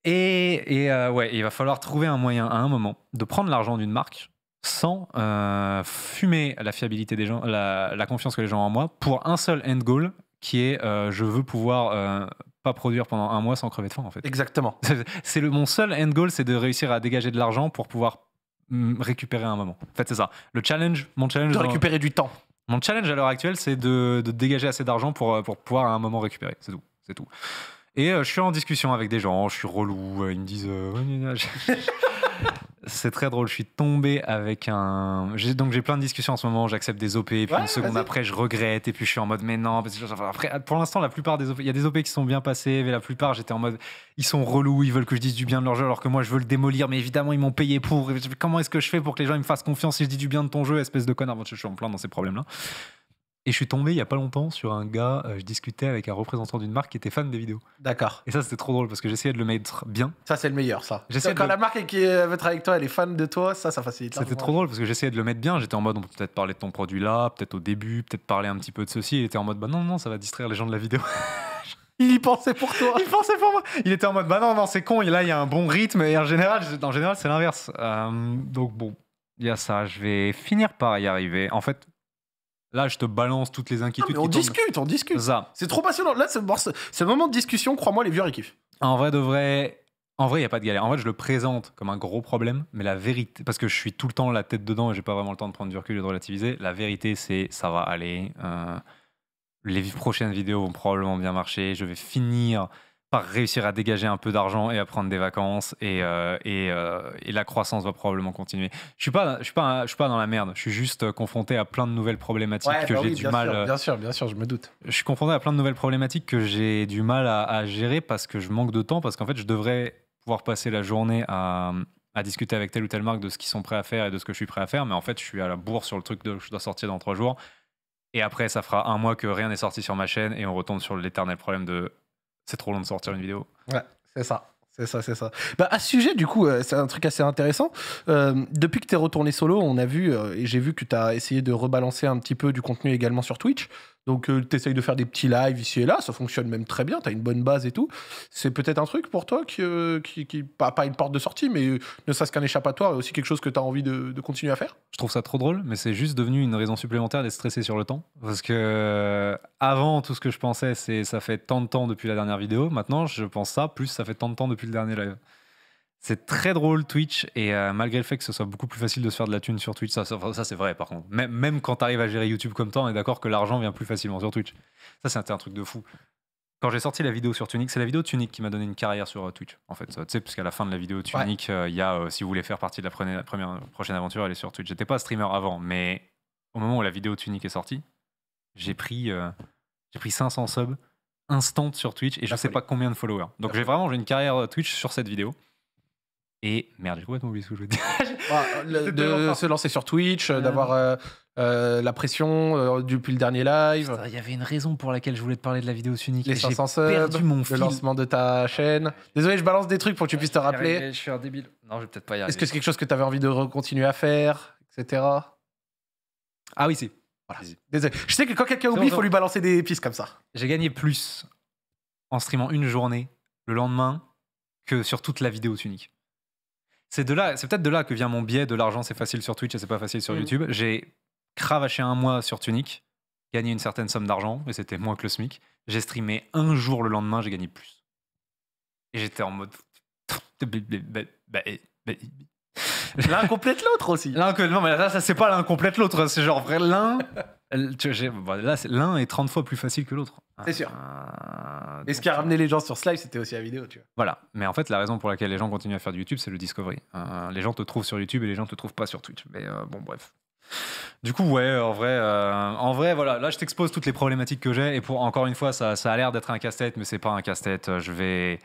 Et, et euh, ouais, il va falloir trouver un moyen à un moment de prendre l'argent d'une marque sans euh, fumer la fiabilité des gens, la, confiance que les gens ont en moi, pour un seul end goal qui est euh, je veux pouvoir pas produire pendant un mois sans crever de faim en fait. Exactement. C'est le mon seul end goal, c'est de réussir à dégager de l'argent pour pouvoir récupérer un moment. En fait, c'est ça. Le challenge, mon challenge. De récupérer du temps. Mon challenge à l'heure actuelle, c'est de, dégager assez d'argent pour, euh, pour pouvoir à un moment récupérer. C'est tout. C'est tout. Et euh, je suis en discussion avec des gens, je suis relou, euh, ils me disent. Euh, C'est très drôle, je suis tombé avec un. Donc j'ai plein de discussions en ce moment, j'accepte des OP, et puis une seconde après je regrette, et puis je suis en mode mais non, parce pour l'instant, la plupart des il y a des OP qui sont bien passés, mais la plupart j'étais en mode ils sont relous, ils veulent que je dise du bien de leur jeu alors que moi je veux le démolir, mais évidemment ils m'ont payé pour. Comment est-ce que je fais pour que les gens me fassent confiance si je dis du bien de ton jeu, espèce de connard Je suis en plein dans ces problèmes-là. Et je suis tombé il y a pas longtemps sur un gars, euh, je discutais avec un représentant d'une marque qui était fan des vidéos. D'accord. Et ça, c'était trop drôle parce que j'essayais de le mettre bien. Ça, c'est le meilleur, ça. Quand, la marque qui veut être avec toi, elle est fan de toi, ça, ça facilite. C'était trop drôle parce que j'essayais de le mettre bien. J'étais en mode, on peut peut-être parler de ton produit là, peut-être au début, peut-être parler un petit peu de ceci. Il était en mode, bah non, non, ça va distraire les gens de la vidéo. Il y pensait pour toi. il pensait pour moi. Il était en mode, bah non, non, c'est con. Et là, il y a un bon rythme. Et en général, en général c'est l'inverse. Euh, donc bon, il y a ça. Je vais finir par y arriver. En fait, Là, je te balance toutes les inquiétudes. Ah, on, discute, on discute, on C'est trop passionnant. Là, c'est un moment de discussion. Crois-moi, les vieux ils kiffent. En vrai, de en vrai, il n'y a pas de galère. En vrai, je le présente comme un gros problème, mais la vérité, parce que je suis tout le temps la tête dedans et j'ai pas vraiment le temps de prendre du recul et de relativiser. La vérité, c'est ça va aller. Euh, les prochaines vidéos vont probablement bien marcher. Je vais finir par réussir à dégager un peu d'argent et à prendre des vacances et, euh, euh, et, la croissance va probablement continuer. Je suis pas, je suis pas, je suis pas dans la merde. Je suis juste euh, confronté à plein de nouvelles problématiques que bah j'ai du mal. à... bien sûr, bien sûr, je me doute. Je suis confronté à plein de nouvelles problématiques que j'ai du mal à, gérer parce que je manque de temps parce qu'en fait je devrais pouvoir passer la journée à, discuter avec telle ou telle marque de ce qu'ils sont prêts à faire et de ce que je suis prêt à faire, mais en fait je suis à la bourre sur le truc de je dois sortir dans trois jours. Et après, ça fera un mois que rien n'est sorti sur ma chaîne et on retombe sur l'éternel problème de c'est trop long de sortir une vidéo. Ouais, c'est ça. C'est ça, c'est ça. Bah, à ce sujet, du coup, euh, c'est un truc assez intéressant. Euh, depuis que tu es retourné solo, on a vu, euh, et j'ai vu que tu as essayé de rebalancer un petit peu du contenu également sur Twitch. Donc, euh, tu essayes de faire des petits lives ici et là, ça fonctionne même très bien, tu as une bonne base et tout. C'est peut-être un truc pour toi qui, euh, qui, pas, pas, une porte de sortie, mais euh, ne serait-ce qu'un échappatoire et aussi quelque chose que tu as envie de, continuer à faire Je trouve ça trop drôle, mais c'est juste devenu une raison supplémentaire d'être stressé sur le temps. Parce que avant, tout ce que je pensais, c'est ça fait tant de temps depuis la dernière vidéo. Maintenant, je pense ça, plus ça fait tant de temps depuis le dernier live. C'est très drôle Twitch et euh, malgré le fait que ce soit beaucoup plus facile de se faire de la thune sur Twitch, ça, c'est vrai par contre. Même, quand t'arrives à gérer YouTube comme tant, on est d'accord que l'argent vient plus facilement sur Twitch. Ça c'est un, truc de fou. Quand j'ai sorti la vidéo sur Tunic, c'est la vidéo Tunic qui m'a donné une carrière sur euh, Twitch en fait. Tu sais, parce qu'à la fin de la vidéo Tunic, euh, il y a si vous voulez faire partie de la, prochaine aventure, elle est sur Twitch. J'étais pas streamer avant, mais au moment où la vidéo Tunic est sortie, j'ai pris, j'ai pris 500 subs instant sur Twitch et je sais pas combien de followers. Donc j'ai vraiment j'ai une carrière Twitch sur cette vidéo. Et merde, j'ai complètement oublié ce que je voulais dire. Bah, de se lancer sur Twitch, euh, euh. d'avoir euh, la pression depuis le dernier live. Il y avait une raison pour laquelle je voulais te parler de la vidéo unique. Les 500 le lancement de ta chaîne. Désolé, je balance des trucs pour que tu puisses te rappeler. je suis un débile. Non, je vais peut-être pas y arriver. Est-ce que c'est quelque chose que tu avais envie de continuer à faire, etc. Ah oui, c'est. Désolé. Je sais que quand quelqu'un oublie, il faut lui balancer des pistes comme ça. J'ai gagné plus en streamant une journée le lendemain que sur toute la vidéo unique c'est de là, c'est peut-être de là que vient mon biais de l'argent, c'est facile sur Twitch et c'est pas facile sur mm. YouTube. J'ai cravaché un mois sur Tunic, gagné une certaine somme d'argent, mais c'était moins que le SMIC. J'ai streamé un jour le lendemain, j'ai gagné plus. Et j'étais en mode. L'un complète l'autre aussi. Non, mais ça, c'est pas l'un complète l'autre. C'est genre vrai, l'un là, l'un est 30 fois plus facile que l'autre. C'est sûr. Euh, et ce qui a euh, ramené les gens sur Slice, c'était aussi la vidéo, tu vois. Voilà. Mais en fait, la raison pour laquelle les gens continuent à faire du YouTube, c'est le discovery. Euh, les gens te trouvent sur YouTube et les gens te trouvent pas sur Twitch. Mais bon, bref. Du coup, ouais, en vrai, en vrai, voilà, là, je t'expose toutes les problématiques que j'ai. Et pour encore une fois, ça, ça a l'air d'être un casse-tête, mais c'est pas un casse-tête. Je vais,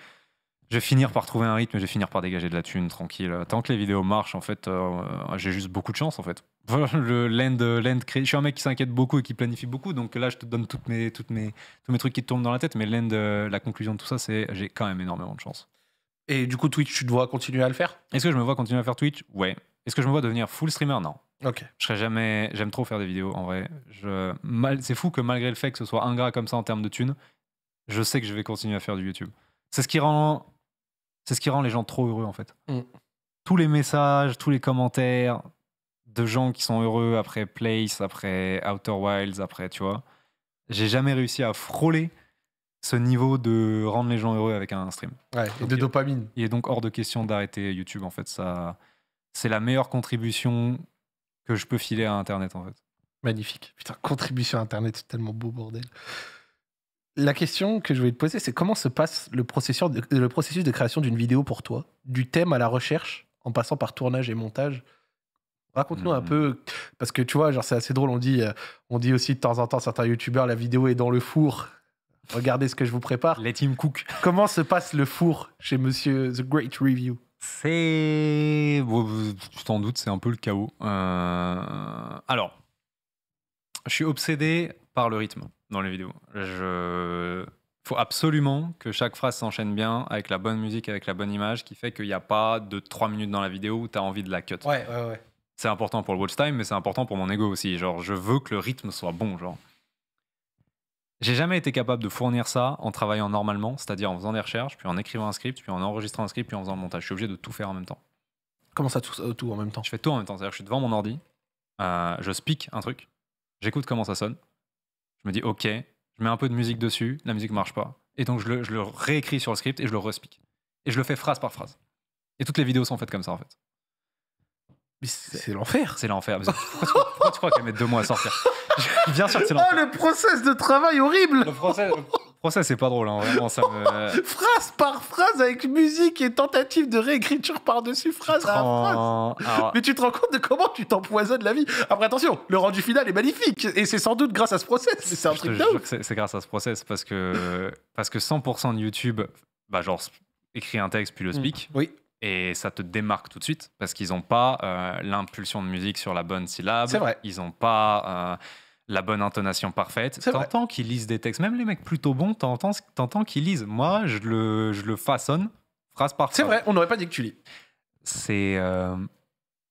je vais finir par trouver un rythme, je vais finir par dégager de la thune, tranquille. Euh, tant que les vidéos marchent, en fait, euh, j'ai juste beaucoup de chance, en fait. Le land, land Je suis un mec qui s'inquiète beaucoup et qui planifie beaucoup, donc là, je te donne toutes mes, toutes mes, tous mes trucs qui te tombent dans la tête, mais land, euh, la conclusion de tout ça, c'est j'ai quand même énormément de chance. Et du coup, Twitch, tu te vois continuer à le faire Est-ce que je me vois continuer à faire Twitch Ouais. Est-ce que je me vois devenir full streamer Non. Ok. Je serais jamais. J'aime trop faire des vidéos, en vrai. Je... Mal... C'est fou que malgré le fait que ce soit ingrat comme ça en termes de thunes, je sais que je vais continuer à faire du YouTube. C'est ce qui rend c'est ce qui rend les gens trop heureux en fait. Mm. Tous les messages, tous les commentaires de gens qui sont heureux après Place, après Outer Wilds, après, tu vois. J'ai jamais réussi à frôler ce niveau de rendre les gens heureux avec un stream. Ouais, et de dopamine. Il est donc hors de question d'arrêter YouTube en fait. Ça, c'est la meilleure contribution que je peux filer à Internet en fait. Magnifique. Putain, contribution à Internet, c'est tellement beau bordel la question que je voulais te poser, c'est comment se passe le processus de, création d'une vidéo pour toi Du thème à la recherche, en passant par tournage et montage Raconte-nous un hmm. peu, parce que tu vois, genre c'est assez drôle, on dit, euh, on dit aussi de temps en temps, certains youtubeurs, la vidéo est dans le four, regardez ce que je vous prépare. Les Team Cook. Comment se passe le four chez Monsieur The Great Review C'est... sans doute, c'est un peu le chaos. Euh, alors, je suis obsédé par le rythme dans les vidéos. Je faut absolument que chaque phrase s'enchaîne bien avec la bonne musique, avec la bonne image, qui fait qu'il n'y a pas de 3 minutes dans la vidéo où tu as envie de la cut. Ouais, ouais, ouais. C'est important pour le watch time, mais c'est important pour mon ego aussi. Genre, je veux que le rythme soit bon. Genre, j'ai jamais été capable de fournir ça en travaillant normalement, c'est-à-dire en faisant des recherches, puis en écrivant un script, puis en enregistrant un script, puis en faisant le montage. Je suis obligé de tout faire en même temps. Comment ça, tout, euh, en même temps Je fais tout en même temps. C'est-à-dire, je suis devant mon ordi, euh, je speak un truc, j'écoute comment ça sonne, je me dis, OK, je mets un peu de musique dessus, la musique marche pas. Et donc, je le, réécris sur le script et je le respique. Et je le fais phrase par phrase. Et toutes les vidéos sont faites comme ça, en fait. Mais c'est l'enfer. C'est l'enfer. Pourquoi, tu crois qu'elle met deux mois à sortir Bien sûr que c'est l'enfer. Oh, le process de travail horrible Oh, ça, c'est pas drôle, hein, vraiment, ça me... phrase par phrase avec musique et tentative de réécriture par-dessus phrase par phrase. Mais tu te rends compte de comment tu t'empoisonnes la vie. Après, attention, le rendu final est magnifique et c'est sans doute grâce à ce process. C'est un truc de C'est grâce à ce process parce que, parce que 100% de YouTube, bah, genre, écrit un texte puis le mm. speak. Oui et ça te démarque tout de suite parce qu'ils n'ont pas euh, l'impulsion de musique sur la bonne syllabe. Vrai. Ils n'ont pas. Euh, la bonne intonation parfaite. T'entends qu'ils lisent des textes. Même les mecs plutôt bons, t'entends qu'ils lisent. Moi, je le, je le façonne phrase par phrase. C'est vrai, on n'aurait pas dit que tu lis. C'est. Euh,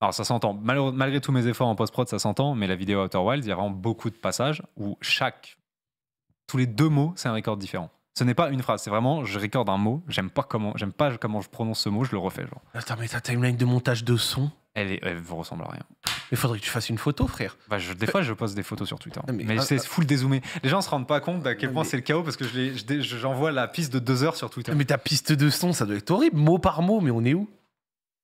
alors, ça s'entend. malgré tous mes efforts en post-prod, ça s'entend, mais la vidéo Outer Wild, il y a vraiment beaucoup de passages où chaque. Tous les deux mots, c'est un record différent. Ce n'est pas une phrase, c'est vraiment je recorde un mot, j'aime pas comment j'aime pas comment je prononce ce mot, je le refais genre. Attends, mais ta timeline de montage de son, elle, vous ressemble à rien. Mais faudrait que tu fasses une photo, frère. Bah, des bah fois, je poste des photos sur Twitter. mais, ah, c'est ah. full dézoomé. Les gens se rendent pas compte à quel point c'est le chaos parce que j'envoie la piste de deux heures sur Twitter. Mais ta piste de son, ça doit être horrible, mot par mot, mais on est où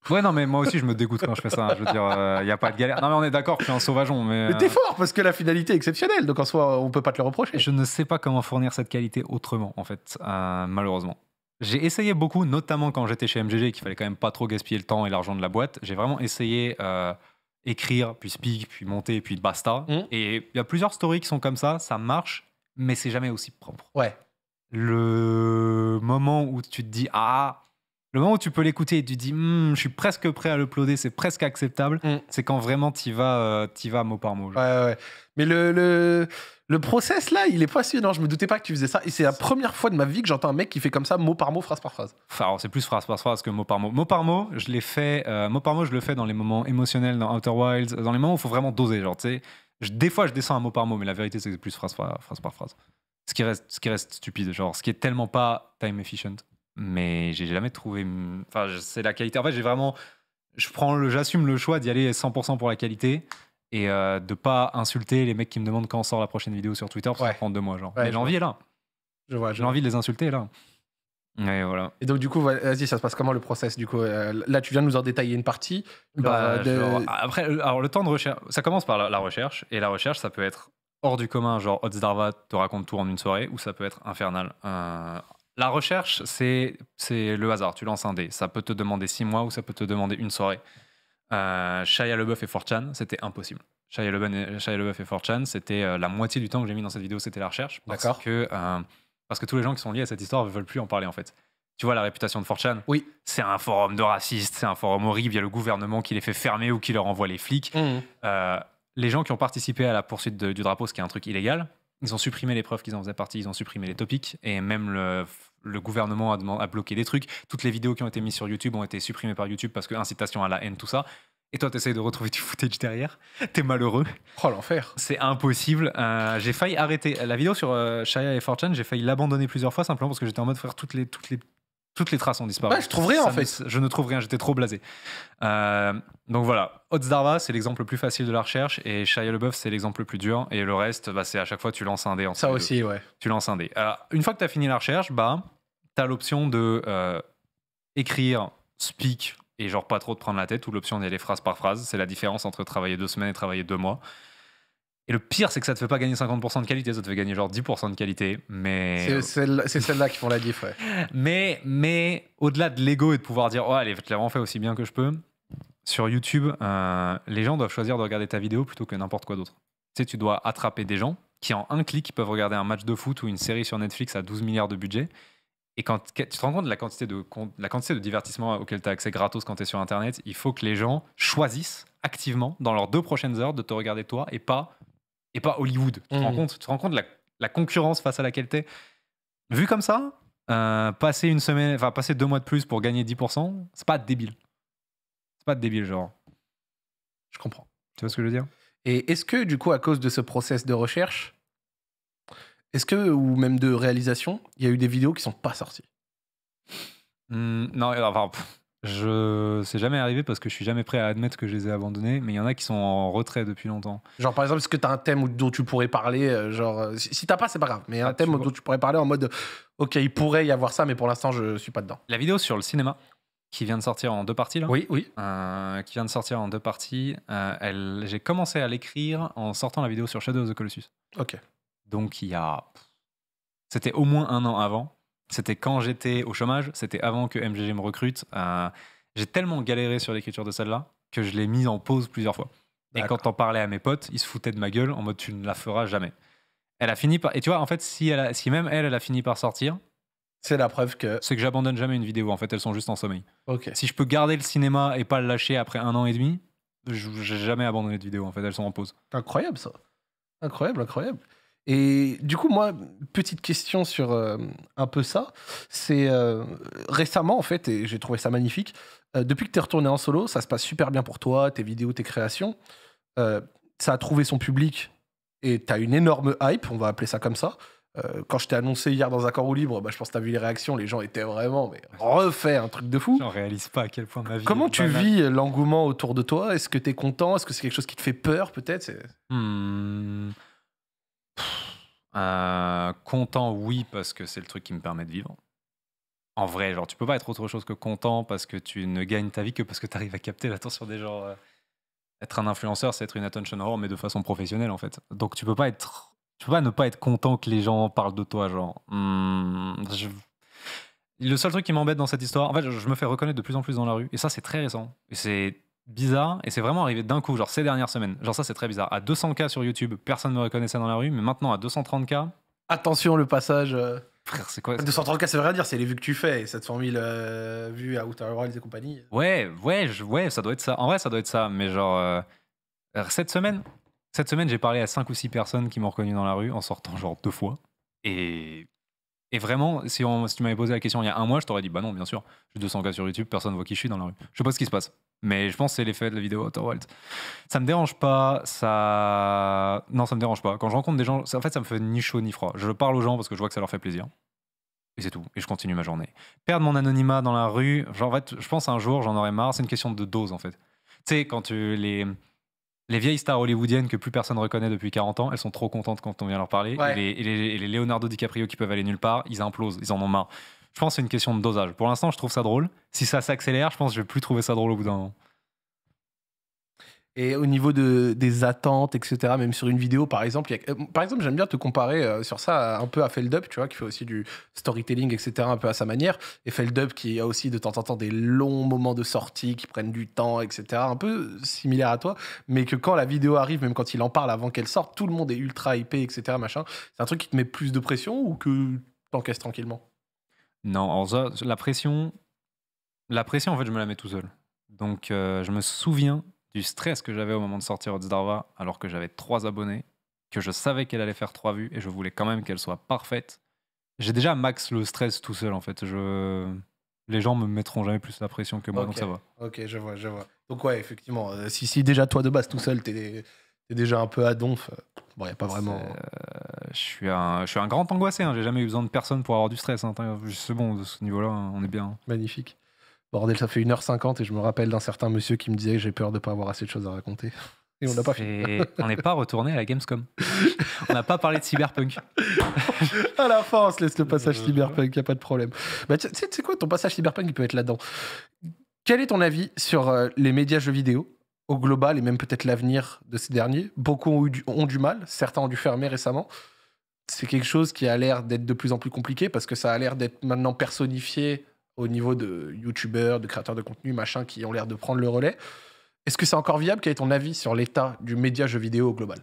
Ouais, non, mais moi aussi, je me dégoûte quand je fais ça. Hein. Je veux dire, il euh, y n'y a pas de galère. Non, mais on est d'accord, tu es un sauvageon. Mais, mais euh, t'es fort parce que la finalité est exceptionnelle. Donc en soi, on peut pas te le reprocher. Je ne sais pas comment fournir cette qualité autrement, en fait, euh, malheureusement. J'ai essayé beaucoup, notamment quand j'étais chez MGG, qu'il fallait quand même pas trop gaspiller le temps et l'argent de la boîte. J'ai vraiment essayé écrire, puis speak, puis monter, puis basta. Mmh. Et il y a plusieurs stories qui sont comme ça, ça marche, mais c'est jamais aussi propre. Ouais. Le moment où tu te dis, ah, le moment où tu peux l'écouter et tu dis hmm, je suis presque prêt à l'uploader, c'est presque acceptable, mm. c'est quand vraiment tu vas, euh, tu y vas mot par mot. Ouais, ouais. Mais le, le, le, process là, il est passionnant. Je me doutais pas que tu faisais ça. Et c'est la première fois de ma vie que j'entends un mec qui fait comme ça mot par mot, phrase par phrase. Enfin, c'est plus phrase par phrase que mot par mot. Mot par mot, je l'ai fait. Euh, mot par mot, je le fais dans les moments émotionnels, dans Outer Wilds, dans les moments où il faut vraiment doser. Genre, tu sais, des fois je descends un mot par mot, mais la vérité c'est que c'est plus phrase par phrase. Par phrase. Ce qui, reste, ce qui reste stupide, genre ce qui est tellement pas time efficient mais j'ai jamais trouvé. Enfin, c'est la qualité. En fait, j'ai vraiment. Je prends j'assume le choix d'y aller 100% pour la qualité et euh, de pas insulter les mecs qui me demandent quand sort la prochaine vidéo sur Twitter pour ouais. prendre deux mois, genre. mais l'envie est là. Je vois. J'ai envie de les insulter là. Et voilà. Et donc du coup, vas-y, ça se passe comment le process Du coup, euh, là, tu viens de nous en détailler une partie. Bah, euh, après, alors le temps de recherche, ça commence par la, recherche et la recherche, ça peut être hors du commun, genre Otsdarva te raconte tout en une soirée, ou ça peut être infernal. La recherche, c'est le hasard. Tu lances un dé. Ça peut te demander six mois ou ça peut te demander une soirée. Euh, Shia LeBeouf et Fortchan, c'était impossible. Shia LeBeouf, et Fortchan, c'était euh, la moitié du temps que j'ai mis dans cette vidéo, c'était la recherche. Parce que, euh, parce que tous les gens qui sont liés à cette histoire ne veulent plus en parler, en fait. Tu vois la réputation de Fortchan Oui. C'est un forum de racistes, c'est un forum horrible. Il y a le gouvernement qui les fait fermer ou qui leur envoie les flics. Mmh. Euh, les gens qui ont participé à la poursuite du drapeau, ce qui est un truc illégal, ils ont supprimé les preuves qu'ils en faisaient partie, ils ont supprimé les topics et même le le gouvernement a, bloqué des trucs. Toutes les vidéos qui ont été mises sur YouTube ont été supprimées par YouTube parce que incitation à la haine, tout ça. Et toi, t'essayes de retrouver du footage derrière. T'es malheureux. Oh l'enfer. C'est impossible. Euh, j'ai failli arrêter la vidéo sur euh, Shia et Fortune. J'ai failli l'abandonner plusieurs fois simplement parce que j'étais en mode faire toutes les toutes les toutes les traces ont disparu. Je bah, je trouve rien, en fait. je ne trouve rien, j'étais trop blasé. Euh, donc voilà, Hotz c'est l'exemple le plus facile de la recherche, et Shia LeBeouf, c'est l'exemple le plus dur, et le reste, bah, c'est à chaque fois, tu lances un dé. Ça aussi, ouais. Tu lances un dé. une fois que tu as fini la recherche, bah, tu as l'option de euh, écrire, speak, et genre pas trop de prendre la tête, ou l'option aller phrase par phrase. C'est la différence entre travailler deux semaines et travailler deux mois. Et le pire, c'est que ça te fait pas gagner 50% de qualité, ça te fait gagner genre 10% de qualité. Mais euh, c'est celle-là qui font la diff, mais mais au-delà de l'ego et de pouvoir dire oh allez, je l'ai vraiment fait aussi bien que je peux. Sur YouTube, euh, les gens doivent choisir de regarder ta vidéo plutôt que n'importe quoi d'autre. Tu sais, tu dois attraper des gens qui en un clic peuvent regarder un match de foot ou une série sur Netflix à 12 milliards de budget. Et quand tu te rends compte de la quantité de, la quantité de divertissement auquel tu as accès gratos quand tu es sur Internet, il faut que les gens choisissent activement dans leurs deux prochaines heures de te regarder toi et pas et pas Hollywood. Tu, te, rends mmh. compte, tu te rends compte la, concurrence face à laquelle qualité Vu comme ça, euh, passer une semaine, enfin passer deux mois de plus pour gagner 10%, c'est pas débile. C'est pas débile, genre. Je comprends. Tu vois ce que je veux dire Et est-ce que, du coup, à cause de ce process de recherche, est-ce que, ou même de réalisation, il y a eu des vidéos qui sont pas sorties mmh, Non, enfin, je sais jamais arrivé parce que je suis jamais prêt à admettre que je les ai abandonnés, mais il y en a qui sont en retrait depuis longtemps. Genre par exemple, est-ce que tu as un thème dont tu pourrais parler euh, Genre euh, si t'as pas, c'est pas grave, mais un ah, thème dont tu pourrais parler en mode euh, OK, il pourrait y avoir ça, mais pour l'instant, je suis pas dedans. La vidéo sur le cinéma qui vient de sortir en deux parties là. Oui, oui. qui vient de sortir en deux parties. Elle, j'ai commencé à l'écrire en sortant la vidéo sur Shadow of the Colossus. Ok. Donc il y a, c'était au moins un an avant. C'était quand j'étais au chômage, c'était avant que MGG me recrute. Euh, j'ai tellement galéré sur l'écriture de celle-là que je l'ai mise en pause plusieurs fois. Et quand t'en parlais à mes potes, ils se foutaient de ma gueule en mode tu ne la feras jamais. Elle a fini par. Et tu vois, en fait, si, elle si même elle, elle a fini par sortir. C'est la preuve que. C'est que j'abandonne jamais une vidéo. En fait, elles sont juste en sommeil. Ok. Si je peux garder le cinéma et pas le lâcher après un an et demi, j'ai jamais abandonné de vidéo. En fait, elles sont en pause. Incroyable ça. Incroyable, incroyable. Et du coup, moi, petite question sur euh, un peu ça. C'est euh, récemment, en fait, et j'ai trouvé ça magnifique, euh, depuis que tu es retourné en solo, ça se passe super bien pour toi, tes vidéos, tes créations. ça a trouvé son public et tu as une énorme hype, on va appeler ça comme ça. quand je t'ai annoncé hier dans un corps libre, bah, je pense que tu as vu les réactions, les gens étaient vraiment mais refait un truc de fou. J'en réalise pas à quel point ma vie. Comment tu vis l'engouement autour de toi Est-ce que tu es content Est-ce que c'est quelque chose qui te fait peur peut-être hmm. Euh, content, oui, parce que c'est le truc qui me permet de vivre. En vrai, genre, tu peux pas être autre chose que content parce que tu ne gagnes ta vie que parce que tu arrives à capter l'attention des gens. Euh. être un influenceur, c'est être une attention whore, mais de façon professionnelle, en fait. Donc, tu peux pas être. Tu peux pas ne pas être content que les gens parlent de toi, genre. Mmh, le seul truc qui m'embête dans cette histoire, en fait, je me fais reconnaître de plus en plus dans la rue. Et ça, c'est très récent. Et c'est bizarre et c'est vraiment arrivé d'un coup, genre ces dernières semaines. Genre ça, c'est très bizarre. À 200K sur YouTube, personne ne me reconnaissait dans la rue, mais maintenant à 230K. Attention le passage. Euh, Frère, c'est quoi 230K, c'est rien dire, c'est les vues que tu fais, 700 000 euh, vues à Outer Worlds et compagnie. Ouais, ouais, ouais, ça doit être ça. En vrai, ça doit être ça, mais genre. Euh, cette semaine, cette semaine j'ai parlé à 5 ou 6 personnes qui m'ont reconnu dans la rue en sortant genre deux fois. Et et vraiment, si, on, si tu m'avais posé la question il y a un mois, je t'aurais dit, bah non, bien sûr, j'ai 200 cas sur YouTube, personne voit qui je suis dans la rue. Je sais pas ce qui se passe. Mais je pense que c'est l'effet de la vidéo Outer ça Ça me dérange pas, ça. Non, ça me dérange pas. Quand je rencontre des gens, en fait, ça me fait ni chaud ni froid. Je parle aux gens parce que je vois que ça leur fait plaisir. Et c'est tout. Et je continue ma journée. Perdre mon anonymat dans la rue, genre, en fait, je pense un jour, j'en aurai marre. C'est une question de dose, en fait. Tu sais, quand tu les les vieilles stars hollywoodiennes que plus personne reconnaît depuis 40 ans, elles sont trop contentes quand on vient leur parler. Et, les, Leonardo DiCaprio qui peuvent aller nulle part, ils implosent, ils en ont marre. Je pense que c'est une question de dosage. Pour l'instant, je trouve ça drôle. Si ça s'accélère, je pense que je vais plus trouver ça drôle au bout d'un moment. Et au niveau de, des attentes, etc., même sur une vidéo, par exemple, euh, par exemple, j'aime bien te comparer euh, sur ça un peu à Feldup, tu vois, qui fait aussi du storytelling, etc., un peu à sa manière. Et Feldup, qui a aussi de temps en temps des longs moments de sortie qui prennent du temps, etc., un peu similaire à toi, mais que quand la vidéo arrive, même quand il en parle avant qu'elle sorte, tout le monde est ultra hypé, etc., machin. C'est un truc qui te met plus de pression ou que t'encaisses tranquillement Non, en la pression, la pression, en fait, je me la mets tout seul. Donc, euh, je me souviens du stress que j'avais au moment de sortir Odzdarva, alors que j'avais trois abonnés, que je savais qu'elle allait faire trois vues et je voulais quand même qu'elle soit parfaite. J'ai déjà max le stress tout seul en fait. Je... Les gens me mettront jamais plus la pression que moi, donc ça va. Ok, je vois, je vois. Donc ouais, effectivement, euh, si, si déjà toi de base tout seul, t'es déjà un peu à donf, euh, bon, y a pas vraiment... Euh, je, suis un, je suis un grand angoissé, hein. j'ai jamais eu besoin de personne pour avoir du stress. Hein. C'est bon, de ce niveau-là, hein, on est bien. Hein. Magnifique. Bordel, ça fait 1h50 et je me rappelle d'un certain monsieur qui me disait que j'ai peur de ne pas avoir assez de choses à raconter. Et on n'a pas fait. on n'est pas retourné à la Gamescom. on n'a pas parlé de cyberpunk. à la fin, on se laisse le passage euh. cyberpunk, il n'y a pas de problème. C'est bah, tu sais quoi, ton passage cyberpunk, il peut être là-dedans. Quel est ton avis sur euh, les médias jeux vidéo au global et même peut-être l'avenir de ces derniers Beaucoup ont, ont du mal, certains ont dû fermer récemment c'est quelque chose qui a l'air d'être de plus en plus compliqué parce que ça a l'air d'être maintenant personnifié au niveau de youtubeurs, de créateurs de contenu, machin, qui ont l'air de prendre le relais. Est-ce que c'est encore viable Quel est ton avis sur l'état du média jeu vidéo au global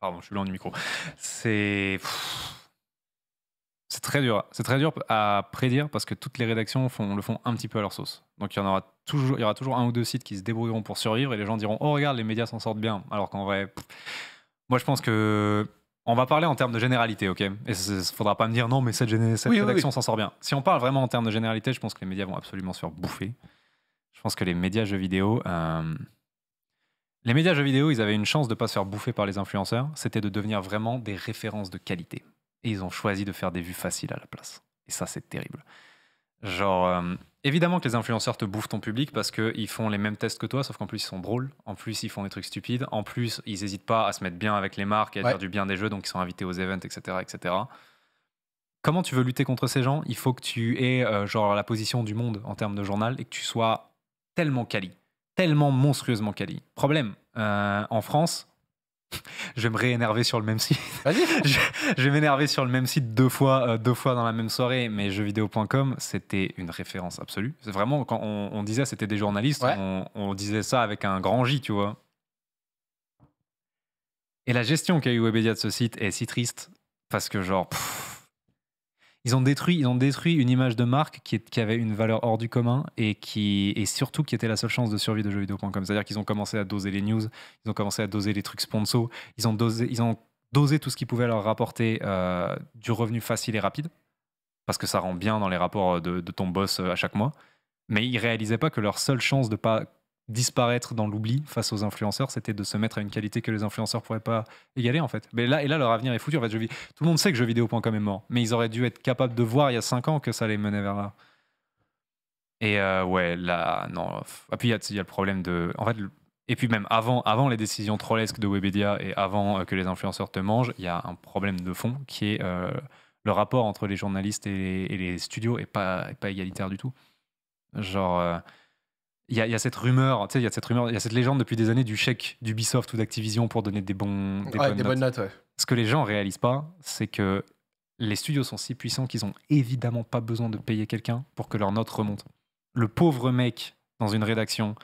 Pardon, je suis loin du micro. C'est. C'est très dur. C'est très dur à prédire parce que toutes les rédactions font, le font un petit peu à leur sauce. Donc il y en aura toujours, il y aura toujours un ou deux sites qui se débrouilleront pour survivre et les gens diront Oh, regarde, les médias s'en sortent bien. Alors qu'en vrai, moi je pense que on va parler en termes de généralité, ok Et il ne faudra pas me dire non, mais cette, cette rédaction s'en sort bien. Si on parle vraiment en termes de généralité, je pense que les médias vont absolument se faire bouffer. Je pense que les médias jeux vidéo. Euh, les médias jeux vidéo, ils avaient une chance de ne pas se faire bouffer par les influenceurs, c'était de devenir vraiment des références de qualité. Et ils ont choisi de faire des vues faciles à la place. Et ça, c'est terrible. Genre, euh, évidemment que les influenceurs te bouffent ton public parce qu'ils font les mêmes tests que toi, sauf qu'en plus ils sont drôles, en plus ils font des trucs stupides, en plus ils n'hésitent pas à se mettre bien avec les marques et à faire du bien des jeux, donc ils sont invités aux events, etc. etc. Comment tu veux lutter contre ces gens Il faut que tu aies euh, genre la position du monde en termes de journal et que tu sois tellement quali, tellement monstrueusement quali. Problème, euh, en France, je vais me réénerver sur le même site. je, je, vais m'énerver sur le même site deux fois, euh, deux fois dans la même soirée, mais jeuxvideo.com, c'était une référence absolue. C'est vraiment, quand on, disait c'était des journalistes, on, disait ça avec un grand J, tu vois. Et la gestion qu'a eu Webedia de ce site est si triste, parce que genre ils ont détruit, ils ont détruit une image de marque qui, avait une valeur hors du commun et qui et surtout qui était la seule chance de survie de jeuxvideo.com. C'est-à-dire qu'ils ont commencé à doser les news, ils ont commencé à doser les trucs sponsors, ils ont dosé, ils ont dosé tout ce qui pouvait leur rapporter euh, du revenu facile et rapide parce que ça rend bien dans les rapports de, ton boss euh, à chaque mois. Mais ils ne réalisaient pas que leur seule chance de pas disparaître dans l'oubli face aux influenceurs, c'était de se mettre à une qualité que les influenceurs pourraient pas égaler en fait. Mais là, et là, leur avenir est foutu. En fait, je Tout le monde sait que jeuxvideo.com est mort, mais ils auraient dû être capables de voir il y a 5 ans que ça les menait vers là. Et euh, ouais, là, non. Et ah, puis il y, a le problème de. En fait, et puis même avant, avant les décisions trollesques de Webedia et avant euh, que les influenceurs te mangent, il y a un problème de fond qui est euh, le rapport entre les journalistes et les, studios est pas, pas égalitaire du tout. Genre il y, a, cette rumeur, tu sais, il y a cette rumeur, il y a cette légende depuis des années du chèque d'Ubisoft ou d'Activision pour donner des, bons, des bonnes notes. Ce que les gens réalisent pas, c'est que les studios sont si puissants qu'ils ont évidemment pas besoin de payer quelqu'un pour que leur note remonte. Le pauvre mec dans une rédaction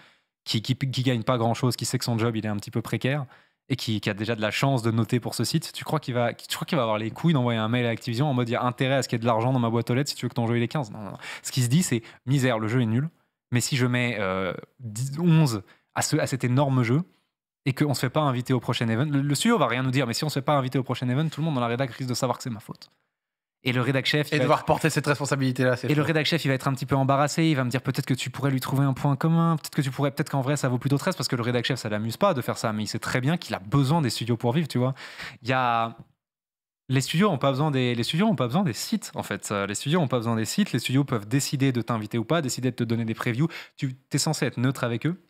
qui, qui, gagne pas grand chose, qui sait que son job il est un petit peu précaire et qui, a déjà de la chance de noter pour ce site, tu crois qu'il va, qu'il va avoir les couilles d'envoyer un mail à Activision en mode il y a intérêt à ce qu'il y ait de l'argent dans ma boîte aux lettres si tu veux que ton jeu il est 15 non, Ce qui se dit, c'est misère, le jeu est nul mais si je mets 10, euh, 11 à, ce, à cet énorme jeu et qu'on ne se fait pas inviter au prochain event, le, studio ne va rien nous dire, mais si on ne se fait pas inviter au prochain event, tout le monde dans la rédac risque de savoir que c'est ma faute. Et le rédac chef. et devoir porter cette responsabilité-là. Et le rédac chef, il va être un petit peu embarrassé. Il va me dire peut-être que tu pourrais lui trouver un point commun. Peut-être que tu pourrais, peut-être qu'en vrai, ça vaut plutôt 13 parce que le rédac chef, ça l'amuse pas de faire ça. Mais il sait très bien qu'il a besoin des studios pour vivre, tu vois. Il y a les studios n'ont pas besoin des les studios ont pas besoin des sites en fait. Euh, les studios ont pas besoin des sites. Les studios peuvent décider de t'inviter ou pas, décider de te donner des previews. Tu es censé être neutre avec eux,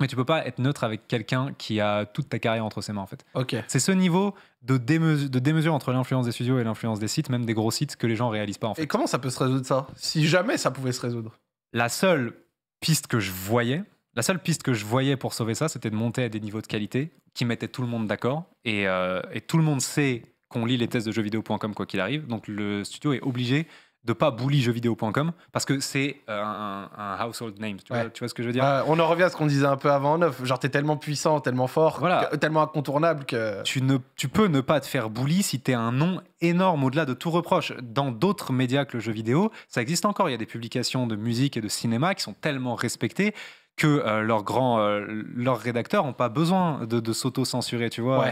mais tu peux pas être neutre avec quelqu'un qui a toute ta carrière entre ses mains en fait. Ok. C'est ce niveau de, démesure, de démesure entre l'influence des studios et l'influence des sites, même des gros sites que les gens réalisent pas en Et comment ça peut se résoudre ça Si jamais ça pouvait se résoudre. La seule piste que je voyais, la seule piste que je voyais pour sauver ça, c'était de monter à des niveaux de qualité qui mettaient tout le monde d'accord et, euh, et tout le monde sait on lit les tests de jeuxvideo.com quoi qu'il arrive. Donc le studio est obligé de pas bully jeuxvideo.com parce que c'est euh, un, household name. Tu, vois, ce que je veux dire bah, On en revient à ce qu'on disait un peu avant neuf. Genre, t'es tellement puissant, tellement fort, tellement incontournable que. Tu, ne, tu peux ne pas te faire bully si t'es un nom énorme au-delà de tout reproche. Dans d'autres médias que le jeu vidéo, ça existe encore. Il y a des publications de musique et de cinéma qui sont tellement respectées que euh, leurs grands, euh, leurs rédacteurs n'ont pas besoin de, s'auto-censurer, tu vois.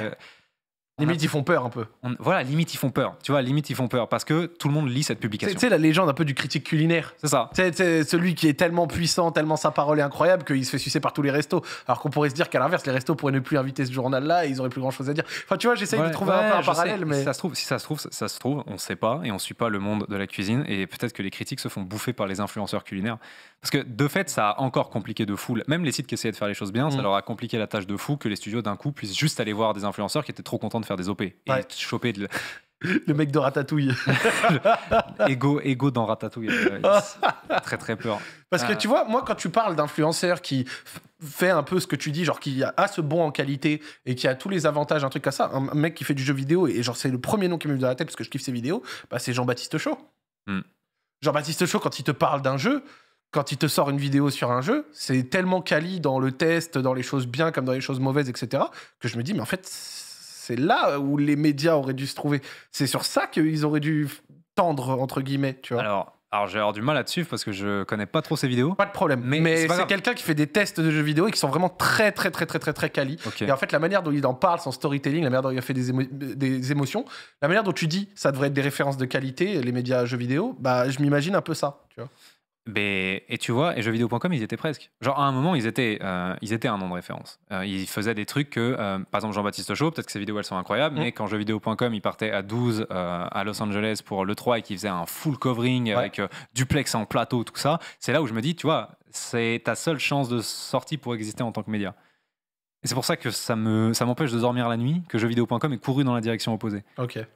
Limite, ils font peur un peu. voilà, limite, ils font peur. Tu vois, limite, ils font peur parce que tout le monde lit cette publication. Tu sais, la légende un peu du critique culinaire. C'est ça. C'est celui qui est tellement puissant, tellement sa parole est incroyable qu'il se fait sucer par tous les restos. Alors qu'on pourrait se dire qu'à l'inverse, les restos pourraient ne plus inviter ce journal-là et ils auraient plus grand-chose à dire. Enfin, tu vois, j'essaye de trouver un, parallèle. Mais... Si ça se trouve, si ça se trouve, ça, se trouve, on sait pas et on ne suit pas le monde de la cuisine et peut-être que les critiques se font bouffer par les influenceurs culinaires. Parce que de fait, ça a encore compliqué de fou. Même les sites qui essayaient de faire les choses bien, ça mm. leur a compliqué la tâche de fou que les studios d'un coup puissent juste aller voir des influenceurs qui étaient trop contents faire des OP et choper Le mec de Ratatouille. ego, ego dans Ratatouille. très très peur. Parce que ah. tu vois, moi quand tu parles d'influenceur qui fait un peu ce que tu dis, genre qui a ce bon en qualité et qui a tous les avantages, un truc comme ça, un mec qui fait du jeu vidéo et genre c'est le premier nom qui me vient dans la tête parce que je kiffe ses vidéos, bah, c'est Jean-Baptiste Chaud. Hmm. Jean-Baptiste Chaud, quand il te parle d'un jeu, quand il te sort une vidéo sur un jeu, c'est tellement quali dans le test, dans les choses bien comme dans les choses mauvaises, etc., que je me dis, mais en fait, c'est là où les médias auraient dû se trouver. C'est sur ça qu'ils auraient dû tendre, entre guillemets, tu vois. Alors, alors j'ai avoir du mal à te parce que je connais pas trop ces vidéos. Pas de problème. Mais, c'est quelqu'un qui fait des tests de jeux vidéo et qui sont vraiment très très très très très très quali. Okay. Et en fait la manière dont il en parle, son storytelling, la manière dont il a fait des, des émotions, la manière dont tu dis ça devrait être des références de qualité, les médias jeux vidéo, bah je m'imagine un peu ça. Tu vois et tu vois, et jeuxvideo.com, ils étaient presque. Genre, à un moment, ils étaient, euh, ils étaient un nom de référence. Euh, ils faisaient des trucs que, euh, par exemple, Jean-Baptiste Chaud, peut-être que ses vidéos, elles sont incroyables, mm. mais quand jeuxvideo.com, ils partait à 12 à Los Angeles pour l'E3 et qu'ils faisait un full covering avec duplex en plateau, tout ça, c'est là où je me dis, tu vois, c'est ta seule chance de sortie pour exister en tant que média. Et c'est pour ça que ça m'empêche me, ça de dormir la nuit, que jeuxvideo.com est couru dans la direction opposée.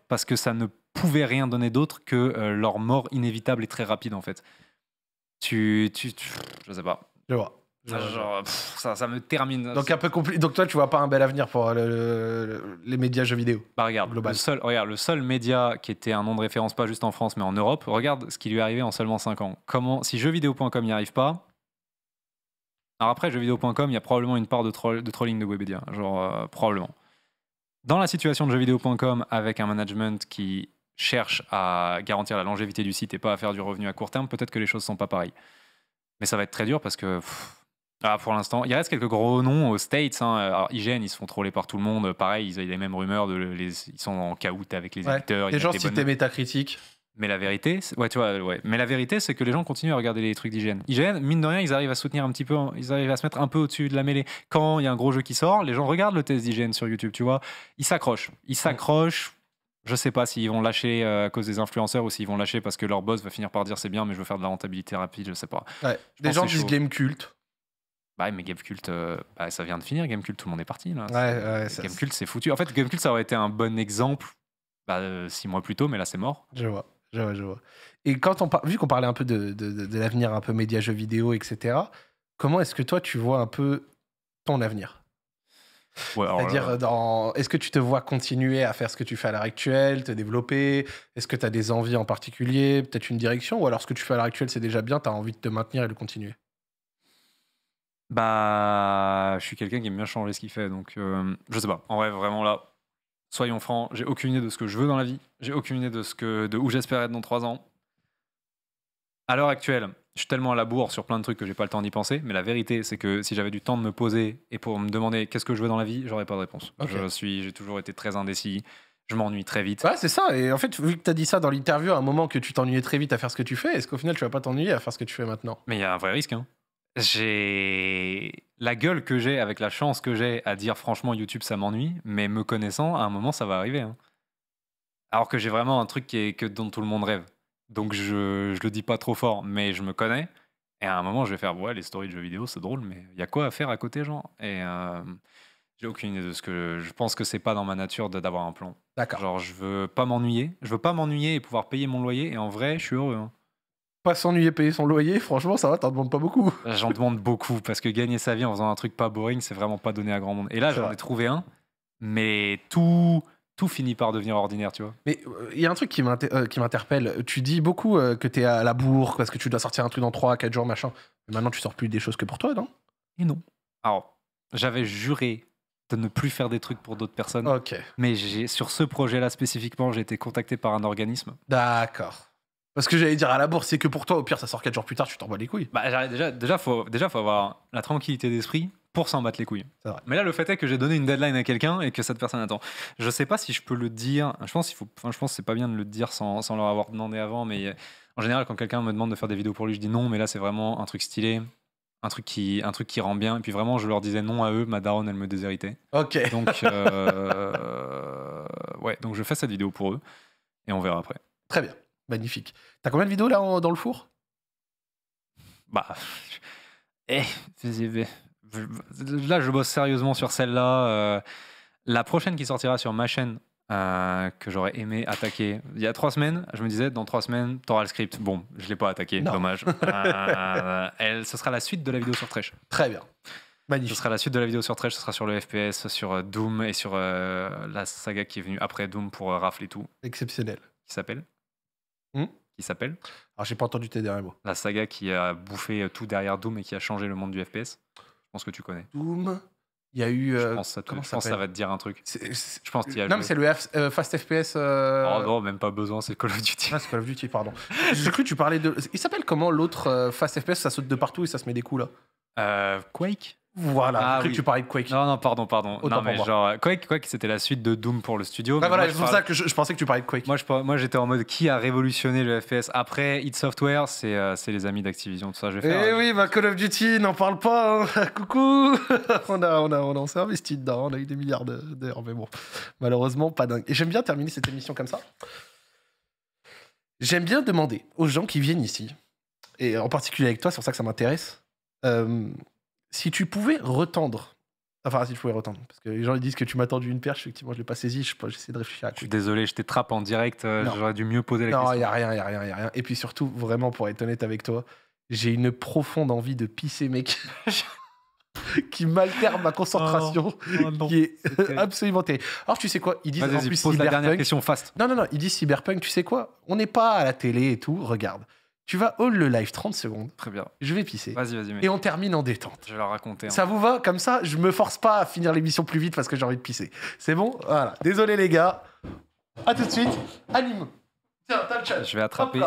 Parce que ça ne pouvait rien donner d'autre que leur mort inévitable et très rapide, en fait tu, tu, Je sais pas. Je vois. Ça, genre, ça, ça, me termine. Donc, un peu Donc, toi, tu vois pas un bel avenir pour euh, les médias jeux vidéo Bah, regarde le, seul, regarde, le seul média qui était un nom de référence, pas juste en France, mais en Europe, regarde ce qui lui est arrivé en seulement 5 ans. Comment, si jeuxvideo.com n'y arrive pas. Alors, après, jeuxvideo.com, il y a probablement une part de, trolling de webédia. Genre, euh, probablement. Dans la situation de jeuxvideo.com, avec un management qui cherche à garantir la longévité du site et pas à faire du revenu à court terme, peut-être que les choses sont pas pareilles. Mais ça va être très dur parce que ah, pour l'instant, il reste quelques gros noms aux States. Hein. Alors, IGN, ils se font troller par tout le monde. Pareil, ils ont les mêmes rumeurs. De les, ils sont en caout avec les ouais. éditeurs. Les gens citent des métacritiques Mais la vérité, ouais, tu vois, ouais. Mais la vérité, c'est que les gens continuent à regarder les trucs d'IGN. IGN, mine de rien, ils arrivent à soutenir un petit peu, ils arrivent à se mettre un peu au-dessus de la mêlée. Quand il y a un gros jeu qui sort, les gens regardent le test d'IGN sur YouTube, tu vois. Ils s'accrochent, ils s'accrochent. Je sais pas s'ils vont lâcher euh, à cause des influenceurs ou s'ils vont lâcher parce que leur boss va finir par dire c'est bien, mais je veux faire de la rentabilité rapide, je sais pas. Des gens disent game Cult Bah, mais Cult, euh, bah, ça vient de finir. Game Cult tout le monde est parti. Là. Ouais, c'est foutu. En fait, Cult ça aurait été un bon exemple bah, euh, six mois plus tôt, mais là, c'est mort. Je vois, je vois, je vois. Et quand on vu qu'on parlait un peu de, de, de l'avenir, un peu médias, jeux vidéo, etc., comment est-ce que toi, tu vois un peu ton avenir c'est-à-dire, dans... est-ce que tu te vois continuer à faire ce que tu fais à l'heure actuelle, te développer Est-ce que tu as des envies en particulier, peut-être une direction Ou alors ce que tu fais à l'heure actuelle, c'est déjà bien, tu as envie de te maintenir et de continuer Bah, je suis quelqu'un qui aime bien changer ce qu'il fait, donc euh, je sais pas. En vrai, vraiment là, soyons francs, j'ai aucune idée de ce que je veux dans la vie, j'ai aucune idée de, ce que, de où j'espère être dans trois ans. À l'heure actuelle, je suis tellement à la bourre sur plein de trucs que j'ai pas le temps d'y penser. Mais la vérité, c'est que si j'avais du temps de me poser et pour me demander qu'est-ce que je veux dans la vie, j'aurais pas de réponse. Je suis, j'ai toujours été très indécis. Je m'ennuie très vite. Ouais, c'est ça. Et en fait, vu que tu as dit ça dans l'interview, à un moment que tu t'ennuyais très vite à faire ce que tu fais, est-ce qu'au final, tu vas pas t'ennuyer à faire ce que tu fais maintenant Mais il y a un vrai risque. Hein. J'ai la gueule que j'ai avec la chance que j'ai à dire franchement YouTube ça m'ennuie, mais me connaissant, à un moment ça va arriver. Hein. Alors que j'ai vraiment un truc qui est, que, dont tout le monde rêve. Donc je, je le dis pas trop fort, mais je me connais. Et à un moment, je vais faire ouais, les stories de jeux vidéo, c'est drôle, mais il y a quoi à faire à côté, genre Et euh, j'ai aucune idée de ce que je pense que c'est pas dans ma nature d'avoir un plan. D'accord. Genre, je veux pas m'ennuyer. Je veux pas m'ennuyer et pouvoir payer mon loyer. Et en vrai, je suis heureux. Hein. Pas s'ennuyer, payer son loyer, franchement, ça va, t'en demandes pas beaucoup. J'en demande beaucoup parce que gagner sa vie en faisant un truc pas boring, c'est vraiment pas donné à grand monde. Et là, j'en ai trouvé un, mais tout tout finit par devenir ordinaire, tu vois. Mais il euh, y a un truc qui euh, m'interpelle. tu dis beaucoup euh, que tu es à la bourre parce que tu dois sortir un truc dans 3 4 jours machin. Mais maintenant tu sors plus des choses que pour toi, non Et non. Alors, j'avais juré de ne plus faire des trucs pour d'autres personnes. OK. Mais j'ai sur ce projet-là spécifiquement, j'ai été contacté par un organisme. D'accord. Parce que j'allais dire à la bourre, c'est que pour toi, au pire, ça sort 4 jours plus tard, tu t'en bats les couilles. Bah, déjà, déjà, faut, déjà, faut avoir la tranquillité d'esprit pour s'en battre les couilles. Mais là, le fait est que j'ai donné une deadline à quelqu'un et que cette personne attend. Je sais pas si je peux le dire. Je pense qu'il faut. Enfin, je pense c'est pas bien de le dire sans, sans, leur avoir demandé avant. Mais en général, quand quelqu'un me demande de faire des vidéos pour lui, je dis non. Mais là, c'est vraiment un truc stylé, un truc qui, un truc qui rend bien. Et puis vraiment, je leur disais non à eux. Ma daronne, elle me déshéritait. Ok. Donc euh, ouais. Donc je fais cette vidéo pour eux et on verra après. Très bien, magnifique. T'as combien de vidéos là dans le four Bah. Eh, là, je bosse sérieusement sur celle-là. Euh, la prochaine qui sortira sur ma chaîne, euh, que j'aurais aimé attaquer il y a trois semaines, je me disais, dans trois semaines, t'auras le script. Bon, je ne l'ai pas attaqué, dommage. Euh, elle, ce sera la suite de la vidéo sur Trèche. Très bien. Magnifique. Ce sera la suite de la vidéo sur Trèche, ce sera sur le FPS, sur Doom et sur la saga qui est venue après Doom pour rafler tout. Exceptionnel. Qui s'appelle hmm qui s'appelle. Alors ah, j'ai pas entendu tes derniers mots. La saga qui a bouffé tout derrière Doom et qui a changé le monde du FPS. Je pense que tu connais. Doom. Il y a eu. je euh, pense, ça, ça va te dire un truc. je pense qu'il y a Non, mais c'est le euh, Fast FPS. Euh, oh non, même pas besoin, c'est Call of Duty. Ah, c'est Call of Duty, pardon. J'ai cru que tu parlais de. Il s'appelle comment l'autre Fast FPS Ça saute de partout et ça se met des coups là Quake voilà, ah, oui. que tu parlais de Quake. Non, non, pardon, pardon. non, mais genre, Quake, Quake c'était la suite de Doom pour le studio. Ah, voilà, c'est pour ça que je, pensais que tu parlais de Quake. Moi, je, moi, j'étais en mode qui a révolutionné le FPS après id Software, c'est, euh, c'est les amis d'Activision, tout ça. Je vais faire, eh euh, oui, bah, Call of Duty, n'en parle pas. Hein. Coucou on, a, on, a, on s'est investi dedans, on a eu des milliards d'heures, mais bon, malheureusement, pas dingue. Et j'aime bien terminer cette émission comme ça. J'aime bien demander aux gens qui viennent ici, et en particulier avec toi, c'est pour ça que ça m'intéresse. Euh, si tu pouvais retendre, enfin si tu pouvais retendre, parce que les gens disent que tu m'as tendu une perche, effectivement je ne l'ai pas saisie, j'essaie de réfléchir à Je suis désolé, je t'étrape en direct, euh, j'aurais dû mieux poser la question. Non, il n'y a rien, il n'y a rien, il a rien. Et puis surtout, vraiment pour être honnête avec toi, j'ai une profonde envie de pisser, mec. qui m'altère ma concentration, oh. Oh qui est, absolument terrible. Alors tu sais quoi, ils disent en plus pose La dernière question fast. Non non non, ils disent cyberpunk. Tu sais quoi, on n'est pas à la télé et tout. Regarde, tu vas hold le live 30 secondes. Très bien. Je vais pisser. Vas-y, vas-y. Et on termine en détente. Je vais leur raconter. Hein. Ça vous va Comme ça, je me force pas à finir l'émission plus vite parce que j'ai envie de pisser. C'est bon Voilà. Désolé les gars. À tout de suite. Anime. Tiens, t'as le chat. Je vais attraper.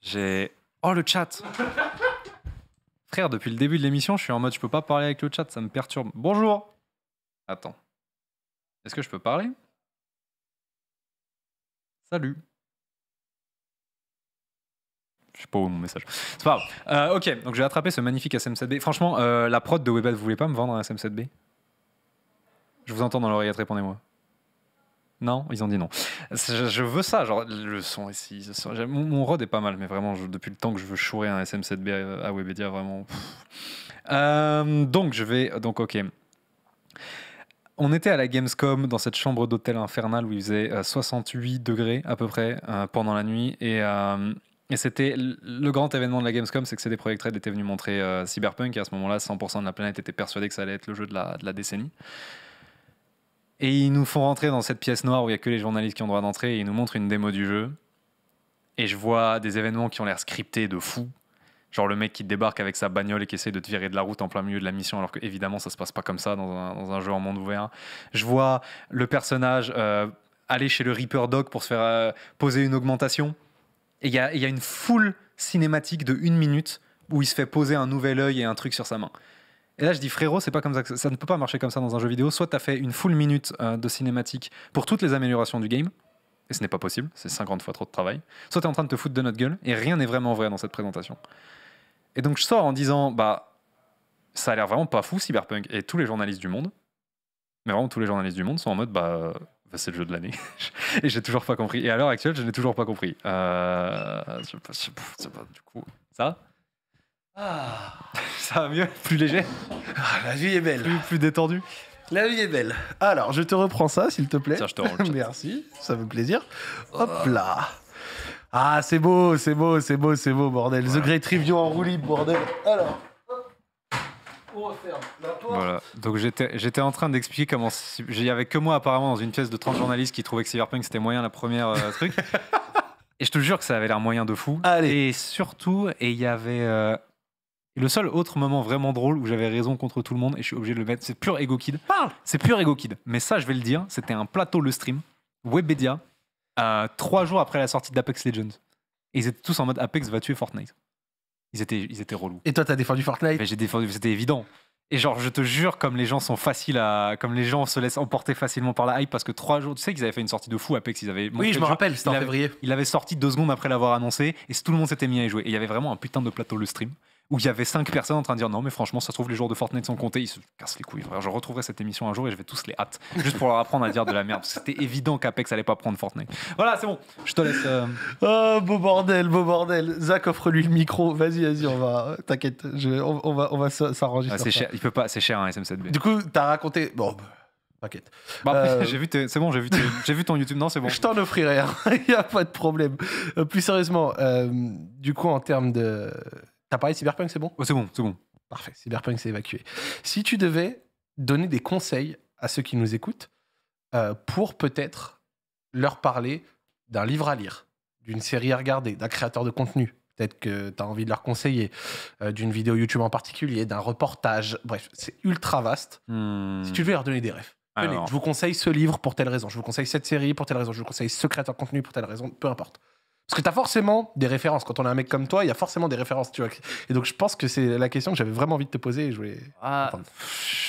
J'ai. Oh, le chat Frère, depuis le début de l'émission, je suis en mode je peux pas parler avec le chat, ça me perturbe. Bonjour Attends. Est-ce que je peux parler Salut je sais pas où mon message. C'est pas grave. Euh, ok, donc j'ai attrapé ce magnifique SM7B. Franchement, euh, la prod de Webel, vous voulez pas me vendre un SM7B Je vous entends dans l'oreillette, répondez-moi. Non, ils ont dit non. Je veux ça, genre le son ici. Mon, rod est pas mal, mais vraiment, depuis le temps que je veux chourer un SM7B à, Webedia, vraiment. Euh, donc je vais. Donc ok. On était à la Gamescom dans cette chambre d'hôtel infernale où il faisait 68 degrés à peu près pendant la nuit et et c'était le grand événement de la Gamescom, c'est que CD Projekt Red était venu montrer euh, Cyberpunk, et à ce moment-là, 100% de la planète était persuadée que ça allait être le jeu de la, décennie. Et ils nous font rentrer dans cette pièce noire où il n'y a que les journalistes qui ont droit d'entrer, et ils nous montrent une démo du jeu. Et je vois des événements qui ont l'air scriptés de fou. Genre le mec qui débarque avec sa bagnole et qui essaie de te virer de la route en plein milieu de la mission, alors que évidemment ça se passe pas comme ça dans un, jeu en monde ouvert. Je vois le personnage euh, aller chez le Reaper Dog pour se faire euh, poser une augmentation et il y, a, une foule cinématique de une minute où il se fait poser un nouvel œil et un truc sur sa main. Et là, je dis frérot, c'est pas comme ça, ça ne peut pas marcher comme ça dans un jeu vidéo. Soit tu as fait une full minute euh, de cinématique pour toutes les améliorations du game, et ce n'est pas possible, c'est 50 fois trop de travail. Soit tu es en train de te foutre de notre gueule, et rien n'est vraiment vrai dans cette présentation. Et donc je sors en disant, bah, ça a l'air vraiment pas fou Cyberpunk, et tous les journalistes du monde, mais vraiment tous les journalistes du monde sont en mode, bah, c'est le jeu de l'année. et j'ai toujours pas compris. Et à l'heure actuelle, je n'ai toujours pas compris. du coup, ça ah. Ça va mieux Plus léger ah, La vie est belle. Plus, plus détendu la vie est belle. Alors, je te reprends ça, s'il te plaît. je Merci, ça fait plaisir. Hop là. Ah, c'est beau, c'est beau, c'est beau, c'est beau, bordel. The Great Review en roulis, bordel. Alors. Voilà. Donc j'étais en train d'expliquer comment. Il y avait que moi apparemment dans une pièce de 30 journalistes qui trouvaient que Cyberpunk c'était moyen la première euh, truc. et je te jure que ça avait l'air moyen de fou. Et surtout, et il y avait. Euh, le seul autre moment vraiment drôle où j'avais raison contre tout le monde et je suis obligé de le mettre, c'est pur Ego Kid. Parle C'est pur Ego Kid. Mais ça, je vais le dire, c'était un plateau le stream, Webedia, euh, trois jours après la sortie d'Apex Legends. Et ils étaient tous en mode Apex va tuer Fortnite. Ils étaient, ils étaient relous. Et toi, t'as défendu Fortnite J'ai défendu, c'était évident. Et genre, je te jure, comme les gens sont faciles à, comme les gens se laissent emporter facilement par la hype, parce que trois jours, tu sais qu'ils avaient fait une sortie de fou Apex, ils avaient. Oui, je me rappelle, c'était en février. Il avait sorti deux secondes après l'avoir annoncé, et tout le monde s'était mis à y jouer. Et il y avait vraiment un putain de plateau le stream où il y avait cinq personnes en train de dire non mais franchement ça se trouve les jours de Fortnite sont comptés ils se cassent les couilles je retrouverai cette émission un jour et je vais tous les hâte juste pour leur apprendre à dire de la merde c'était évident qu'Apex allait pas prendre Fortnite voilà c'est bon je te laisse euh, oh beau bordel beau bordel Zach offre lui le micro vas-y vas-y on va euh, t'inquiète on, va on va s'arranger ah, c'est cher il peut pas c'est cher un hein, SM7B du coup t'as raconté bon bah, T'inquiète. Bah, euh, j'ai vu, c'est bon, j'ai vu, j'ai vu ton YouTube. Non, c'est bon. Je t'en offrirai. Il n'y a pas de problème. plus sérieusement, du coup, en termes de, T'as parlé de Cyberpunk, c'est bon oh, C'est bon, c'est bon. Parfait, Cyberpunk, s'est évacué. Si tu devais donner des conseils à ceux qui nous écoutent euh, pour peut-être leur parler d'un livre à lire, d'une série à regarder, d'un créateur de contenu, peut-être que tu as envie de leur conseiller, euh, d'une vidéo YouTube en particulier, d'un reportage. Bref, c'est ultra vaste. Hmm. Si tu veux leur donner des rêves. je vous conseille ce livre pour telle raison, je vous conseille cette série pour telle raison, je vous conseille ce créateur de contenu pour telle raison, peu importe. Parce que tu as forcément des références. Quand on est un mec comme toi, il y a forcément des références. Tu vois. Et donc, je pense que c'est la question que j'avais vraiment envie de te poser. Et je voulais. Ah,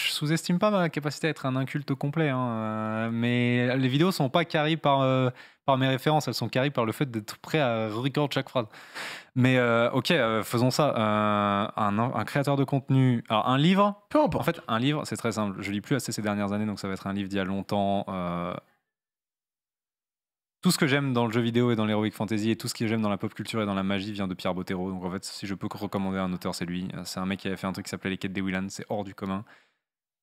je sous-estime pas ma capacité à être un inculte complet. Hein, euh, mais les vidéos sont pas caries par, euh, par mes références. Elles sont caries par le fait d'être prêt à record chaque phrase. Mais euh, ok, faisons ça. Un, créateur de contenu. Alors, un livre. Peu importe. En fait, un livre, c'est très simple. Je lis plus assez ces dernières années, donc ça va être un livre d'il y a longtemps tout ce que j'aime dans le jeu vidéo et dans l'heroic fantasy et tout ce que j'aime dans la pop culture et dans la magie vient de Pierre Bottero. Donc en fait, si je peux recommander un auteur, c'est lui. Euh, c'est un mec qui avait fait un truc qui s'appelait Les Quêtes des Willan, c'est hors du commun.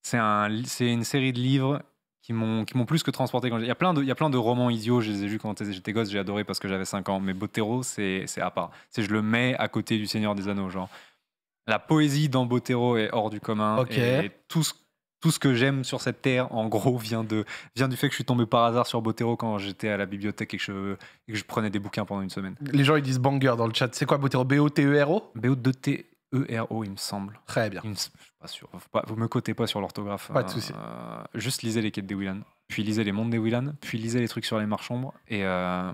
C'est un, une série de livres qui m'ont plus que transporté. Quand il, y a plein de, il y a plein de romans idiots, je les ai vus quand j'étais gosse, j'ai adoré parce que j'avais 5 ans. Mais Bottero, c'est à part. C'est je le mets à côté du Seigneur des Anneaux. Genre, la poésie dans Bottero est hors du commun. Et, tout ce tout ce que j'aime sur cette terre, en gros, vient, de, vient du fait que je suis tombé par hasard sur Botero quand j'étais à la bibliothèque et que, je, que je prenais des bouquins pendant une semaine. Les gens, ils disent banger dans le chat. C'est quoi Botero B-O-T-E-R-O B-O-T-E. e r o il me semble. Très bien. Je suis pas sûr. vous me cotez pas sur l'orthographe. Pas de souci. Euh, juste lisez les quêtes des Willan, puis lisez les mondes des Willan, puis lisez les trucs sur les marches ombres. Et euh,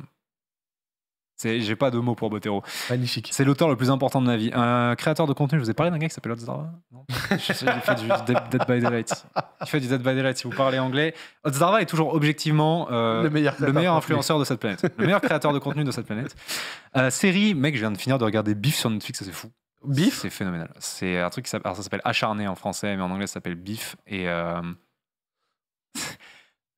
j'ai pas de mots pour Botero. Magnifique. C'est l'auteur le plus important de ma vie. Un créateur de contenu, je vous ai parlé d'un gars qui s'appelle Otzara Non. je il fait du Dead, by Daylight. Il fait du Dead by Daylight si vous parlez anglais. Otzara est toujours objectivement euh, le meilleur, le meilleur influenceur de cette planète. Le meilleur créateur de contenu de cette planète. Euh, série, mec, je viens de finir de regarder Beef sur Netflix, c'est fou. Beef C'est phénoménal. C'est un truc qui ça s'appelle Acharné en français, mais en anglais ça s'appelle Beef. Et. Euh,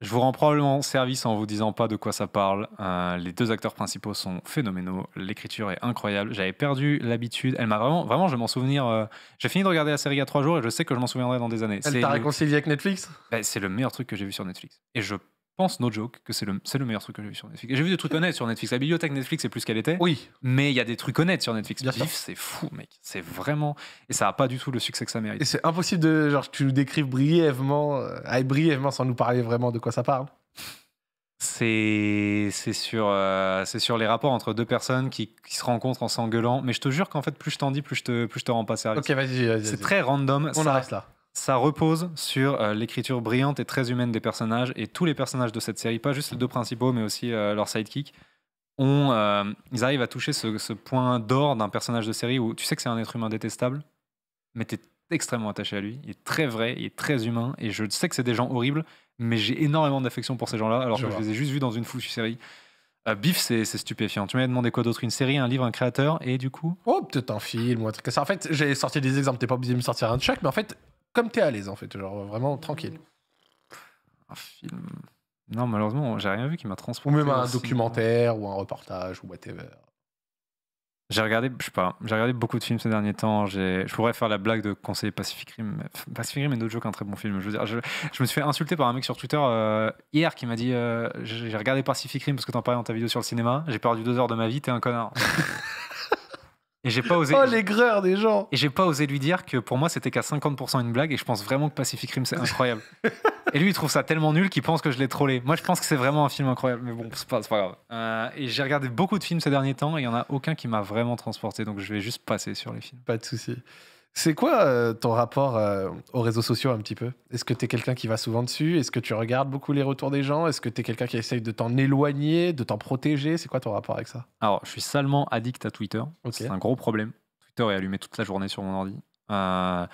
je vous rends probablement service en vous disant pas de quoi ça parle. Euh, les deux acteurs principaux sont phénoménaux. L'écriture est incroyable. J'avais perdu l'habitude. Elle m'a vraiment, vraiment, je m'en souvenir. Euh, j'ai fini de regarder la série il y a trois jours et je sais que je m'en souviendrai dans des années. Elle t'a réconcilié avec Netflix ben, C'est le meilleur truc que j'ai vu sur Netflix. Et je pense, no joke, que c'est le, le meilleur truc que j'ai vu sur Netflix. J'ai vu des trucs honnêtes sur Netflix. La bibliothèque Netflix c'est plus qu'elle était. Oui. Mais il y a des trucs honnêtes sur Netflix. Vif, c'est fou, mec. C'est vraiment. Et ça n'a pas du tout le succès que ça mérite. Et c'est impossible de. Genre, tu nous décrives brièvement, euh, brièvement sans nous parler vraiment de quoi ça parle. C'est sur, euh, sur les rapports entre deux personnes qui, se rencontrent en s'engueulant. Mais je te jure qu'en fait, plus je t'en dis, plus je, te, plus je te rends pas sérieux. Ok, vas-y, vas-y. C'est très random. On arrête là. Ça repose sur euh, l'écriture brillante et très humaine des personnages et tous les personnages de cette série, pas juste les deux principaux, mais aussi euh, leurs sidekicks. Ont, euh, ils arrivent à toucher ce, point d'or d'un personnage de série où tu sais que c'est un être humain détestable, mais t'es extrêmement attaché à lui. Il est très vrai, il est très humain, et je sais que c'est des gens horribles, mais j'ai énormément d'affection pour ces gens-là, alors je que je les ai juste vus dans une foutue série. Bif, Biff, c'est stupéfiant. Tu m'avais demandé quoi d'autre Une série, un livre, un créateur, et du coup Oh, peut-être un film ou un truc ça. En fait, j'ai sorti des exemples, t'es pas obligé de me sortir un de chaque, mais en fait, comme t'es à l'aise en fait, genre vraiment mmh. tranquille. Un film. Non, malheureusement, j'ai rien vu qui m'a transporté. Ou même un documentaire ou un reportage ou whatever. J'ai regardé, je sais pas, j'ai regardé beaucoup de films ces derniers temps. Je pourrais faire la blague de conseiller Pacific Rim. Mais... Pacific Rim est d'autres jeux qu'un très bon film. Je veux dire, je, me suis fait insulter par un mec sur Twitter euh, hier qui m'a dit euh, J'ai regardé Pacific Rim parce que t'en parlais dans ta vidéo sur le cinéma. J'ai perdu deux heures de ma vie, t'es un connard. Et j'ai pas osé. Oh des gens Et j'ai pas osé lui dire que pour moi c'était qu'à 50% une blague et je pense vraiment que Pacific Rim c'est incroyable. et lui il trouve ça tellement nul qu'il pense que je l'ai trollé. Moi je pense que c'est vraiment un film incroyable, mais bon, c'est pas, grave. Euh, et j'ai regardé beaucoup de films ces derniers temps et il y en a aucun qui m'a vraiment transporté donc je vais juste passer sur les films. Pas de souci. C'est quoi euh, ton rapport euh, aux réseaux sociaux un petit peu Est-ce que tu es quelqu'un qui va souvent dessus Est-ce que tu regardes beaucoup les retours des gens Est-ce que tu es quelqu'un qui essaye de t'en éloigner, de t'en protéger C'est quoi ton rapport avec ça Alors, je suis salement addict à Twitter. C'est un gros problème. Twitter est allumé toute la journée sur mon ordi. Euh,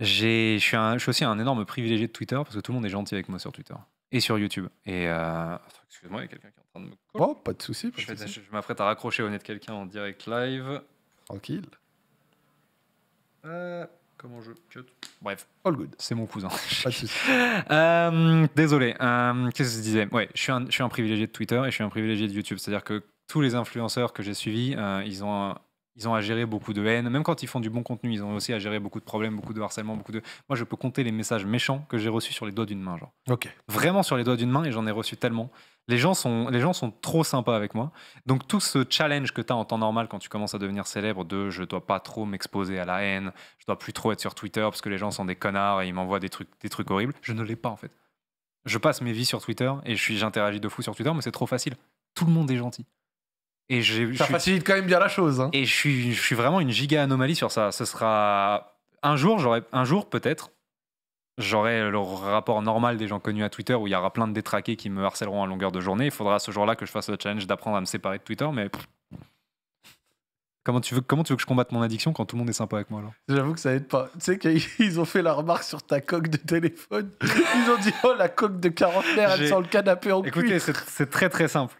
je suis, aussi un énorme privilégié de Twitter parce que tout le monde est gentil avec moi sur Twitter et sur YouTube. Et euh, excuse-moi, il y a quelqu'un qui est en train de me. Oh, pas de souci. Je, je m'apprête à raccrocher au nez de quelqu'un en direct live. Tranquille. Euh, comment je Bref, all good, c'est mon cousin. Euh, désolé, euh, qu'est-ce que je disais Ouais, je suis, un, privilégié de Twitter et je suis un privilégié de YouTube. C'est-à-dire que tous les influenceurs que j'ai suivis, ils ont ils ont à gérer beaucoup de haine. Même quand ils font du bon contenu, ils ont aussi à gérer beaucoup de problèmes, beaucoup de harcèlement, beaucoup de. Moi, je peux compter les messages méchants que j'ai reçus sur les doigts d'une main, genre. Ok. Vraiment sur les doigts d'une main, et j'en ai reçu tellement les gens sont, les gens sont trop sympas avec moi. Donc tout ce challenge que tu as en temps normal quand tu commences à devenir célèbre de je dois pas trop m'exposer à la haine, je dois plus trop être sur Twitter parce que les gens sont des connards et ils m'envoient des trucs, des trucs horribles, je ne l'ai pas en fait. Je passe mes vies sur Twitter et je suis j'interagis de fou sur Twitter, mais c'est trop facile. Tout le monde est gentil. Et ça facilite quand même bien la chose. Hein. Et je suis, je suis vraiment une giga anomalie sur ça. Ce sera un jour, j'aurai un jour peut-être, j'aurai le rapport normal des gens connus à Twitter où il y aura plein de détraqués qui me harcèleront à longueur de journée. Il faudra ce jour-là que je fasse le challenge d'apprendre à me séparer de Twitter, mais Comment tu, veux, comment tu veux que je combatte mon addiction quand tout le monde est sympa avec moi J'avoue que ça aide pas. Tu sais qu'ils ont fait la remarque sur ta coque de téléphone. Ils ont dit Oh, la coque de quarantenaire, elle sent le canapé en Écoutez, c'est très très simple.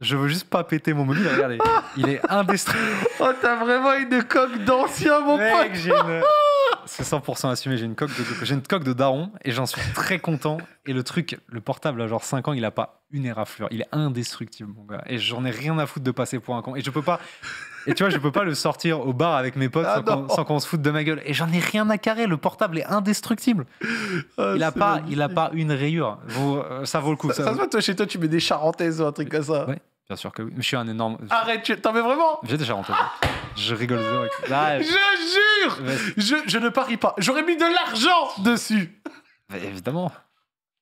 Je veux juste pas péter mon mobile, regardez. il est indestructible. Oh, t'as vraiment une coque d'ancien, mon Mec, j'ai C'est 100% assumé, j'ai une coque de j'ai une coque de daron et j'en suis très content et le truc, le portable à genre 5 ans, il a pas une éraflure, il est indestructible mon gars et j'en ai rien à foutre de passer pour un con et je peux pas et tu vois, je peux pas le sortir au bar avec mes potes ah sans qu'on se foute de ma gueule. Et j'en ai rien à carrer. Le portable est indestructible. Ah, il a pas, il a pas une rayure. Euh, ça vaut le coup. Ça, se voit, toi, chez toi, tu mets des charentaises ou un truc comme ça. Ouais. Bien sûr que oui. Je suis un énorme. Arrête, t'en mets vraiment J'ai déjà entendu. Je rigole avec... Ah, je... jure je, ne parie pas. J'aurais mis de l'argent dessus. Bah, évidemment.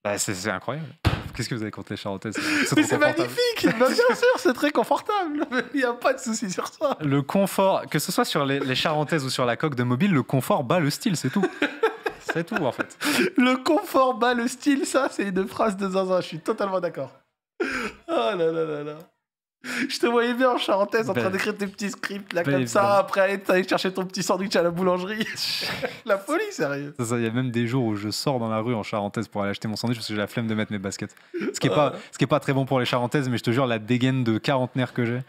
Bah, c'est incroyable. Qu'est-ce que vous avez contre les charentaises c'est magnifique Bien sûr, c'est très confortable. Il n'y a pas de souci sur ça. Le confort, que ce soit sur les, les charentaises ou sur la coque de mobile, le confort bat le style, c'est tout. c'est tout en fait. Le confort bat le style, ça, c'est une phrase de zinzin. Je suis totalement d'accord. Oh là là là là. Je te voyais bien en charentaise en train ben, d'écrire tes petits scripts là ben, comme ça, ben. après aller, chercher ton petit sandwich à la boulangerie. la folie, sérieux. Ça, il y a même des jours où je sors dans la rue en charentaise pour aller acheter mon sandwich parce que j'ai la flemme de mettre mes baskets. Ce qui est pas, euh. ce qui est pas très bon pour les charentaises, mais je te jure la dégaine de quarantenaire que j'ai.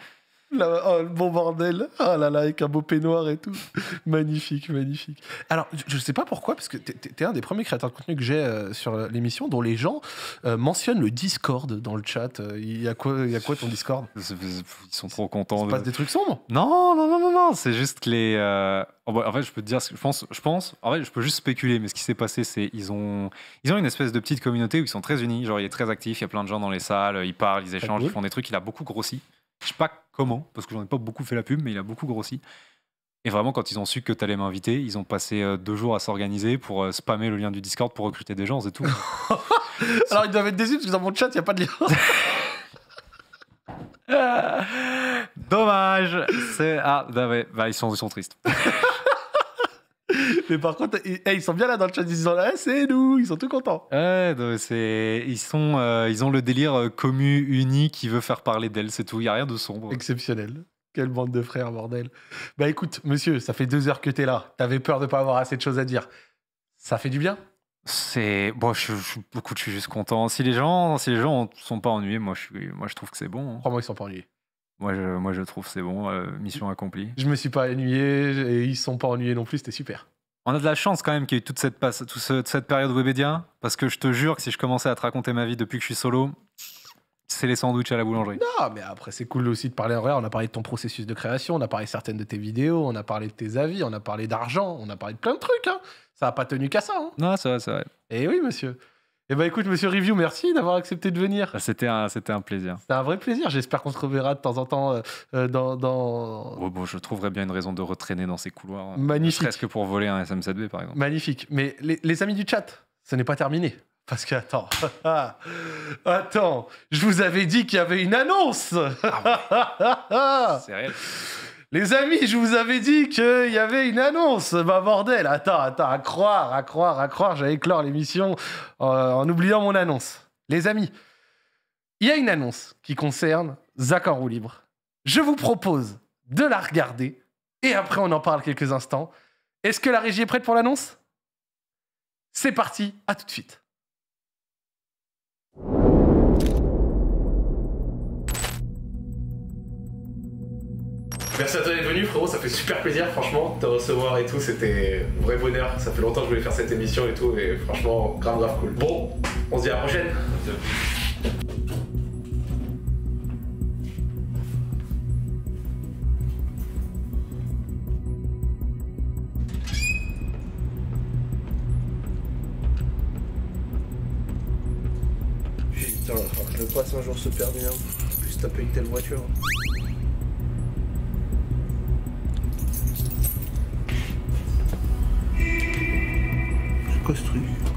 Oh, le bon bordel. oh là là, avec un beau peignoir et tout. magnifique, magnifique. Alors, je ne sais pas pourquoi, parce que tu es, un des premiers créateurs de contenu que j'ai euh, sur l'émission dont les gens euh, mentionnent le Discord dans le chat. Euh, il y a quoi, il y a quoi ton Discord Ils sont trop contents. Ça se passe des trucs sombres Non, non, non, non, non. C'est juste que les. En fait, je peux te dire ce je pense. Je pense. En fait, je peux juste spéculer, mais ce qui s'est passé, c'est ils ont ils ont une espèce de petite communauté où ils sont très unis. Genre, il est très actif. Il y a plein de gens dans les salles. Ils parlent, ils échangent, ils font des trucs. Il a beaucoup grossi. Je sais pas comment, parce que j'en ai pas beaucoup fait la pub, mais il a beaucoup grossi. Et vraiment, quand ils ont su que tu allais m'inviter, ils ont passé euh, deux jours à s'organiser pour euh, spammer le lien du Discord pour recruter des gens, et tout. Alors ils doivent être déçus parce que dans mon chat, il n'y a pas de lien. Dommage. C'est ah, ils sont, ils sont tristes. mais par contre, ils, sont bien là dans le chat, ils disent là, eh, c'est nous, ils sont tout contents. Ouais, c'est, ils sont, euh, ils ont le délire euh, commu uni qui veut faire parler d'elle, c'est tout. Il y a rien de sombre. Exceptionnel. Quelle bande de frères, bordel. Bah écoute, monsieur, ça fait deux heures que t'es là. T'avais peur de pas avoir assez de choses à dire. Ça fait du bien. C'est bon, je, je, beaucoup, je suis juste content. Si les gens, si les gens sont pas ennuyés, moi, je, moi, je trouve que c'est bon. Hein. Crois-moi, ils sont pas ennuyés. Moi je, moi, je trouve c'est bon, euh, mission accomplie. Je me suis pas ennuyé et ils sont pas ennuyés non plus, c'était super. On a de la chance quand même qu'il y ait eu toute cette, passe, période webédien. parce que je te jure que si je commençais à te raconter ma vie depuis que je suis solo, c'est les sandwichs à la boulangerie. Non, mais après, c'est cool aussi de parler en On a parlé de ton processus de création, on a parlé certaines de tes vidéos, on a parlé de tes avis, on a parlé d'argent, on a parlé de plein de trucs. Hein. Ça n'a pas tenu qu'à ça. Hein. Non, c'est vrai, c'est vrai. Et eh oui, monsieur. Eh ben écoute, monsieur Review, merci d'avoir accepté de venir. Bah, c'était un, c'était un plaisir. C'est un vrai plaisir. J'espère qu'on se reverra de temps en temps euh, euh, dans. Oh, bon, je trouverais bien une raison de retraîner dans ces couloirs. Euh, Magnifique. Presque pour voler un SM7B, par exemple. Magnifique. Mais les, amis du chat, ce n'est pas terminé. Parce que, attends, attends, je vous avais dit qu'il y avait une annonce. Ah C'est réel. Les amis, je vous avais dit qu'il y avait une annonce. Bah bordel, attends, attends, à croire, à croire, à croire, j'allais clore l'émission euh, en, oubliant mon annonce. Les amis, il y a une annonce qui concerne Zach en roue libre. Je vous propose de la regarder et après on en parle quelques instants. Est-ce que la régie est prête pour l'annonce C'est parti, à tout de suite. Merci à toi d'être venu, frérot. Ça fait super plaisir, franchement, de te recevoir et tout. C'était vrai bonheur. Ça fait longtemps que je voulais faire cette émission et tout. Et franchement, grave, grave cool. Bon, on se dit à la prochaine. Putain, je poisson pas jour se perd hein. plus, taper une telle voiture. construit.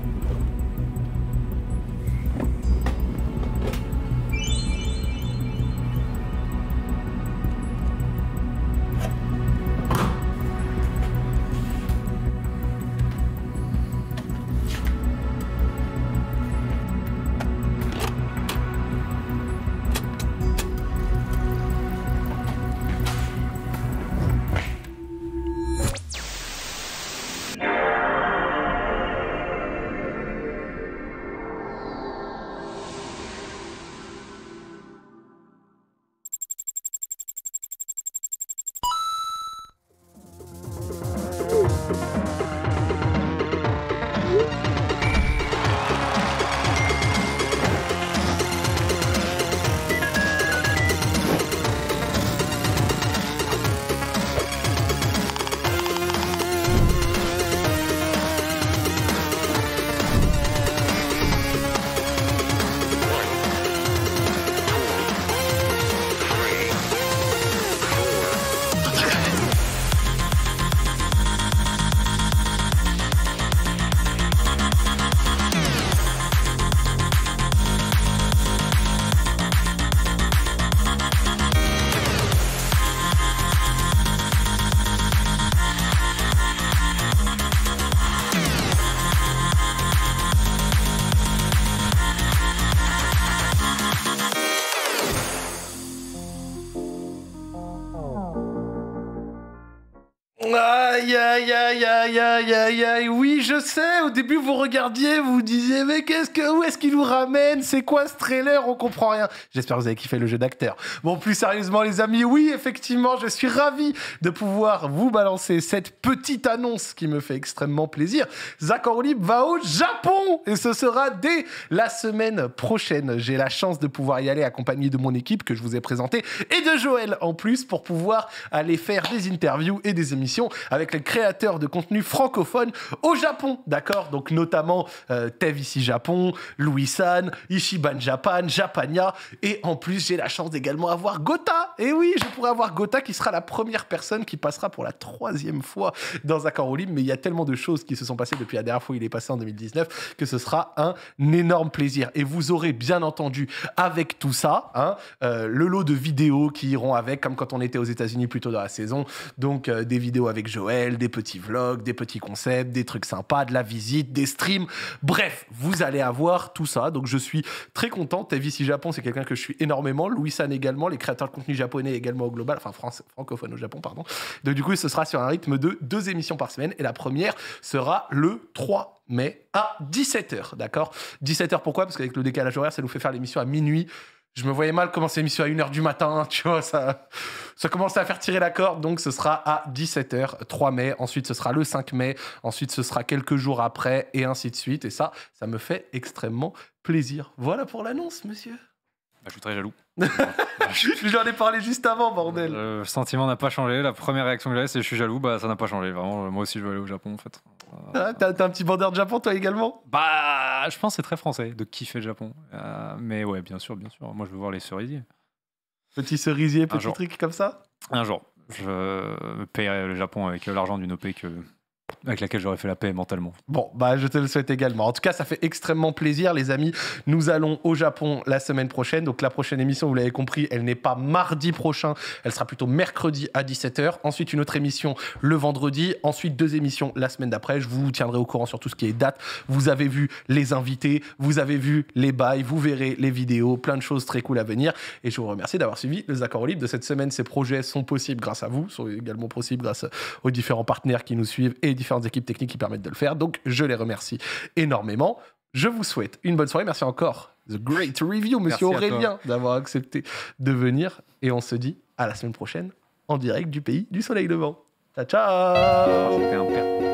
yeah, yeah, yeah. au début, vous regardiez, vous disiez, mais qu'est-ce que, où est-ce qu'il nous ramène C'est quoi ce trailer On comprend rien. J'espère que vous avez kiffé le jeu d'acteur. Bon, plus sérieusement, les amis, oui, effectivement, je suis ravi de pouvoir vous balancer cette petite annonce qui me fait extrêmement plaisir. Zach va au Japon et ce sera dès la semaine prochaine. J'ai la chance de pouvoir y aller accompagné de mon équipe que je vous ai présentée et de Joël en plus pour pouvoir aller faire des interviews et des émissions avec les créateurs de contenu francophone au Japon d'accord Donc notamment euh, Tev ici Japon, Louis San, Ichiban Japan, Japania, et en plus j'ai la chance d'également avoir Gotha. Et oui, je pourrais avoir Gotha qui sera la première personne qui passera pour la troisième fois dans Accord au Libre, mais il y a tellement de choses qui se sont passées depuis la dernière fois où il est passé en 2019 que ce sera un énorme plaisir. Et vous aurez bien entendu avec tout ça hein, euh, le lot de vidéos qui iront avec, comme quand on était aux États-Unis plus tôt dans la saison. Donc euh, des vidéos avec Joël, des petits vlogs, des petits concepts, des trucs sympas, de la visite, des streams. Bref, vous allez avoir tout ça. Donc je suis très content. TVC Japon, c'est quelqu'un que je suis énormément. Louis San également, les créateurs de contenu japonais également au global, enfin francophone au Japon, pardon. Donc du coup, ce sera sur un rythme de deux émissions par semaine. Et la première sera le 3 mai à 17h, d'accord 17h pourquoi Parce qu'avec le décalage horaire, ça nous fait faire l'émission à minuit je me voyais mal commencer l'émission à 1h du matin, tu vois, ça, ça commençait à faire tirer la corde, donc ce sera à 17h, 3 mai, ensuite ce sera le 5 mai, ensuite ce sera quelques jours après, et ainsi de suite, et ça, ça me fait extrêmement plaisir. Voilà pour l'annonce, monsieur je suis très jaloux. J'en ai parlé juste avant, bordel. Le sentiment n'a pas changé. La première réaction que j'ai c'est je suis jaloux. Bah, ça n'a pas changé. Vraiment, euh, moi aussi, je veux aller au Japon, en fait. Ah, t'as un petit bandeur de Japon, toi également Bah, je pense c'est très français de kiffer le Japon. Euh, mais ouais, bien sûr, bien sûr. Moi, je veux voir les cerisiers. Petit cerisier, petit truc comme ça Un jour. Je paierai le Japon avec l'argent d'une OP que avec laquelle j'aurais fait la paix mentalement. Bon, bah je te le souhaite également. En tout cas, ça fait extrêmement plaisir, les amis. Nous allons au Japon la semaine prochaine. Donc la prochaine émission, vous l'avez compris, elle n'est pas mardi prochain, elle sera plutôt mercredi à 17h. Ensuite, une autre émission le vendredi. Ensuite, deux émissions la semaine d'après. Je vous tiendrai au courant sur tout ce qui est date. Vous avez vu les invités, vous avez vu les bails, vous verrez les vidéos, plein de choses très cool à venir. Et je vous remercie d'avoir suivi les accords libres de cette semaine. Ces projets sont possibles grâce à vous, sont également possibles grâce aux différents partenaires qui nous suivent et différentes équipes techniques qui permettent de le faire. Donc, je les remercie énormément. Je vous souhaite une bonne soirée. Merci encore, The Great Review, monsieur Merci Aurélien, d'avoir accepté de venir. Et on se dit à la semaine prochaine en direct du pays du soleil levant. Ciao, ciao!